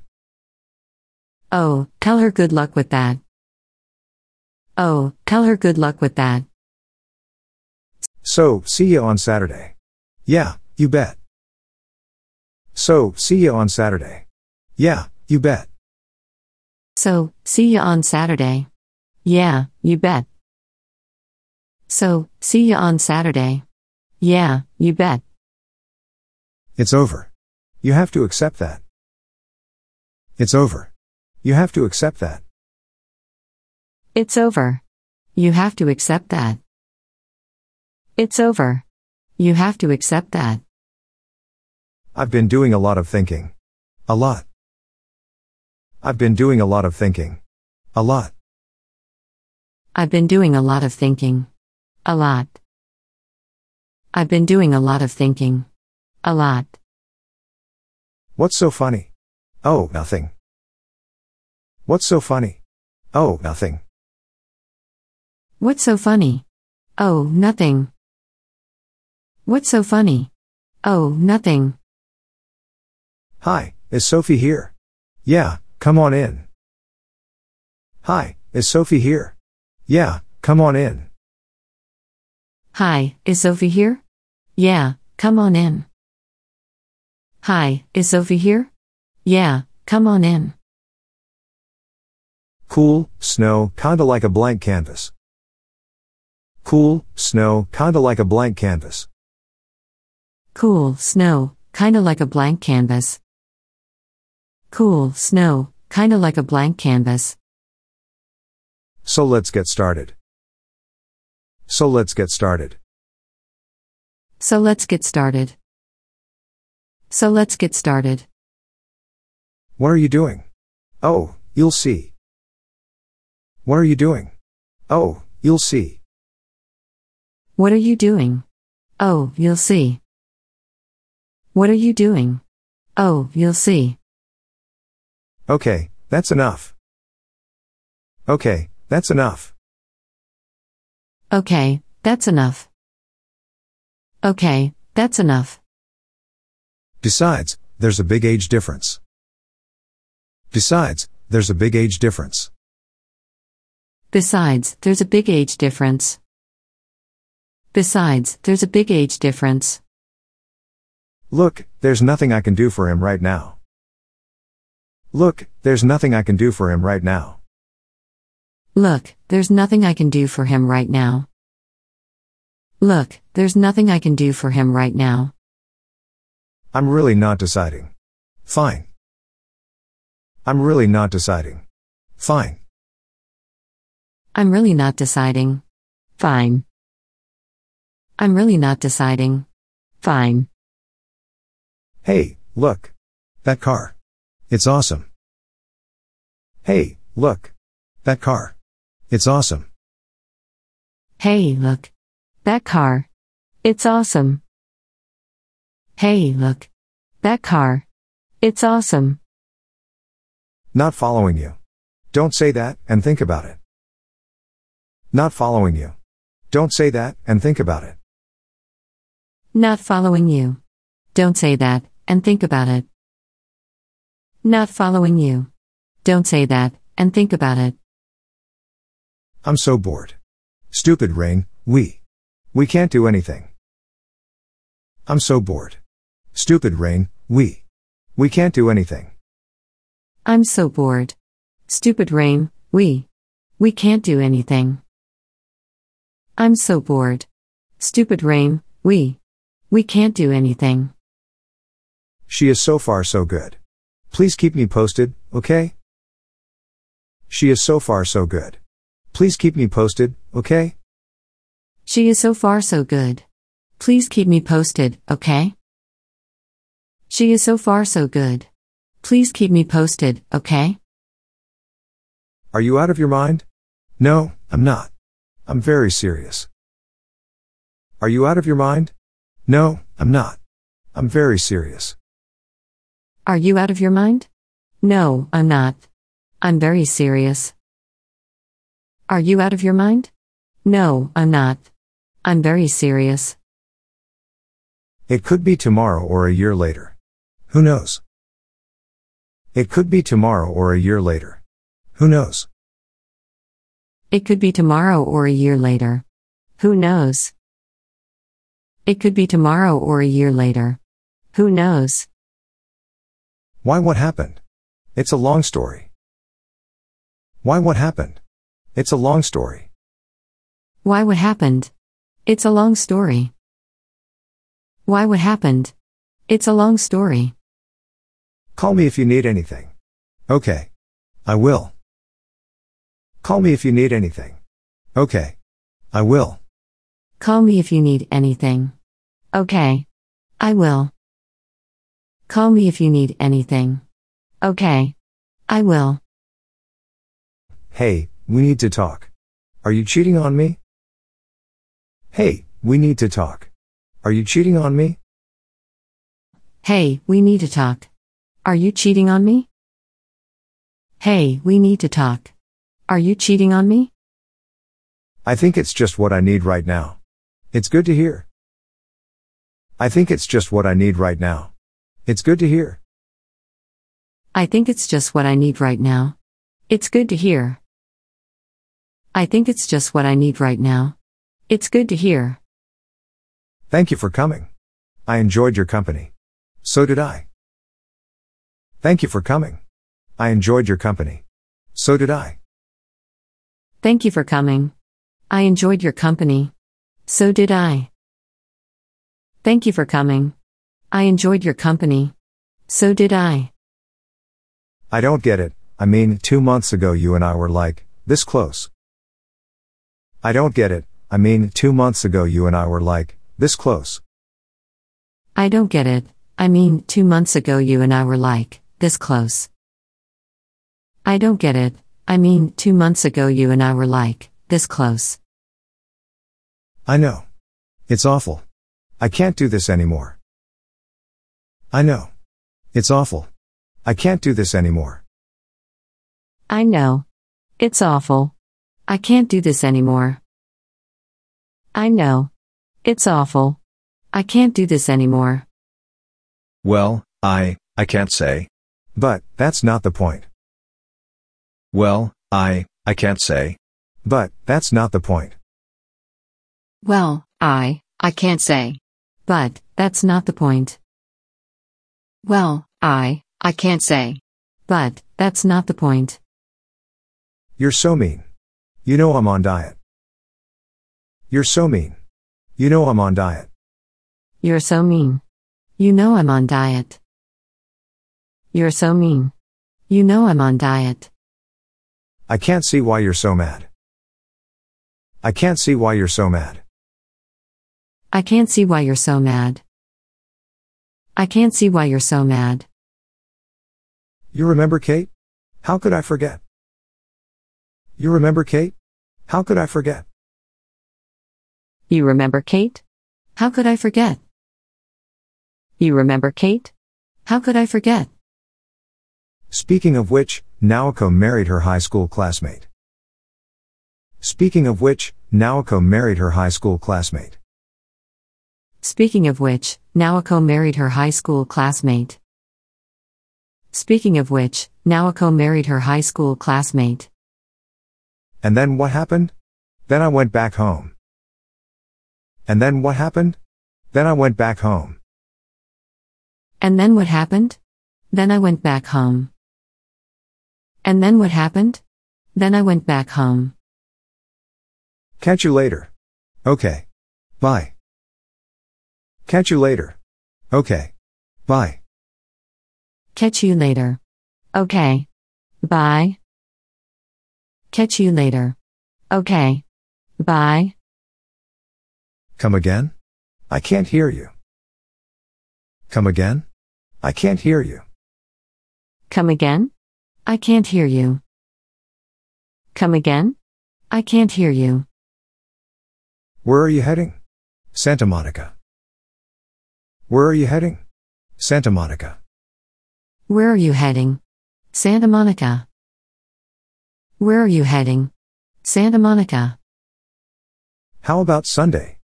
Oh, tell her good luck with that. Oh, tell her good luck with that. So, see you on Saturday. Yeah, you bet. So, see you on Saturday. Yeah, you bet. So, see you on Saturday. Yeah, you bet. So, see you on Saturday. Yeah, you bet. It's over. You have to accept that. It's over. You have to accept that. It's over. You have to accept that. It's over. You have to accept that. I've been doing a lot of thinking. A lot. I've been doing a lot of thinking. A lot. I've been doing a lot of thinking. A lot. I've been doing a lot of thinking. A lot. What's so funny? Oh, nothing. What's so funny? Oh, nothing. What's so funny? Oh, nothing. What's so funny? Oh, nothing. Hi, is Sophie here? Yeah, come on in. Hi, is Sophie here? Yeah, come on in. Hi, is Sophie here? Yeah, come on in. Hi, is Sophie here? Yeah, come on in. Cool, snow, kinda like a blank canvas. Cool, snow, kinda like a blank canvas. Cool, snow, kinda like a blank canvas. Cool, snow, kinda like a blank canvas. So let's get started. So let's get started. So let's get started. So let's get started. What are you doing? Oh, you'll see. What are you doing? Oh, you'll see. What are you doing? Oh, you'll see. What are you doing? Oh, you'll see. Okay, that's enough. Okay, that's enough. Okay, that's enough. Okay, that's enough. Besides, there's a big age difference. Besides, there's a big age difference. Besides, there's a big age difference. Besides, there's a big age difference. Look, there's nothing I can do for him right now. Look, there's nothing I can do for him right now. Look, there's nothing I can do for him right now. Look, there's nothing I can do for him right now. I'm really not deciding. Fine. I'm really not deciding. Fine. I'm really not deciding. Fine. I'm really not deciding. Fine. Hey, look. That car. It's awesome. Hey, look. That car. It's awesome. Hey, look. That car. It's awesome. Hey, look. That car. It's awesome. Not following you. Don't say that and think about it. Not following you. Don't say that and think about it. Not following you. Don't say that and think about it. Not following you. Don't say that and think about it. I'm so bored. Stupid rain, we. We can't do anything. I'm so bored. Stupid rain, we. We can't do anything. I'm so bored. Stupid rain, we. We can't do anything. I'm so bored. Stupid rain, we. We can't do anything. She is so far so good. Please keep me posted, okay? She is so far so good. Please keep me posted, okay? She is so far so good. Please keep me posted, okay? She is so far so good. Please keep me posted, okay? Are you out of your mind? No, I'm not. I'm very serious. Are you out of your mind? No, I'm not. I'm very serious. Are you out of your mind? No, I'm not. I'm very serious. Are you out of your mind? No, I'm not. I'm very serious. It could be tomorrow or a year later. Who knows? It could be tomorrow or a year later. Who knows? It could be tomorrow or a year later. Who knows? It could be tomorrow or a year later. Who knows? Why what happened? It's a long story. Why what happened? It's a long story. Why what happened? It's a long story. Why what happened? It's a long story. Call me if you need anything. Okay. I will. Call me if you need anything. Okay. I will. Call me if you need anything. Okay. I will. Call me if you need anything. Okay. I will. Hey, we need to talk. Are you cheating on me? Hey, we need to talk. Are you cheating on me? Hey, we need to talk. Are you cheating on me? Hey, we need to talk. Are you cheating on me? I think it's just what I need right now. It's good to hear. I think it's just what I need right now. It's good to hear. I think it's just what I need right now. It's good to hear. I think it's just what I need right now. It's good to hear. Thank you for coming. I enjoyed your company. So did I. Thank you for coming. I enjoyed your company. So did I. Thank you for coming. I enjoyed your company. So did I. Thank you for coming. I enjoyed your company. So did I. I don't get it. I mean, two months ago you and I were like, this close. I don't get it. I mean, two months ago you and I were like, this close. I don't get it. I mean, two months ago you and I were like, this close. I don't get it. I mean, two months ago you and I were like, this close. I know. It's awful. I can't do this anymore. I know. It's awful. I can't do this anymore. I know. It's awful. I can't do this anymore. I know. It's awful. I can't do this anymore. Well, I, I can't say. But, that's not the point. Well, I, I can't say. But, that's not the point. Well, I, I can't say. But, that's not the point. Well, I, I can't say. But, that's not the point. You're so mean. You know I'm on diet. You're so mean. You know I'm on diet. You're so mean. You know I'm on diet. You're so mean. You know I'm on diet. I can't see why you're so mad. I can't see why you're so mad. I can't see why you're so mad. I can't see why you're so mad. You remember Kate? How could I forget? You remember Kate? How could I forget? You remember Kate? How could I forget? You remember Kate? How could I forget? Speaking of which, Naoko married her high school classmate. Speaking of which, Naoko married her high school classmate. Speaking of which, Naoko married her high school classmate. Speaking of which, Naoko married her high school classmate. And then what happened? Then I went back home. And then what happened? Then I went back home. And then what happened? Then I went back home. And then what happened? Then I went back home. Catch you later. Okay. Bye. Catch you later. Okay. Bye. Catch you later. Okay. Bye. Catch you later. Okay. Bye. Come again? I can't hear you. Come again? I can't hear you. Come again? I can't hear you. Come again? I can't hear you. Where are you heading? Santa Monica. Where are you heading? Santa Monica. Where are you heading? Santa Monica. Where are you heading? Santa Monica. How about Sunday?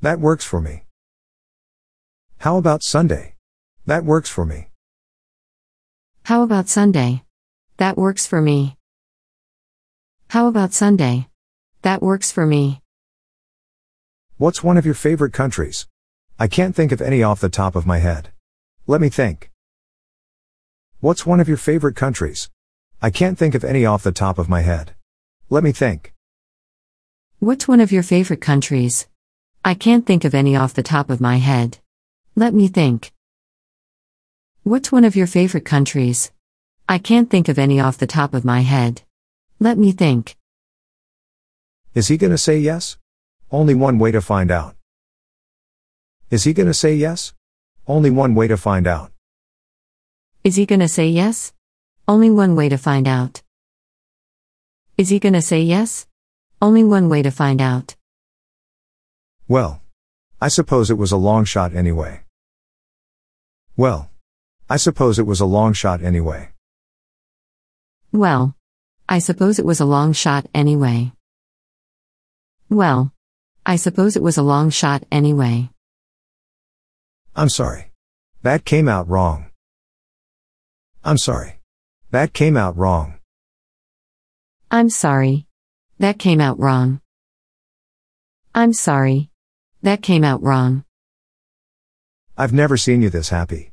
That works for me. How about Sunday? That works for me. How about Sunday? That works for me. How about Sunday? That works for me. What's one of your favorite countries? I can't think of any off the top of my head. Let me think. What's one of your favorite countries? I can't think of any off the top of my head. Let me think. What's one of your favorite countries? I can't think of any off the top of my head. Let me think. What's one of your favorite countries? I can't think of any off the top of my head. Let me think. Is he gonna say yes? Only one way to find out. Is he gonna say yes? Only one way to find out. Is he gonna say yes? Only one way to find out. Is he gonna say yes? Only one way to find out. Well. I suppose it was a long shot anyway. Well. I suppose it was a long shot anyway. Well. I suppose it was a long shot anyway. Well. I suppose it was a long shot anyway. I'm sorry. That came out wrong. I'm sorry. That came out wrong. I'm sorry. That came out wrong. I'm sorry. That came out wrong. I've never seen you this happy.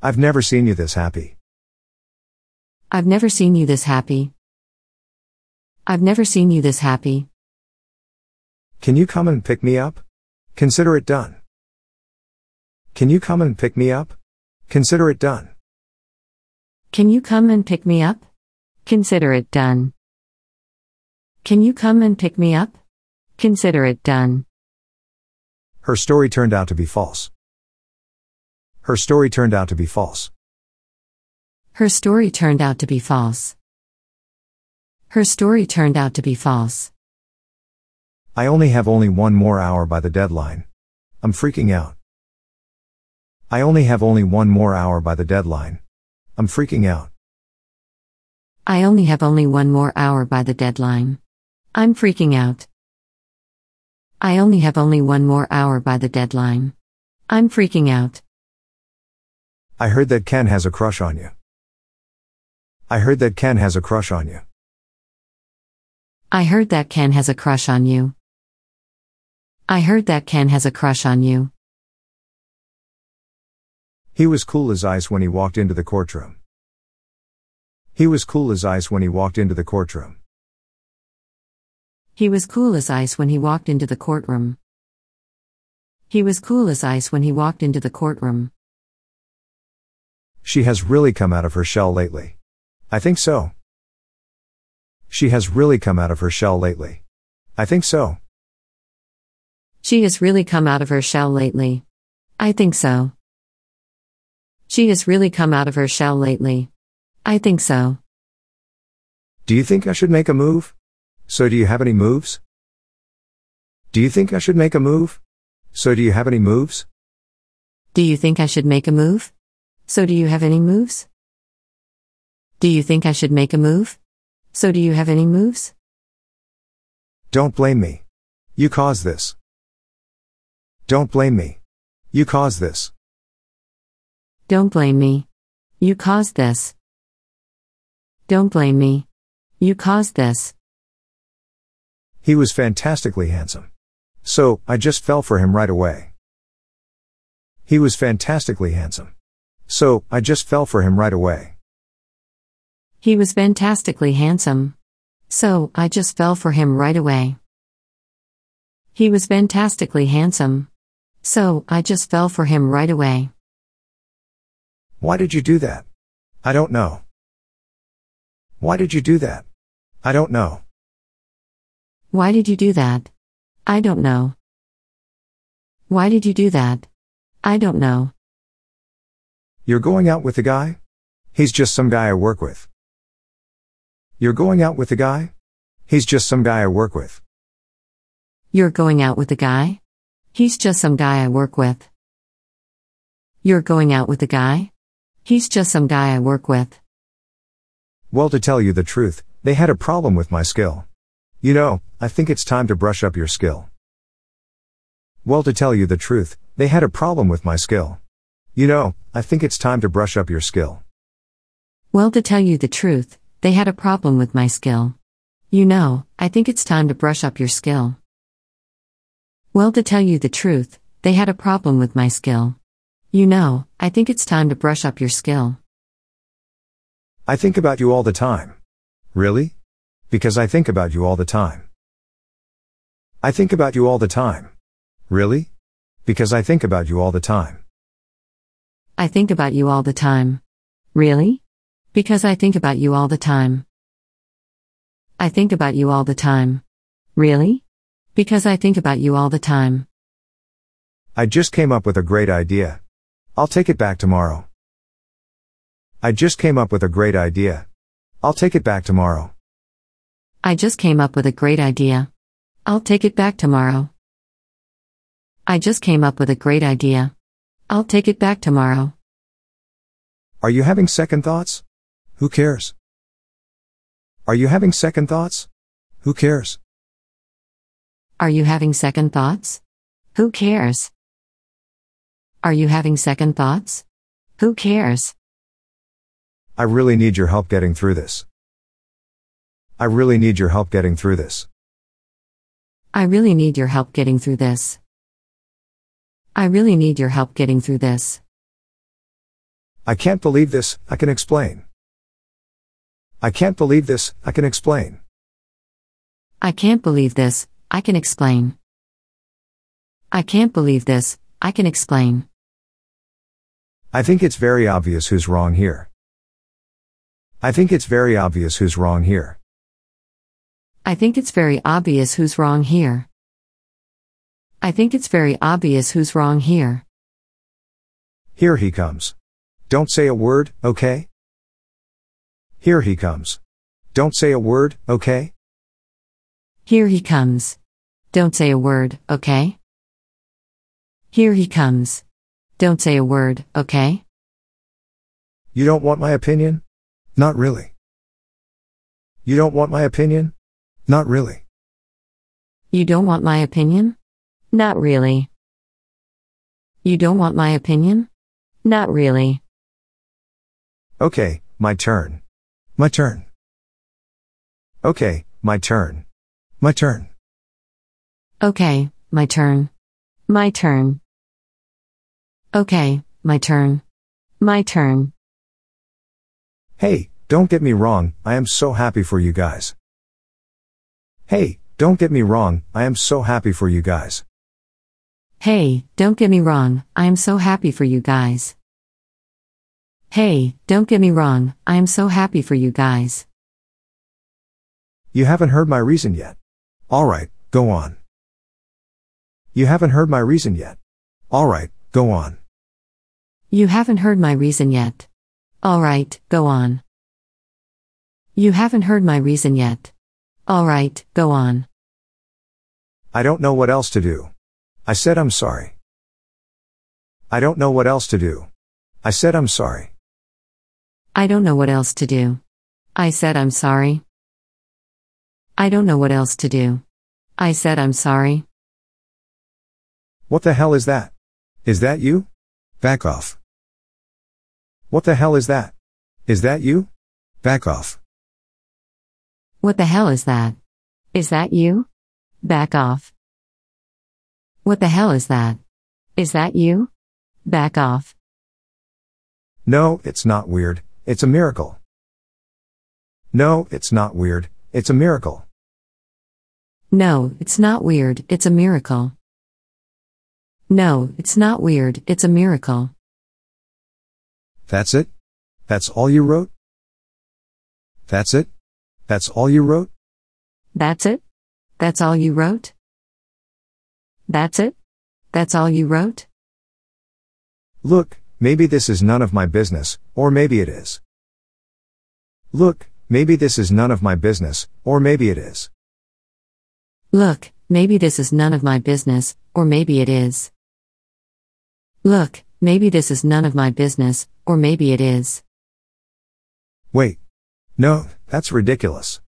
I've never seen you this happy. I've never seen you this happy. I've never seen you this happy. Can you come and pick me up? Consider it done. Can you come and pick me up? Consider it done. Can you come and pick me up? Consider it done. Can you come and pick me up? Consider it done. Her story turned out to be false. Her story turned out to be false. Her story turned out to be false. Her story turned out to be false. I only have only one more hour by the deadline. I'm freaking out. I only have only one more hour by the deadline. I'm freaking out. I only have only one more hour by the deadline. I'm freaking out. I only have only one more hour by the deadline. I'm freaking out. I heard that Ken has a crush on you. I heard that Ken has a crush on you. I heard that Ken has a crush on you. I heard that Ken has a crush on you. He was cool as ice when he walked into the courtroom. He was cool as ice when he walked into the courtroom. He was cool as ice when he walked into the courtroom. He was cool as ice when he walked into the courtroom. She has really come out of her shell lately. I think so. She has really come out of her shell lately. I think so. She has really come out of her shell lately. I think so. She has really come out of her shell lately. I think so. Do you think I should make a move? So do you have any moves? Do you think I should make a move? So do you have any moves? Do you think I should make a move? So do you have any moves? Do you think I should make a move? So, do you have any moves? Don't blame me. You caused this. Don't blame me. You caused this. Don't blame me. You caused this. Don't blame me. You caused this. He was fantastically handsome. So, I just fell for him right away. He was fantastically handsome. So, I just fell for him right away. He was fantastically handsome. So, I just fell for him right away. He was fantastically handsome. So, I just fell for him right away. Why did you do that? I don't know. Why did you do that? I don't know. Why did you do that? I don't know. Why did you do that? I don't know. You're going out with the guy? He's just some guy I work with. You're going out with the guy? He's just some guy I work with. You're going out with the guy? He's just some guy I work with. You're going out with the guy? He's just some guy I work with. Well, to tell you the truth, they had a problem with my skill. You know, I think it's time to brush up your skill. Well, to tell you the truth, they had a problem with my skill. You know, I think it's time to brush up your skill. Well, to tell you the truth, they had a problem with my skill. You know, I think it's time to brush up your skill. Well, to tell you the truth, they had a problem with my skill. You know, I think it's time to brush up your skill. I think about you all the time. Really? Because I think about you all the time. I think about you all the time. Really? Because I think about you all the time. I think about you all the time. Really? Because I think about you all the time. I think about you all the time. Really? Because I think about you all the time. I just came up with a great idea. I'll take it back tomorrow. I just came up with a great idea. I'll take it back tomorrow. I just came up with a great idea. I'll take it back tomorrow. I just came up with a great idea. I'll take it back tomorrow. Are you having second thoughts? Who cares? Are you having second thoughts? Who cares? Are you having second thoughts? Who cares? Are you having second thoughts? Who cares? I really need your help getting through this. I really need your help getting through this. I really need your help getting through this. I really need your help getting through this. I can't believe this, I can explain. I can't believe this, I can explain. I can't believe this, I can explain. I can't believe this, I can explain. I think it's very obvious who's wrong here. I think it's very obvious who's wrong here. I think it's very obvious who's wrong here. I think it's very obvious who's wrong here. Here he comes. Don't say a word, okay? Here he comes. Don't say a word, okay? Here he comes. Don't say a word, okay? Here he comes. Don't say a word, okay? You don't want my opinion? Not really. You don't want my opinion? Not really. You don't want my opinion? Not really. You don't want my opinion? Not really. Okay, my turn. My turn. Okay, my turn. My turn. Okay, my turn. My turn. Okay, my turn. My turn. Hey, don't get me wrong, I am so happy for you guys. Hey, don't get me wrong, I am so happy for you guys. Hey, don't get me wrong, I am so happy for you guys. Hey, don't get me wrong, I am so happy for you guys. You haven't heard my reason yet. Alright, go on. You haven't heard my reason yet. Alright, go on. You haven't heard my reason yet. Alright, go on. You haven't heard my reason yet. Alright, go on. I don't know what else to do. I said I'm sorry. I don't know what else to do. I said I'm sorry. I don't know what else to do. I said I'm sorry. I don't know what else to do. I said I'm sorry. What the hell is that? Is that you? Back off. What the hell is that? Is that you? Back off. What the hell is that? Is that you? Back off. What the hell is that? Is that you? Back off. No, it's not weird. It's a miracle. No, it's not weird, it's a miracle. No, it's not weird, it's a miracle. No, it's not weird, it's a miracle. That's it? That's all you wrote? That's it? That's all you wrote? That's it? That's all you wrote? That's it? That's all you wrote? Look, maybe this is none of my business, or maybe it is. Look, maybe this is none of my business, or maybe it is. Look, maybe this is none of my business, or maybe it is. Look, maybe this is none of my business, or maybe it is. Wait. No, that's ridiculous.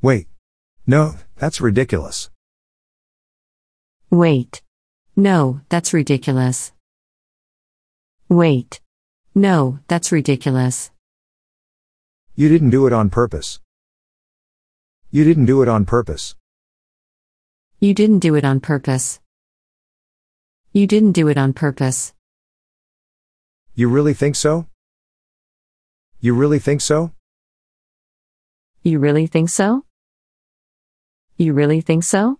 Wait. No, that's ridiculous. Wait. No, that's ridiculous. Wait. No, that's ridiculous. You didn't do it on purpose. You didn't do it on purpose. You didn't do it on purpose. You didn't do it on purpose. You really think so? You really think so? You really think so? You really think so?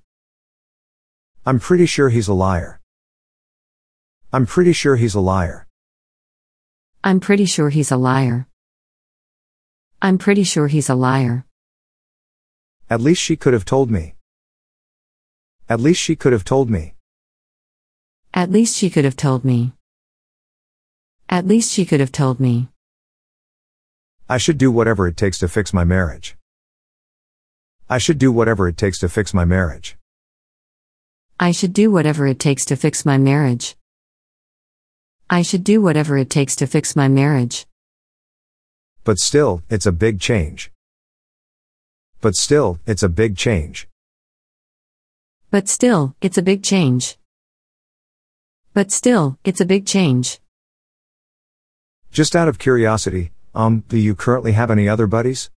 I'm pretty sure he's a liar. I'm pretty sure he's a liar. I'm pretty sure he's a liar. I'm pretty sure he's a liar. At least she could have told me. At least she could have told me. At least she could have told me. At least she could have told me. I should do whatever it takes to fix my marriage. I should do whatever it takes to fix my marriage. I should do whatever it takes to fix my marriage. I should do whatever it takes to fix my marriage. But still, it's a big change. But still, it's a big change. But still, it's a big change. But still, it's a big change. Just out of curiosity, um, do you currently have any other buddies?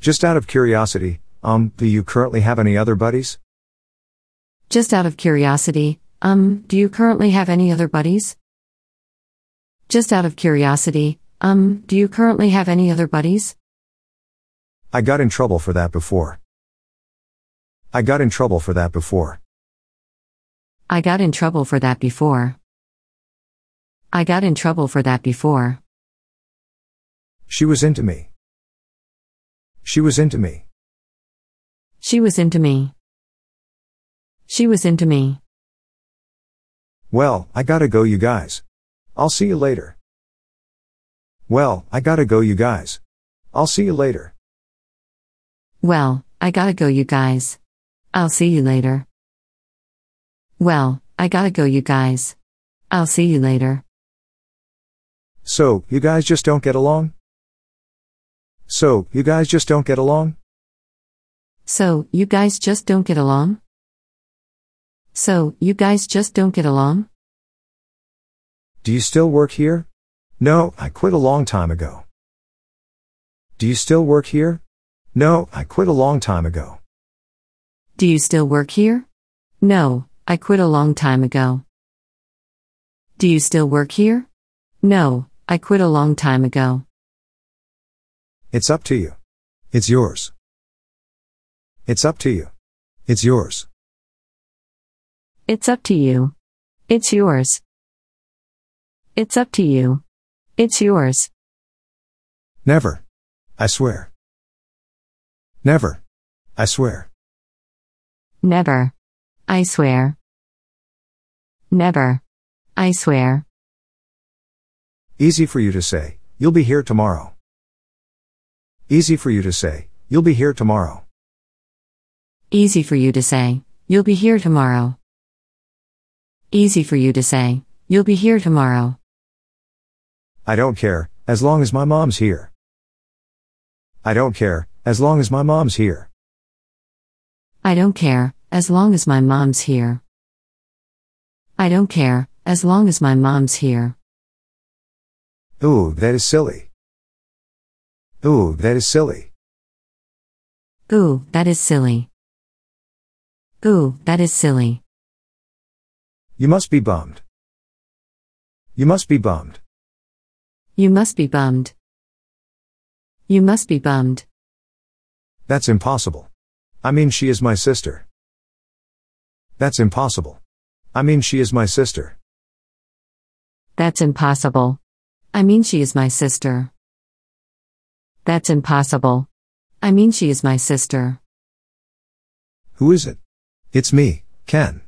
Just out of curiosity, um, do you currently have any other buddies? Just out of curiosity, um, do you currently have any other buddies? Just out of curiosity, um, do you currently have any other buddies? I got in trouble for that before. I got in trouble for that before. I got in trouble for that before. I got in trouble for that before. She was into me. She was into me. She was into me. She was into me. Well, I gotta go you guys. I'll see you later. Well, I gotta go you guys. I'll see you later. Well, I gotta go you guys. I'll see you later. Well, I gotta go you guys. I'll see you later. So, you guys just don't get along? So, you guys just don't get along? So, you guys just don't get along? So, you guys just don't get along? Do you still work here? No, I quit a long time ago. Do you still work here? No, I quit a long time ago. Do you still work here? No, I quit a long time ago. Do you still work here? No, I quit a long time ago. It's up to you. It's yours. It's up to you. It's yours. It's up to you. It's yours. It's up to you. It's yours. Never. I swear. Never. I swear. Never. I swear. Never. I swear. Easy for you to say, you'll be here tomorrow. Easy for you to say, you'll be here tomorrow. Easy for you to say, you'll be here tomorrow. Easy for you to say. You'll be here tomorrow. I don't care, as long as my mom's here. I don't care, as long as my mom's here. I don't care, as long as my mom's here. I don't care, as long as my mom's here. Ooh, that is silly. Ooh, that is silly. Ooh, that is silly. Ooh, that is silly. You must be bummed. You must be bummed. You must be bummed. You must be bummed. That's impossible. I mean, she is my sister. That's impossible. I mean, she is my sister. That's impossible. I mean, she is my sister. That's impossible. I mean, she is my sister. Who is it? It's me, Ken.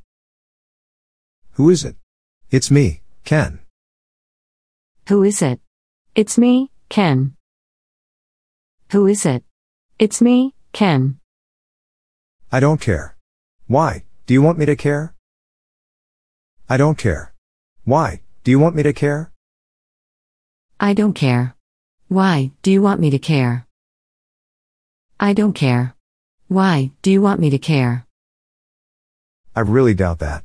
Who is it? It's me, Ken. Who is it? It's me, Ken. Who is it? It's me, Ken. I don't care. Why, do you want me to care? I don't care. Why, do you want me to care? I don't care. Why, do you want me to care? I don't care. Why, do you want me to care? I really doubt that.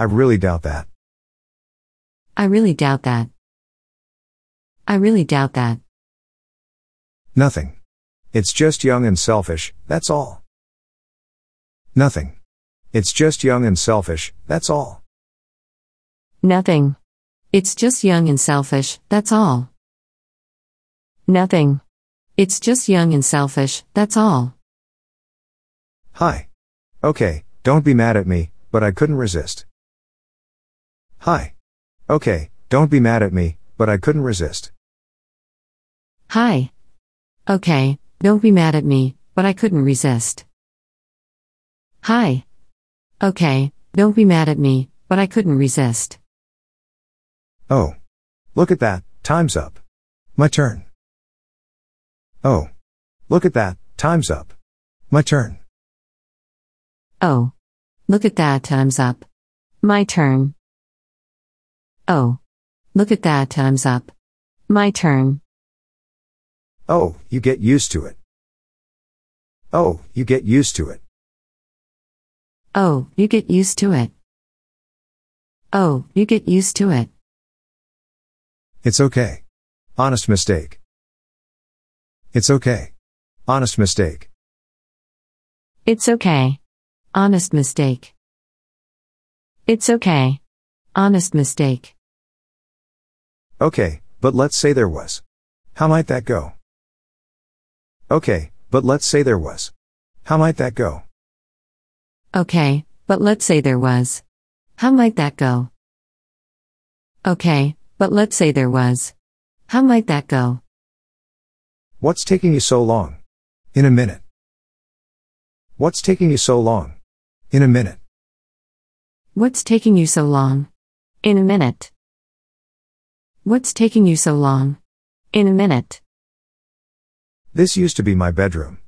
I really doubt that. I really doubt that. I really doubt that. Nothing. It's just young and selfish, that's all. Nothing. It's just young and selfish, that's all. Nothing. It's just young and selfish, that's all. Nothing. It's just young and selfish, that's all. Hi. Okay, don't be mad at me, but I couldn't resist. Hi. Okay, don't be mad at me, but I couldn't resist. Hi. Okay, don't be mad at me, but I couldn't resist. Hi. Okay, don't be mad at me, but I couldn't resist. Oh. Look at that, time's up. My turn. Oh. Look at that, time's up. My turn. Oh. Look at that, time's up. My turn. Oh. Look at that, time's up. My turn. Oh, you get used to it. Oh, you get used to it. Oh, you get used to it. Oh, you get used to it. It's okay. Honest mistake. It's okay. Honest mistake. It's okay. Honest mistake. It's okay. Honest mistake. Okay, but let's say there was. How might that go? Okay, but let's say there was. How might that go? Okay, but let's say there was. How might that go? Okay, but let's say there was. How might that go? What's taking you so long? In a minute. What's taking you so long? In a minute. What's taking you so long? In a minute. What's taking you so long? In a minute. This used to be my bedroom.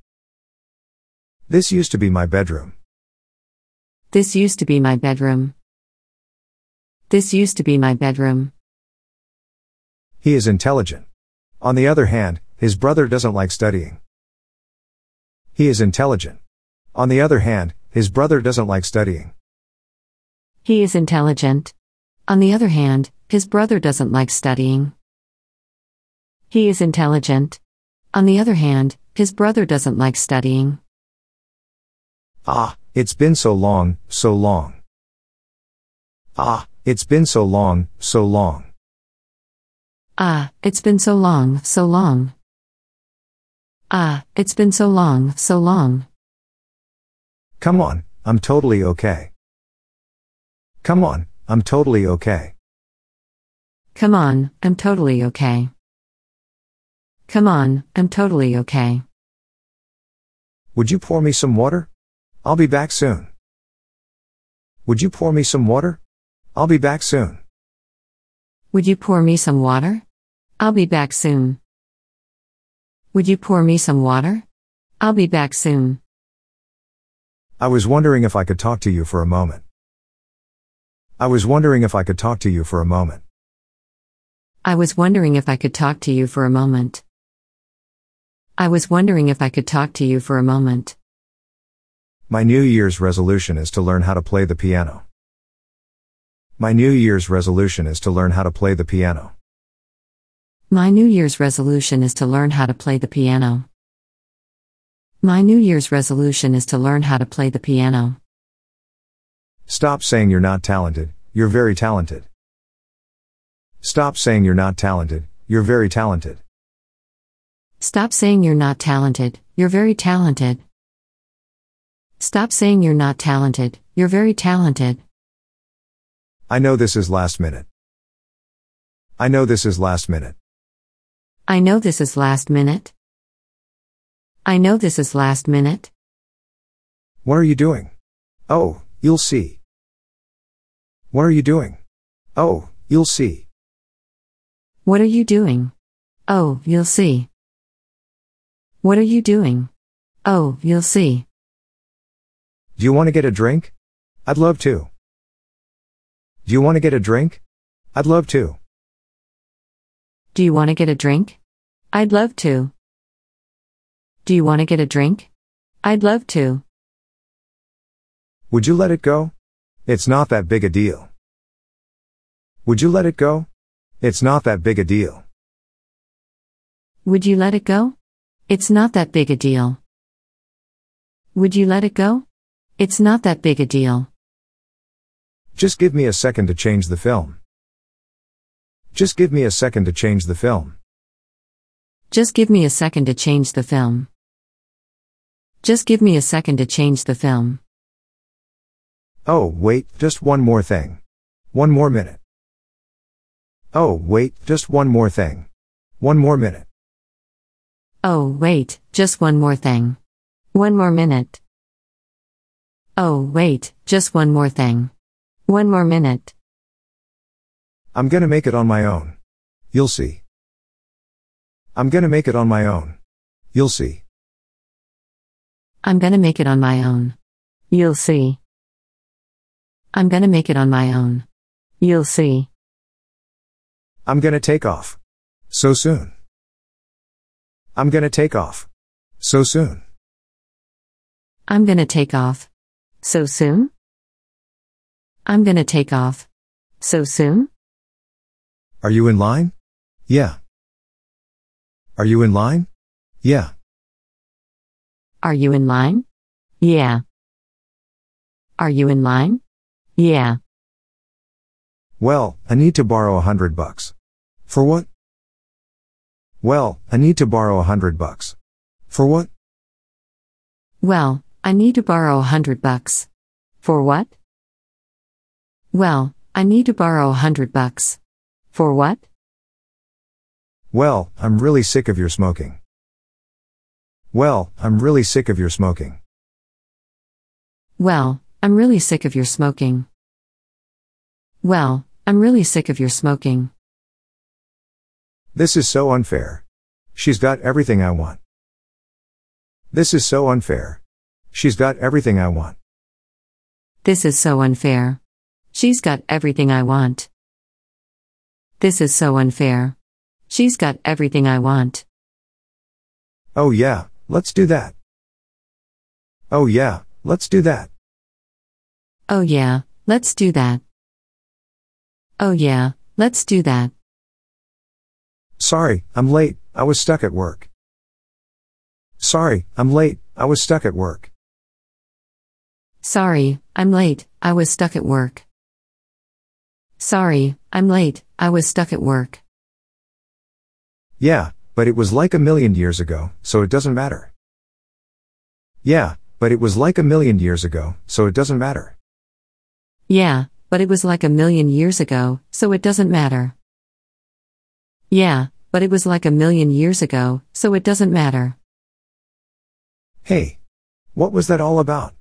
This used to be my bedroom. This used to be my bedroom. This used to be my bedroom. He is intelligent. On the other hand, his brother doesn't like studying. He is intelligent. On the other hand, his brother doesn't like studying. He is intelligent. On the other hand, his brother doesn't like studying. He is intelligent. On the other hand, his brother doesn't like studying. Ah, it's been so long, so long. Ah, it's been so long, so long. Ah, it's been so long, so long. Ah, it's been so long, so long. Come on, I'm totally okay. Come on, I'm totally okay. Come on, I'm totally okay. Come on, I'm totally okay. Would you pour me some water? I'll be back soon. Would you pour me some water? I'll be back soon. Would you pour me some water? I'll be back soon. Would you pour me some water? I'll be back soon. I was wondering if I could talk to you for a moment. I was wondering if I could talk to you for a moment. I was wondering if I could talk to you for a moment. I was wondering if I could talk to you for a moment. My New Year's resolution is to learn how to play the piano. My New Year's resolution is to learn how to play the piano. My New Year's resolution is to learn how to play the piano. My New Year's resolution is to learn how to play the piano. Stop saying you're not talented, you're very talented. Stop saying you're not talented, you're very talented. Stop saying you're not talented, you're very talented. Stop saying you're not talented, you're very talented. I know this is last minute. I know this is last minute. I know this is last minute. I know this is last minute. What are you doing? Oh, you'll see. What are you doing? Oh, you'll see. What are you doing? Oh, you'll see. What are you doing? Oh, you'll see. Do you want to get a drink? I'd love to. Do you want to get a drink? I'd love to. Do you want to get a drink? I'd love to. Do you want to get a drink? I'd love to. Would you let it go? It's not that big a deal. Would you let it go? It's not that big a deal. Would you let it go? It's not that big a deal. Would you let it go? It's not that big a deal. Just give me a second to change the film. Just give me a second to change the film. Just give me a second to change the film. Just give me a second to change the film. Oh, wait, just one more thing. One more minute. Oh, wait, just one more thing. One more minute. Oh, wait, just one more thing. One more minute. Oh, wait, just one more thing. One more minute. I'm gonna make it on my own. You'll see. I'm gonna make it on my own. You'll see. I'm gonna make it on my own. You'll see. I'm gonna make it on my own. You'll see. I'm gonna take off. So soon. I'm gonna take off. So soon. I'm gonna take off. So soon? I'm gonna take off. So soon? Are you in line? Yeah. Are you in line? Yeah. Are you in line? Yeah. Are you in line? Yeah. Well, I need to borrow a hundred bucks. For what? Well, I need to borrow a hundred bucks. For what? Well, I need to borrow a hundred bucks. For what? Well, I need to borrow a hundred bucks. For what? Well, I'm really sick of your smoking. Well, I'm really sick of your smoking. Well, I'm really sick of your smoking. Well, I'm really sick of your smoking. This is so unfair. She's got everything I want. This is so unfair. She's got everything I want. This is so unfair. She's got everything I want. This is so unfair. She's got everything I want. Oh yeah, let's do that. Oh yeah, let's do that. Oh yeah, let's do that. Oh yeah, let's do that. Sorry, I'm late, I was stuck at work. Sorry, I'm late, I was stuck at work. Sorry, I'm late, I was stuck at work. Sorry, I'm late, I was stuck at work. Yeah, but it was like a million years ago, so it doesn't matter. Yeah, but it was like a million years ago, so it doesn't matter. Yeah, but it was like a million years ago, so it doesn't matter. Yeah, but it was like a million years ago, so it doesn't matter. Hey. What was that all about?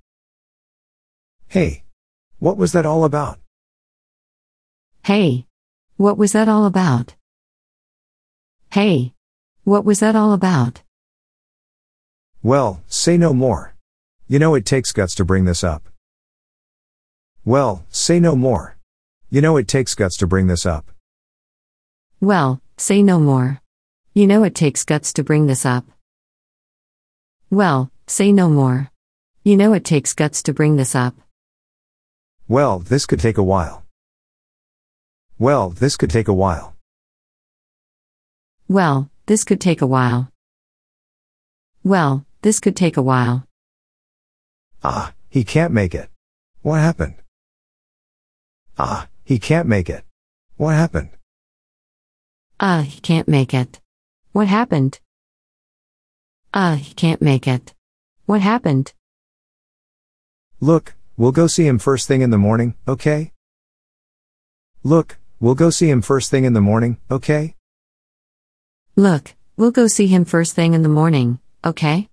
Hey. What was that all about? Hey. What was that all about? Hey. What was that all about? Well, say no more. You know it takes guts to bring this up. Well, say no more. You know it takes guts to bring this up. Well, say no more. You know it takes guts to bring this up. Well, say no more. You know it takes guts to bring this up. Well, this could take a while. Well, this could take a while. Well, this could take a while. Well, this could take a while. Ah, he can't make it. What happened? Ah, he can't make it. What happened? Ah, uh, he can't make it. What happened? Ah, uh, he can't make it. What happened? Look, we'll go see him first thing in the morning, okay? Look, we'll go see him first thing in the morning, okay? Look, we'll go see him first thing in the morning, okay?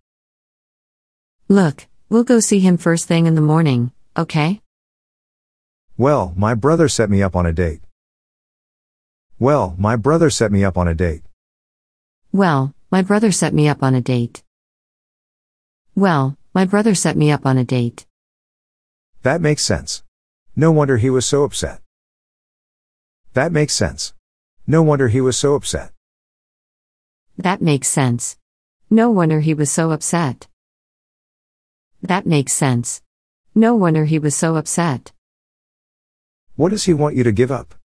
Look, we'll go see him first thing in the morning, okay? Well, my brother set me up on a date. Well, my brother set me up on a date. Well, my brother set me up on a date. Well, my brother set me up on a date. That makes sense. No wonder he was so upset. That makes sense. No wonder he was so upset. That makes sense. No wonder he was so upset. That makes sense. No wonder he was so upset. What does he want you to give up?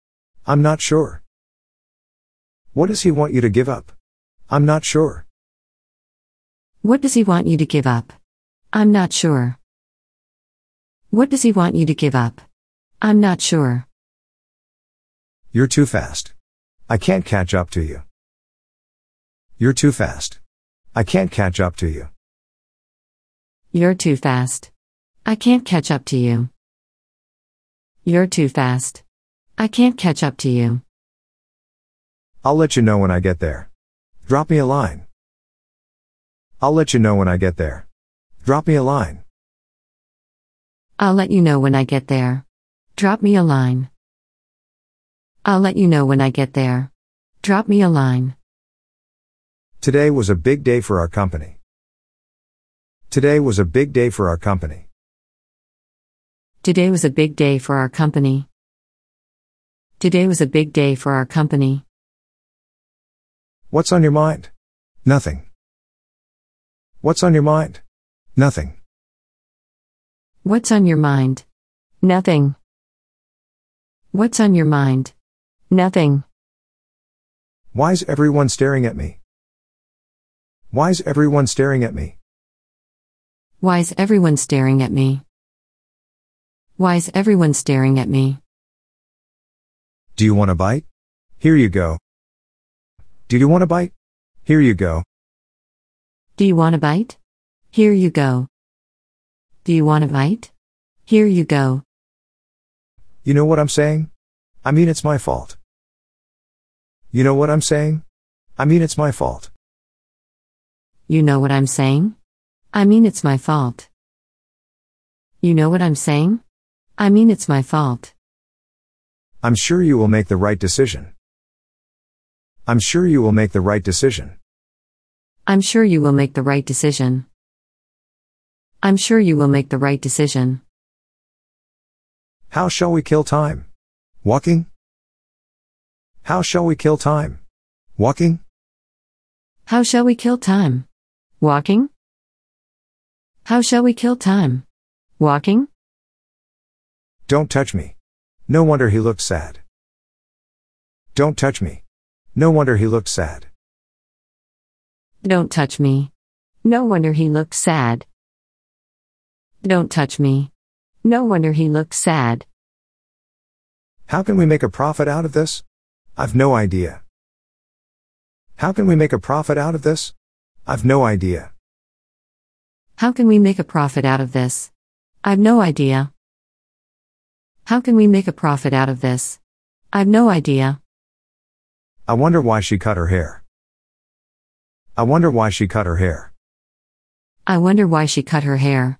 I'm not sure. What does he want you to give up? I'm not sure. What does he want you to give up? I'm not sure. What does he want you to give up? I'm not sure. You're too fast. I can't catch up to you. You're too fast. I can't catch up to you. You're too fast. I can't catch up to you. You're too fast. I can't catch up to you. I'll let you know when I get there. Drop me a line. I'll let you know when I get there. Drop me a line. I'll let you know when I get there. Drop me a line. I'll let you know when I get there. Drop me a line. Today was a big day for our company. Today was a big day for our company. Today was a big day for our company. Today was a big day for our company. What's on your mind? Nothing. What's on your mind? Nothing. What's on your mind? Nothing. What's on your mind? Nothing. Why's everyone staring at me? Why's everyone staring at me? Why's everyone staring at me? Why is everyone staring at me? Do you want a bite? Here you go. Do you want a bite? Here you go. Do you want a bite? Here you go. Do you want a bite? Here you go. You know what I'm saying? I mean, it's my fault. You know what I'm saying? I mean, it's my fault. You know what I'm saying? I mean, it's my fault. You know what I'm saying? I mean, it's my fault. I'm sure you will make the right decision. I'm sure you will make the right decision. I'm sure you will make the right decision. I'm sure you will make the right decision. How shall we kill time? Walking? How shall we kill time? Walking? How shall we kill time? Walking? How shall we kill time? Walking? Don't touch me. No wonder he looked sad. Don't touch me. No wonder he looked sad. Don't touch me. No wonder he looked sad. Don't touch me. No wonder he looked sad. How can we make a profit out of this? I've no idea. How can we make a profit out of this? I've no idea. How can we make a profit out of this? I've no idea. How can we make a profit out of this? I've no idea. I wonder why she cut her hair. I wonder why she cut her hair. I wonder why she cut her hair.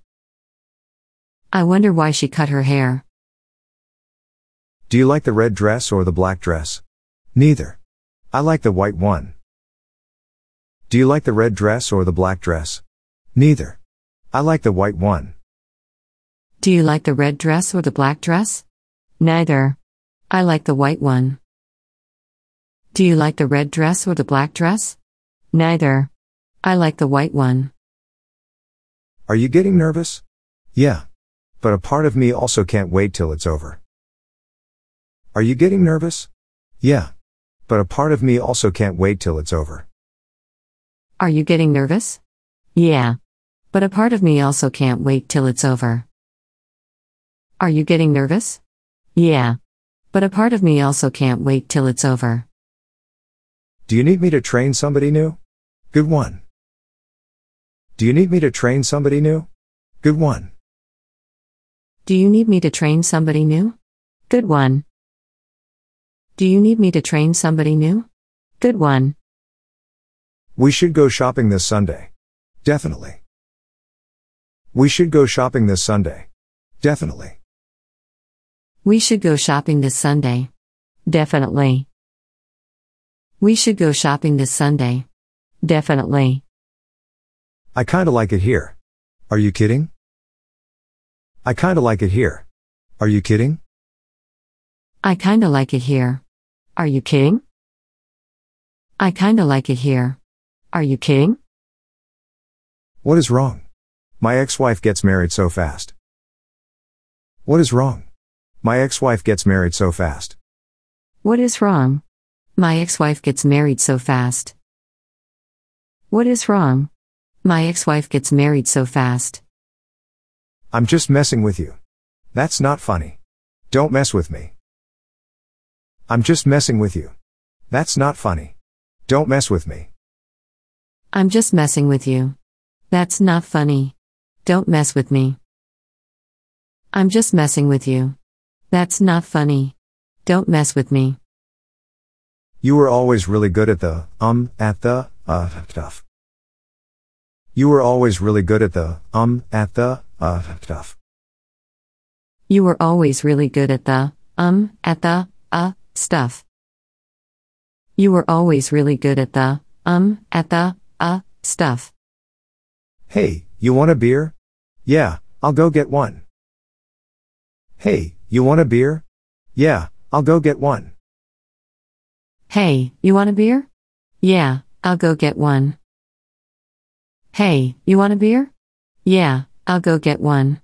I wonder why she cut her hair. Do you like the red dress or the black dress? Neither. I like the white one. Do you like the red dress or the black dress? Neither. I like the white one. Do you like the red dress or the black dress? Neither. I like the white one. Do you like the red dress or the black dress? Neither. I like the white one. Are you getting nervous? Yeah. But a part of me also can't wait till it's over. Are you getting nervous? Yeah. But a part of me also can't wait till it's over. Are you getting nervous? Yeah. But a part of me also can't wait till it's over. Are you getting nervous? Yeah. But a part of me also can't wait till it's over. Do you need me to train somebody new? Good one. Do you need me to train somebody new? Good one. Do you need me to train somebody new? Good one. Do you need me to train somebody new? Good one. We should go shopping this Sunday. Definitely. We should go shopping this Sunday. Definitely. We should go shopping this Sunday. Definitely. We should go shopping this Sunday. Definitely. I kinda like it here. Are you kidding? I kinda like it here. Are you kidding? I kinda like it here. Are you kidding? I kinda like it here. Are you kidding? What is wrong? My ex-wife gets married so fast. What is wrong? My ex-wife gets married so fast. What is wrong? My ex-wife gets married so fast. What is wrong? My ex-wife gets married so fast. I'm just messing with you. That's not funny. Don't mess with me. I'm just messing with you. That's not funny. Don't mess with me. I'm just messing with you. That's not funny. Don't mess with me. I'm just messing with you. That's not funny. Don't mess with me. You were always really good at the, um, at the, uh, stuff. You were always really good at the, um, at the, uh, stuff. You were always really good at the, um, at the, uh, stuff. You were always really good at the, um, at the, uh, stuff. Hey, you want a beer? Yeah, I'll go get one. Hey, you want a beer? Yeah, I'll go get one. Hey, you want a beer? Yeah, I'll go get one. Hey, you want a beer? Yeah, I'll go get one.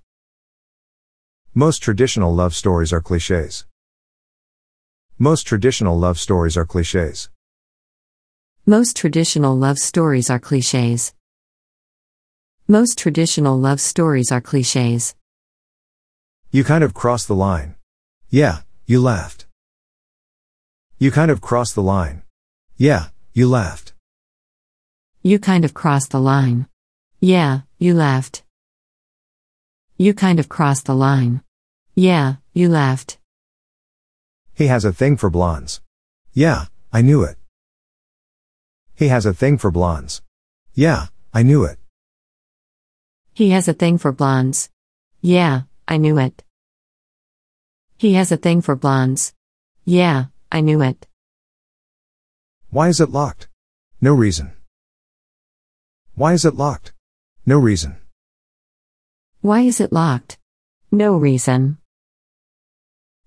Most traditional love stories are cliches. Most traditional love stories are cliches. Most traditional love stories are cliches. Most traditional love stories are cliches. You kind of crossed the line. Yeah, you laughed. You kind of crossed the line. Yeah, you laughed. You kind of crossed the line. Yeah, you laughed. You kind of crossed the line. Yeah, you laughed. He has a thing for blondes. Yeah, I knew it. He has a thing for blondes. Yeah, I knew it. He has a thing for blondes. Yeah, I knew it. He has a thing for blondes. Yeah, I knew it. Why is it locked? No reason. Why is it locked? No reason. Why is it locked? No reason.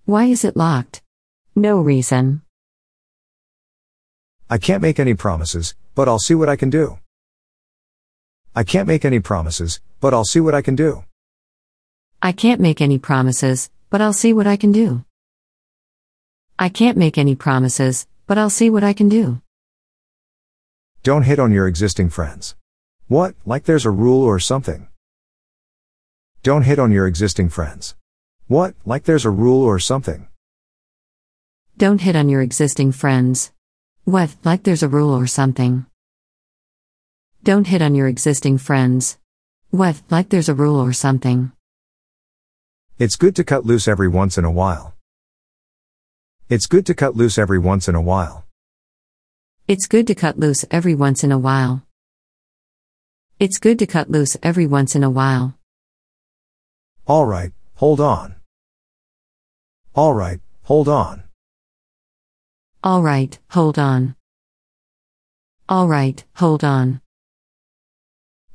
Why is it locked? No reason. I can't make any promises, but I'll see what I can do. I can't make any promises, but I'll see what I can do. I can't make any promises, but I'll see what I can do. I can't make any promises, but I'll see what I can do. Don't hit on your existing friends. What, like there's a rule or something? Don't hit on your existing friends. What, like there's a rule or something? Don't hit on your existing friends. What, like there's a rule or something? Don't hit on your existing friends. What, like there's a rule or something? It's good to cut loose every once in a while. It's good to cut loose every once in a while. It's good to cut loose every once in a while. It's good to cut loose every once in a while. All right, hold on. All right, hold on. All right, hold on. All right, hold on.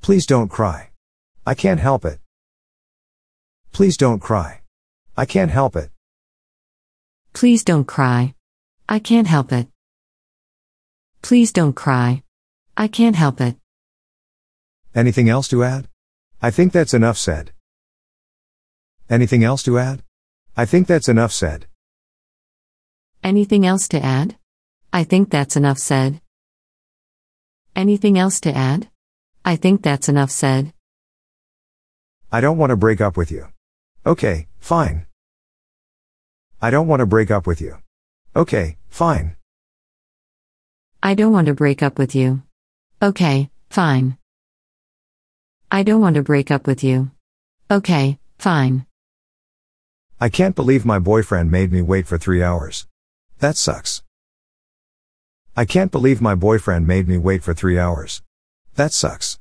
Please don't cry. I can't help it. Please don't cry. I can't help it. Please don't cry. I can't help it. Please don't cry. I can't help it. Anything else to add? I think that's enough said. Anything else to add? I think that's enough said. Anything else to add? I think that's enough said. Anything else to add? I think that's enough said. I don't want to break up with you. Okay, fine. I don't want to break up with you. Okay, fine. I don't want to break up with you. Okay, fine. I don't want to break up with you. Okay, fine. I can't believe my boyfriend made me wait for three hours. That sucks. I can't believe my boyfriend made me wait for three hours. That sucks.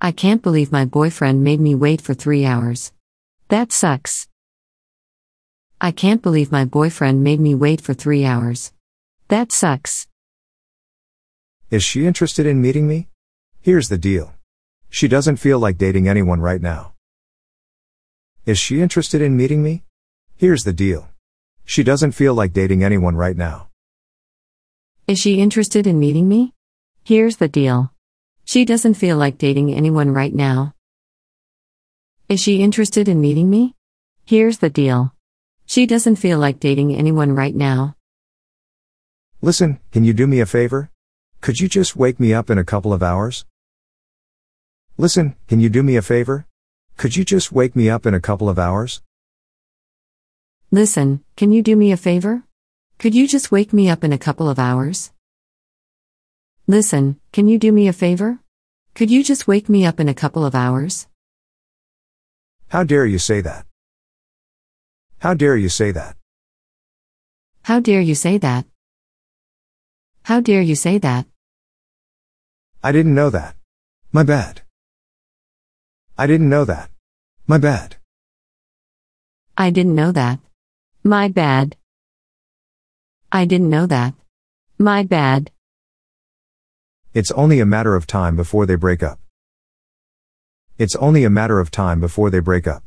I can't believe my boyfriend made me wait for three hours. That sucks. I can't believe my boyfriend made me wait for three hours. That sucks. Is she interested in meeting me? Here's the deal. She doesn't feel like dating anyone right now. Is she interested in meeting me? Here's the deal. She doesn't feel like dating anyone right now. Is she interested in meeting me? Here's the deal. She doesn't feel like dating anyone right now. Is she interested in meeting me? Here's the deal. She doesn't feel like dating anyone right now. Listen, can you do me a favor? Could you just wake me up in a couple of hours? Listen, can you do me a favor? Could you just wake me up in a couple of hours? Listen, can you do me a favor? Could you just wake me up in a couple of hours? Listen, can you do me a favor? Could you just wake me up in a couple of hours? How dare you say that? How dare you say that? How dare you say that? How dare you say that? I didn't know that. My bad. I didn't know that. My bad. I didn't know that. My bad. I didn't know that. My bad. It's only a matter of time before they break up. It's only a matter of time before they break up.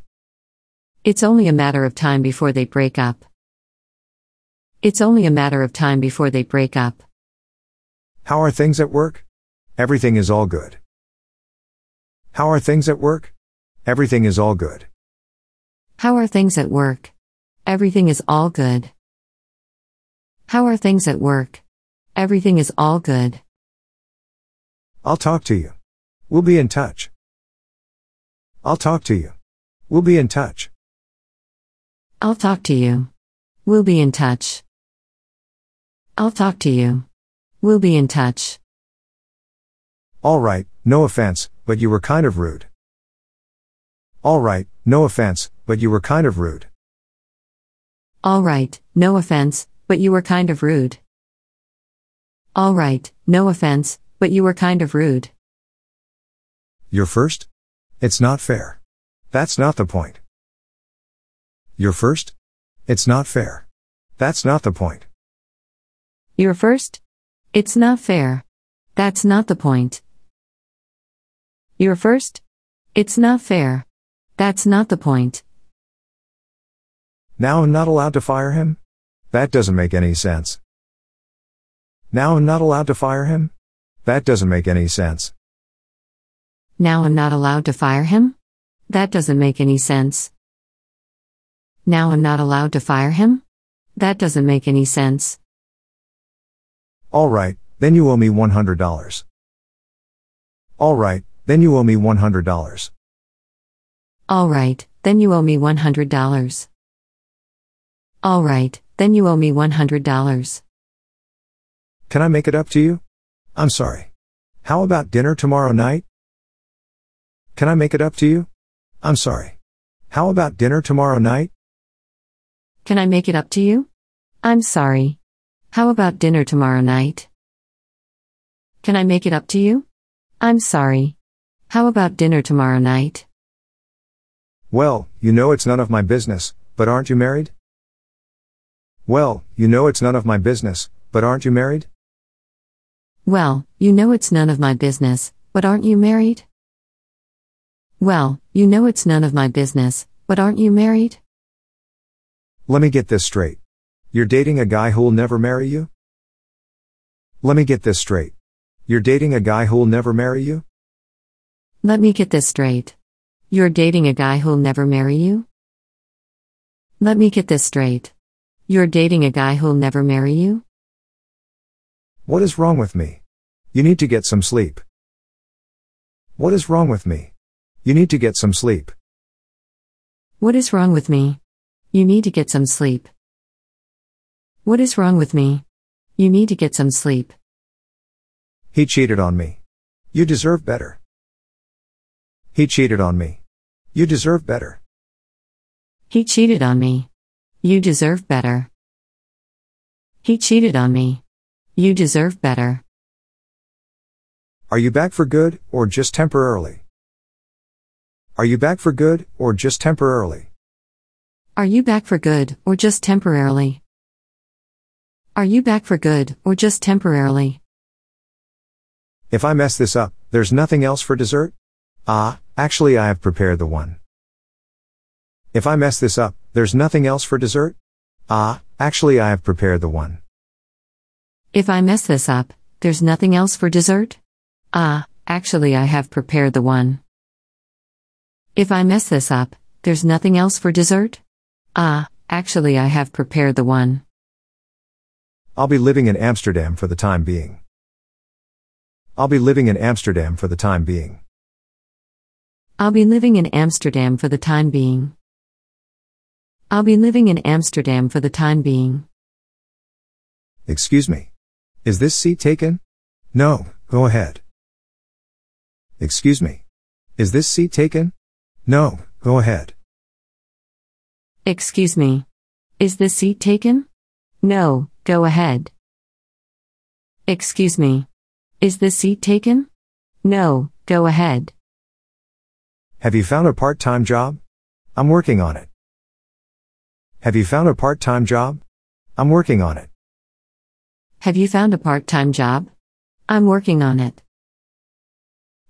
It's only a matter of time before they break up. It's only a matter of time before they break up. How are things at work? Everything is all good. How are things at work? Everything is all good. How are things at work? Everything is all good. How are things at work? Everything is all good. I'll talk to you. We'll be in touch. I'll talk to you. We'll be in touch. I'll talk to you. We'll be in touch. I'll talk to you. We'll be in touch. All right, no offense, but you were kind of rude. All right, no offense, but you were kind of rude. All right, no offense, but you were kind of rude. All right, no offense, but you were kind of rude. You're first? It's not fair. That's not the point. You're first? It's not fair. That's not the point. You're first? It's not fair. That's not the point. You're first? It's not fair. That's not the point. Now I'm not allowed to fire him? That doesn't make any sense. Now I'm not allowed to fire him? That doesn't make any sense. Now I'm not allowed to fire him? That doesn't make any sense. Now I'm not allowed to fire him? That doesn't make any sense. All right, then you owe me $100. All right, then you owe me $100. All right, then you owe me $100. All right, then you owe me $100. Can I make it up to you? I'm sorry. How about dinner tomorrow night? Can I make it up to you? I'm sorry. How about dinner tomorrow night? Can I make it up to you? I'm sorry. How about dinner tomorrow night? Can I make it up to you? I'm sorry. How about dinner tomorrow night? Well, you know it's none of my business, but aren't you married? Well, you know it's none of my business, but aren't you married? Well, you know it's none of my business, but aren't you married? Well, you know it's none of my business, but aren't you married? Let me get this straight. You're dating a guy who'll never marry you? Let me get this straight. You're dating a guy who'll never marry you? Let me get this straight. You're dating a guy who'll never marry you? Let me get this straight. You're dating a guy who'll never marry you? What is wrong with me? You need to get some sleep. What is wrong with me? You need to get some sleep. What is wrong with me? You need to get some sleep. What is wrong with me? You need to get some sleep. He cheated on me. You deserve better. He cheated on me. You deserve better. He cheated on me. You deserve better. He cheated on me. You deserve better. Are you back for good, or just temporarily? Are you back for good, or just temporarily? Are you back for good, or just temporarily? Are you back for good, or just temporarily? If I mess this up, there's nothing else for dessert? Ah, actually I have prepared the one. If I mess this up, there's nothing else for dessert? Ah, actually I have prepared the one. If I mess this up, there's nothing else for dessert? Ah, actually I have prepared the one. If I mess this up, there's nothing else for dessert? Ah, actually, I have prepared the one. I'll be living in Amsterdam for the time being. I'll be living in Amsterdam for the time being. I'll be living in Amsterdam for the time being. I'll be living in Amsterdam for the time being. Excuse me. Is this seat taken? No, go ahead. Excuse me. Is this seat taken? No, go ahead. Excuse me. Is the seat taken? No, go ahead. Excuse me. Is the seat taken? No, go ahead. Have you found a part time job? I'm working on it. Have you found a part time job? I'm working on it. Have you found a part time job? I'm working on it.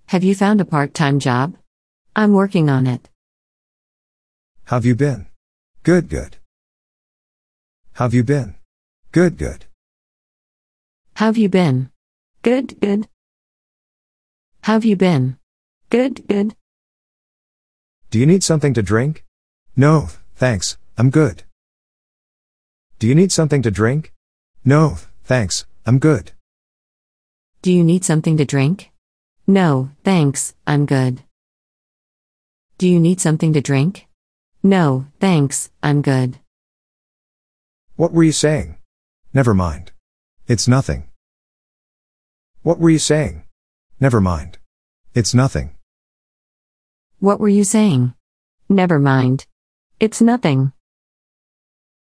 Have you found a part time job? I'm working on it. Have you been? Good, good. Have you been? Good, good. Have you been? Good, good. Have you been? Good, good. Do you need something to drink? No, thanks, I'm good. Do you need something to drink? No, thanks, I'm good. Do you need something to drink? No, thanks, I'm good. Do you need something to drink? No, thanks, I'm good. What were you saying? Never mind. It's nothing. What were you saying? Never mind. It's nothing. What were you saying? Never mind. It's nothing.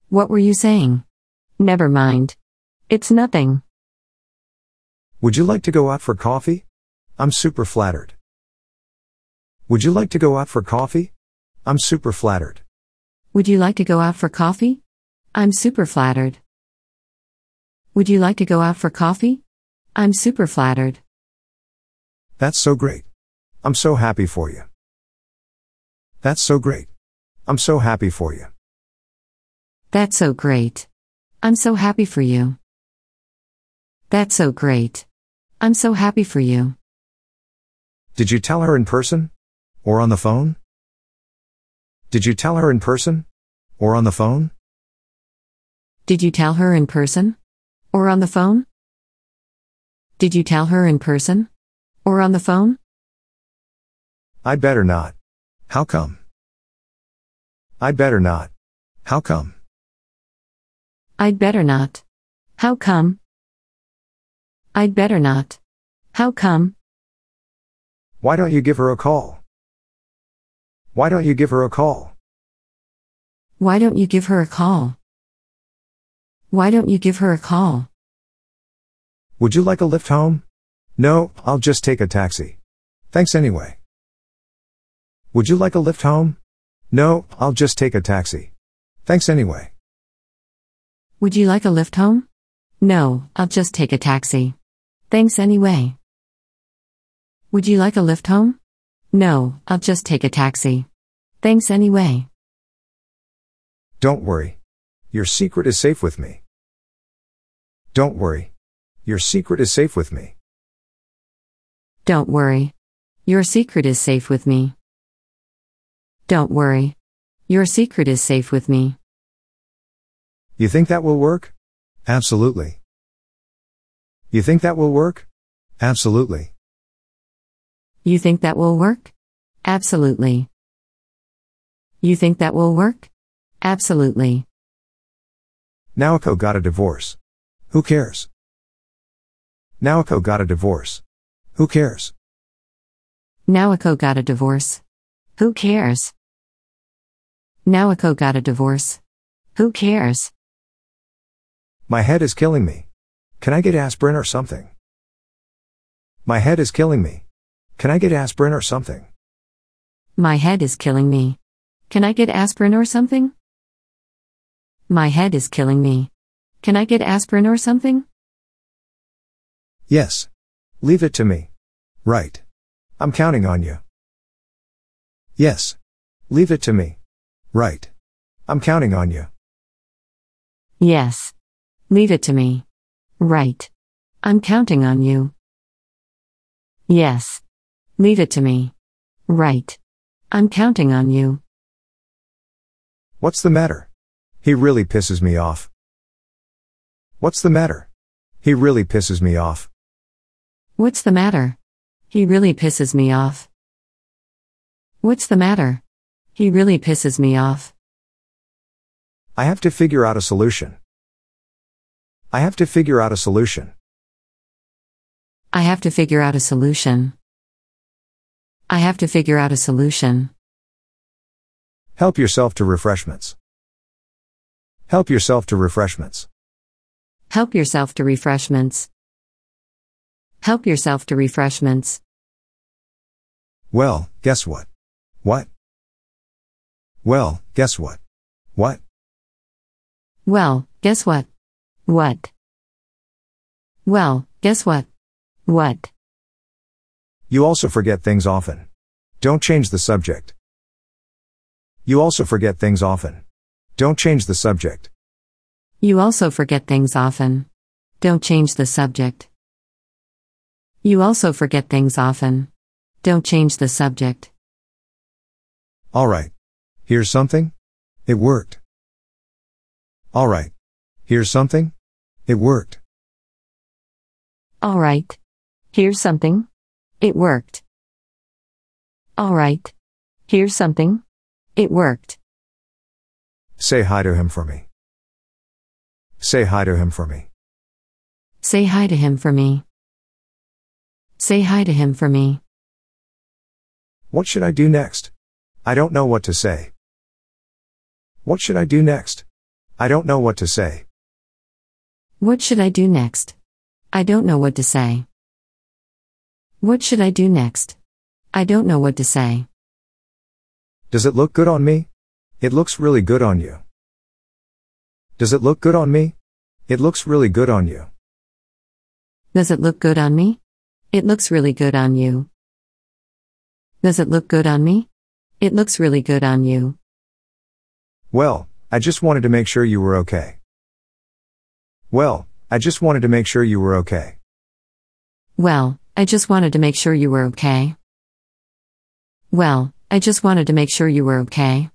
What were you saying? Never mind. It's nothing. Would you like to go out for coffee? I'm super flattered. Would you like to go out for coffee? I'm super flattered. Would you like to go out for coffee? I'm super flattered. Would you like to go out for coffee? I'm super flattered. That's so great. I'm so happy for you. That's so great. I'm so happy for you. That's so great. I'm so happy for you. That's so great. I'm so happy for you. Did you tell her in person? Or on the phone? Did you tell her in person? Or on the phone? Did you tell her in person? Or on the phone? Did you tell her in person? Or on the phone? I better not. How come? I better not. How come? I'd better not. How come? I'd better not. How come? Why don't you give her a call? Why don't you give her a call? Why don't you give her a call? Why don't you give her a call? Would you like a lift home? No, I'll just take a taxi. Thanks anyway. Would you like a lift home? No, I'll just take a taxi. Thanks anyway. Would you like a lift home? No, I'll just take a taxi. Thanks anyway. Would you like a lift home? No, I'll just take a taxi. Thanks anyway. Don't worry. Your secret is safe with me. Don't worry. Your secret is safe with me. Don't worry. Your secret is safe with me. Don't worry. Your secret is safe with me. You think that will work? Absolutely. You think that will work? Absolutely. You think that will work? Absolutely. You think that will work? Absolutely. Naoko got a divorce. Who cares? Naoko got a divorce. Who cares? Naoko got a divorce. Who cares? Naoko got a divorce. Who cares? My head is killing me. Can I get aspirin or something? My head is killing me. Can I get aspirin or something? My head is killing me. Can I get aspirin or something? My head is killing me. Can I get aspirin or something? Yes. Leave it to me. Right. I'm counting on you. Yes. Leave it to me. Right. I'm counting on you. Yes. Leave it to me. Right. I'm counting on you. Yes. Leave it to me. Right. I'm counting on you. What's the matter? He really pisses me off. What's the matter? He really pisses me off. What's the matter? He really pisses me off. What's the matter? He really pisses me off. I have to figure out a solution. I have to figure out a solution. I have to figure out a solution. I have to figure out a solution. Help yourself to refreshments. Help yourself to refreshments. Help yourself to refreshments. Help yourself to refreshments. Well, guess what? What? Well, guess what? What? Well, guess what? What? Well, guess what? What? You also forget things often. Don't change the subject. You also forget things often. Don't change the subject. You also forget things often. Don't change the subject. You also forget things often. Don't change the subject. Alright. Here's something? It worked. Alright. Here's something? It worked. Alright. Here's something? It worked. All right. Here's something. It worked. Say hi to him for me. Say hi to him for me. Say hi to him for me. Say hi to him for me. What should I do next? I don't know what to say. What should I do next? I don't know what to say. What should I do next? I don't know what to say. What should I do next? I don't know what to say. Does it look good on me? It looks really good on you. Does it look good on me? It looks really good on you. Does it look good on me? It looks really good on you. Does it look good on me? It looks really good on you. Well, I just wanted to make sure you were okay. Well, I just wanted to make sure you were okay. Well, I just wanted to make sure you were okay. Well, I just wanted to make sure you were okay.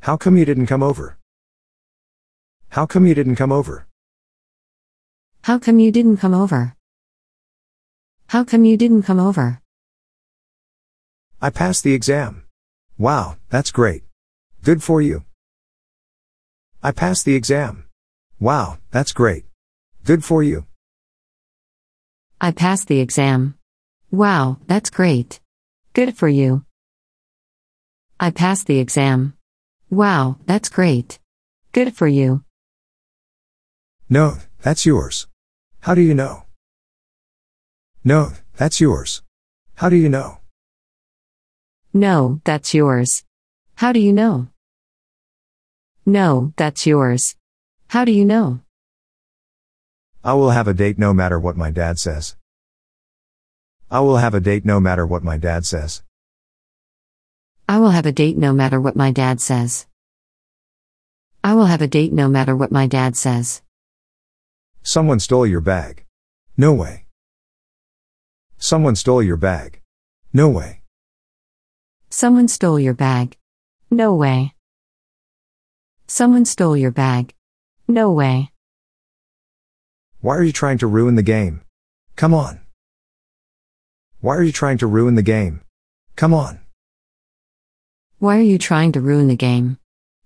How come you didn't come over? How come you didn't come over? How come you didn't come over? How come you didn't come over? I passed the exam. Wow, that's great. Good for you. I passed the exam. Wow, that's great. Good for you. I passed the exam. Wow, that's great. Good for you. I passed the exam. Wow, that's great. Good for you. No, that's yours. How do you know? No, that's yours. How do you know? No, that's yours. How do you know? No, that's yours. How do you know? I will have a date no matter what my dad says. I will have a date no matter what my dad says. I will have a date no matter what my dad says. I will have a date no matter what my dad says. Someone stole your bag. No way. Someone stole your bag. No way. Someone stole your bag. No way. Someone stole your bag. No way. Why are you trying to ruin the game? Come on. Why are you trying to ruin the game? Come on. Why are you trying to ruin the game?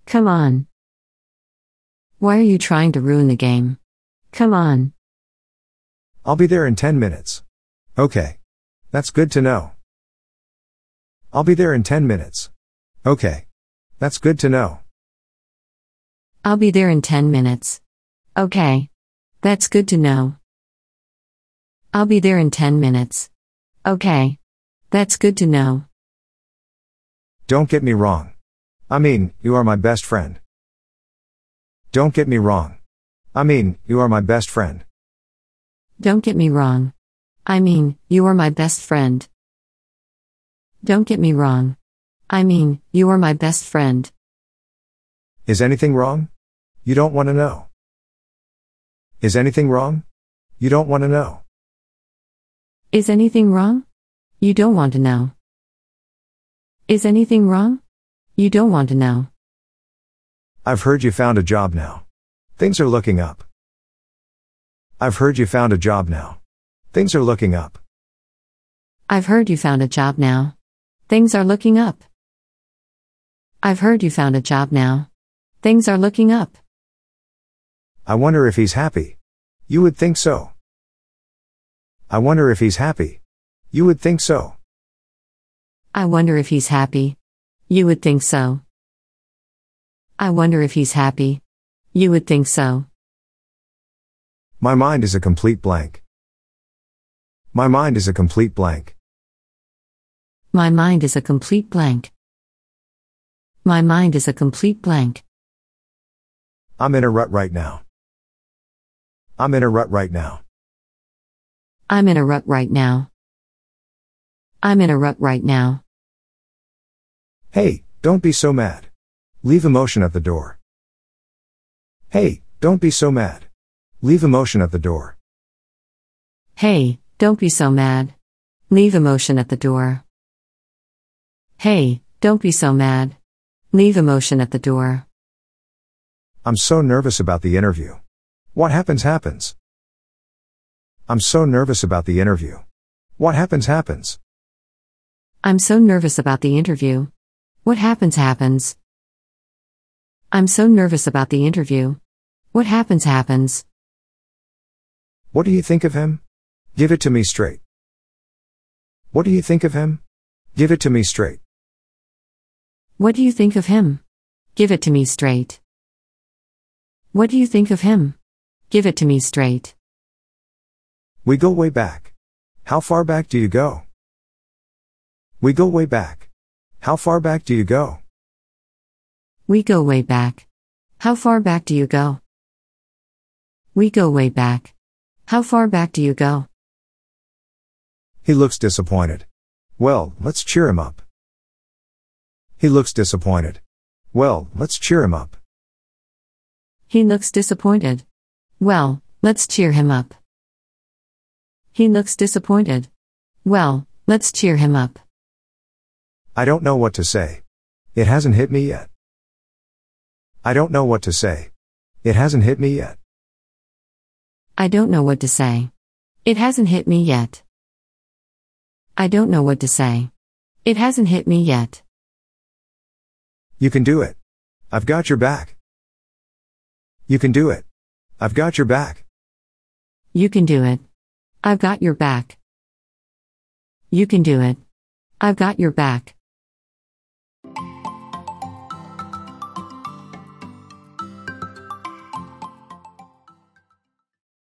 Come on. Why are you trying to ruin the game? Come on. I'll be there in 10 minutes. Okay. That's good to know. I'll be there in 10 minutes. Okay. That's good to know. I'll be there in 10 minutes. Okay. That's good to know. I'll be there in 10 minutes. Okay. That's good to know. Don't get me wrong. I mean, you are my best friend. Don't get me wrong. I mean, you are my best friend. Don't get me wrong. I mean, you are my best friend. Don't get me wrong. I mean, you are my best friend. Is anything wrong? You don't want to know. Is anything wrong? You don't want to know. Is anything wrong? You don't want to know. Is anything wrong? You don't want to know. I've heard you found a job now. Things are looking up. I've heard you found a job now. Things are looking up. I've heard you found a job now. Things are looking up. I've heard you found a job now. Things are looking up. I wonder if he's happy. You would think so. I wonder if he's happy. You would think so. I wonder if he's happy. You would think so. I wonder if he's happy. You would think so. My mind is a complete blank. My mind is a complete blank. My mind is a complete blank. My mind is a complete blank. I'm in a rut right now. I'm in a rut right now. I'm in a rut right now. I'm in a rut right now. Hey, don't be so mad. Leave emotion at the door. Hey, don't be so mad. Leave emotion at the door. Hey, don't be so mad. Leave emotion at the door. Hey, don't be so mad. Leave emotion at the door. I'm so nervous about the interview. What happens happens. I'm so nervous about the interview. What happens happens. I'm so nervous about the interview. What happens happens. I'm so nervous about the interview. What happens happens. What do you think of him? Give it to me straight. What do you think of him? Give it to me straight. What do you think of him? Give it to me straight. What do you think of him? Give it to me straight. We go way back. How far back do you go? We go way back. How far back do you go? We go way back. How far back do you go? We go way back. How far back do you go? He looks disappointed. Well, let's cheer him up. He looks disappointed. Well, let's cheer him up. He looks disappointed. Well, let's cheer him up. He looks disappointed. Well, let's cheer him up. I don't know what to say. It hasn't hit me yet. I don't know what to say. It hasn't hit me yet. I don't know what to say. It hasn't hit me yet. I don't know what to say. It hasn't hit me yet. You can do it. I've got your back. You can do it. I've got your back. You can do it. I've got your back. You can do it. I've got your back.